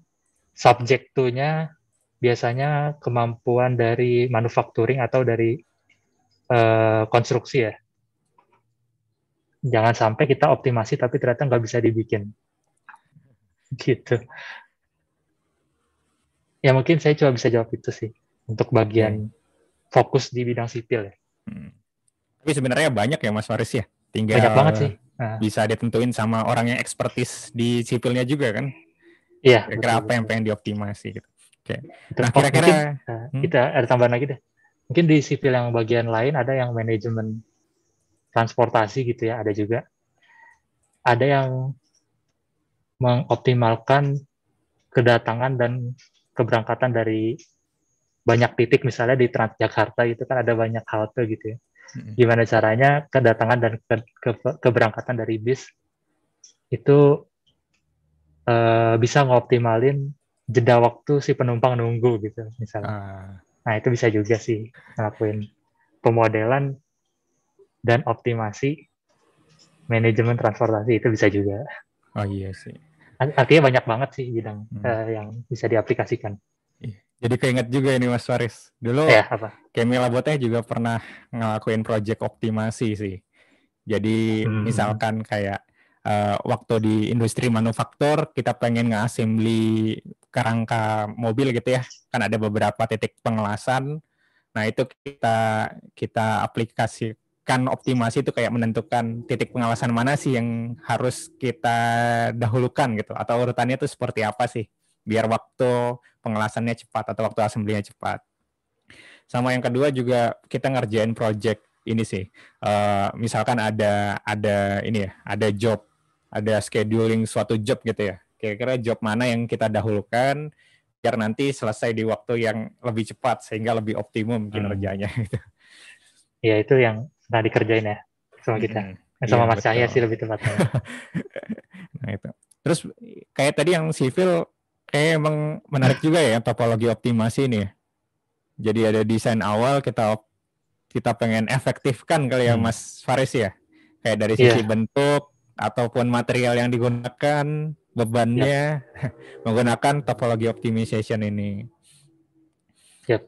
Speaker 2: subjektunya biasanya kemampuan dari manufacturing atau dari uh, konstruksi ya. Jangan sampai kita optimasi tapi ternyata nggak bisa dibikin. [laughs] Gitu. Ya mungkin saya coba bisa jawab itu sih
Speaker 1: untuk bagian hmm. fokus di bidang sipil ya. Hmm. Tapi sebenarnya banyak ya Mas Faris ya. Tinggal banyak banget sih. Ah. Bisa ditentuin sama orang yang ekspertis di sipilnya juga kan. Iya. Kira-kira apa yang pengen dioptimasi gitu. Oke. Okay. Nah, kira-kira hmm? Nah, kita ada tambahan lagi
Speaker 2: deh. Mungkin di sipil yang bagian lain ada yang manajemen transportasi gitu ya, ada juga. Ada yang mengoptimalkan kedatangan dan keberangkatan dari banyak titik misalnya di Transjakarta itu kan ada banyak halte gitu ya. Hmm. Gimana caranya kedatangan dan ke, ke, keberangkatan dari bis itu uh, bisa ngoptimalin jeda waktu si penumpang nunggu gitu misalnya. Uh. Nah itu bisa juga sih ngelakuin pemodelan dan optimasi manajemen transportasi itu bisa juga. Oh iya sih. Artinya banyak banget sih bidang hmm. uh,
Speaker 1: yang bisa diaplikasikan. Iya. Jadi keinget juga ini Mas Faris. Dulu ya, apa? Kemi Labotnya juga pernah ngelakuin project optimasi sih. Jadi hmm. misalkan kayak uh, waktu di industri manufaktur kita pengen nge-assembly kerangka mobil gitu ya kan ada beberapa titik pengelasan nah itu kita kita aplikasikan optimasi itu kayak menentukan titik pengelasan mana sih yang harus kita dahulukan gitu atau urutannya itu seperti apa sih biar waktu pengelasannya cepat atau waktu assembly cepat sama yang kedua juga kita ngerjain project ini sih uh, misalkan ada ada ini ya ada job ada scheduling suatu job gitu ya. Kira-kira job mana yang kita dahulukan biar nanti selesai di waktu yang lebih cepat sehingga lebih optimum hmm. kinerjanya. [laughs] Gitu. Ya itu yang tadi dikerjain ya sama kita. Hmm. Eh,
Speaker 3: sama ya, Mas Cahya sih lebih tepat. [laughs]
Speaker 2: nah itu.
Speaker 1: Terus kayak tadi yang sivil kayak emang menarik juga ya topologi optimasi ini. Ya. Jadi ada desain awal kita kita pengen efektifkan kali ya hmm. Mas Faris ya. Kayak dari sisi yeah. bentuk, ataupun material yang digunakan, bebannya yep. [laughs] menggunakan topologi optimization ini. Yep.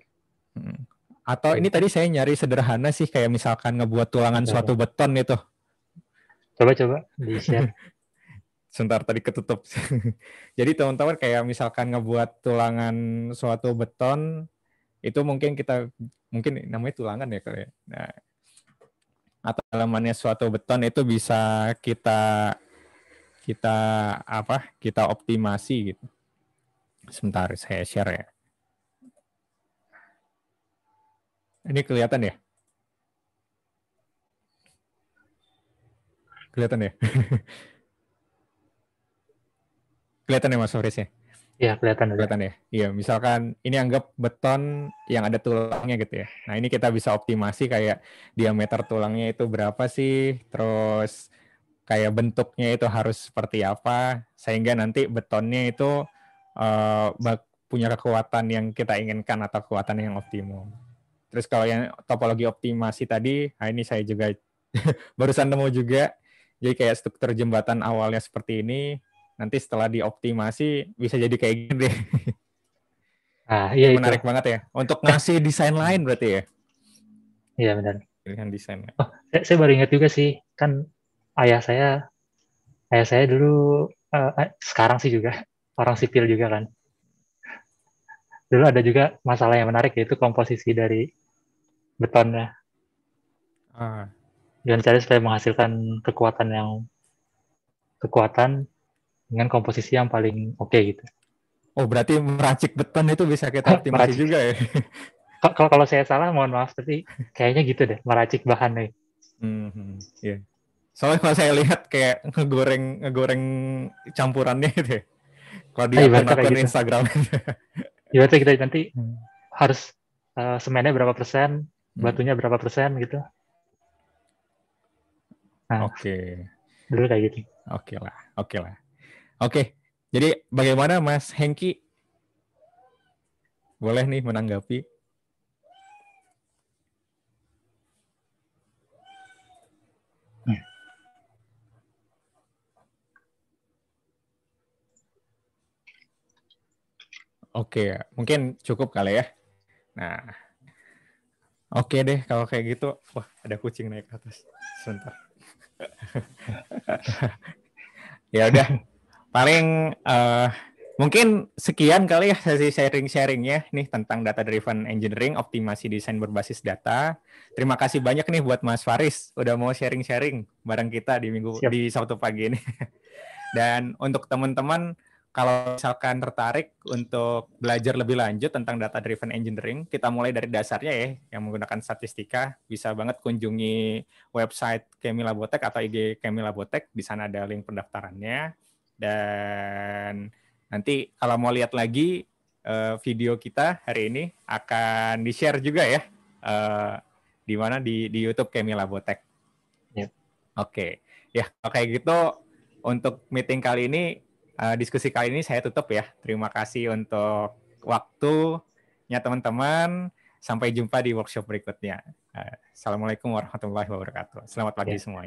Speaker 1: Hmm. Atau ini tadi saya nyari sederhana sih kayak misalkan ngebuat tulangan coba. suatu beton itu. Coba coba di share. [laughs] Sebentar tadi ketutup. [laughs] Jadi teman-teman kayak misalkan ngebuat tulangan suatu beton itu mungkin kita mungkin namanya tulangan ya kayak. Ya? Nah, atau elemennya suatu beton itu bisa kita kita apa kita optimasi gitu. Sebentar saya share ya. Ini kelihatan ya? Kelihatan ya? [laughs] kelihatan ya Mas Fris ya?
Speaker 4: Iya, kelihatan. Kelihatan ya.
Speaker 1: Iya, misalkan ini anggap beton yang ada tulangnya gitu ya. Nah, ini kita bisa optimasi kayak diameter tulangnya itu berapa sih, terus kayak bentuknya itu harus seperti apa, sehingga nanti betonnya itu uh, punya kekuatan yang kita inginkan atau kekuatan yang optimum. Terus kalau yang topologi optimasi tadi, nah ini saya juga [laughs] barusan nemu juga. Jadi kayak struktur jembatan awalnya seperti ini, nanti setelah dioptimasi bisa jadi kayak gini deh. Ah, iya Menarik itu. banget ya. Untuk ngasih desain lain berarti ya. Iya benar. Pilihan desain. Oh,
Speaker 2: saya, saya baru ingat juga sih, kan ayah saya ayah saya dulu uh, sekarang sih juga orang sipil juga kan. Dulu ada juga masalah yang menarik yaitu komposisi dari betonnya. Ah. Dengan cara supaya menghasilkan kekuatan yang kekuatan dengan komposisi yang paling oke okay, gitu. Oh berarti meracik beton itu bisa kita [laughs] optimasi juga ya? [laughs] Kalau kalau saya
Speaker 1: salah mohon maaf tapi kayaknya gitu deh meracik bahannya.
Speaker 3: Mm hmm, yeah.
Speaker 1: Soalnya kalau saya lihat kayak ngegoreng ngegoreng campurannya gitu. Ya. Kalau di ah, akun di gitu. Instagram. [laughs] kita nanti hmm. harus uh, semennya
Speaker 2: berapa persen, hmm. batunya berapa persen gitu.
Speaker 1: Nah, Oke. Okay. Dulu kayak gitu. Oke okay lah, oke okay lah. Oke, jadi bagaimana Mas Hengki? Boleh nih menanggapi. Oke, mungkin cukup kali ya. Nah, oke deh kalau kayak gitu. Wah, ada kucing naik atas. Sebentar. [laughs] ya udah, paling uh, mungkin sekian kali ya sesi sharing-sharingnya nih tentang data driven engineering, optimasi desain berbasis data. Terima kasih banyak nih buat Mas Faris udah mau sharing-sharing bareng kita di minggu Siap. di Sabtu pagi ini. [laughs] Dan untuk teman-teman kalau misalkan tertarik untuk belajar lebih lanjut tentang data driven engineering, kita mulai dari dasarnya ya, yang menggunakan statistika, bisa banget kunjungi website Kemi Labotek atau IG Kemi Labotek, di sana ada link pendaftarannya. Dan nanti kalau mau lihat lagi uh, video kita hari ini akan di-share juga ya. Uh, di mana di di YouTube Kemi Labotek. Yep. Oke. Okay. Ya, oke gitu untuk meeting kali ini uh, diskusi kali ini saya tutup ya. Terima kasih untuk waktunya teman-teman. Sampai jumpa di workshop berikutnya. Assalamualaikum warahmatullahi wabarakatuh. Selamat pagi yeah. semuanya.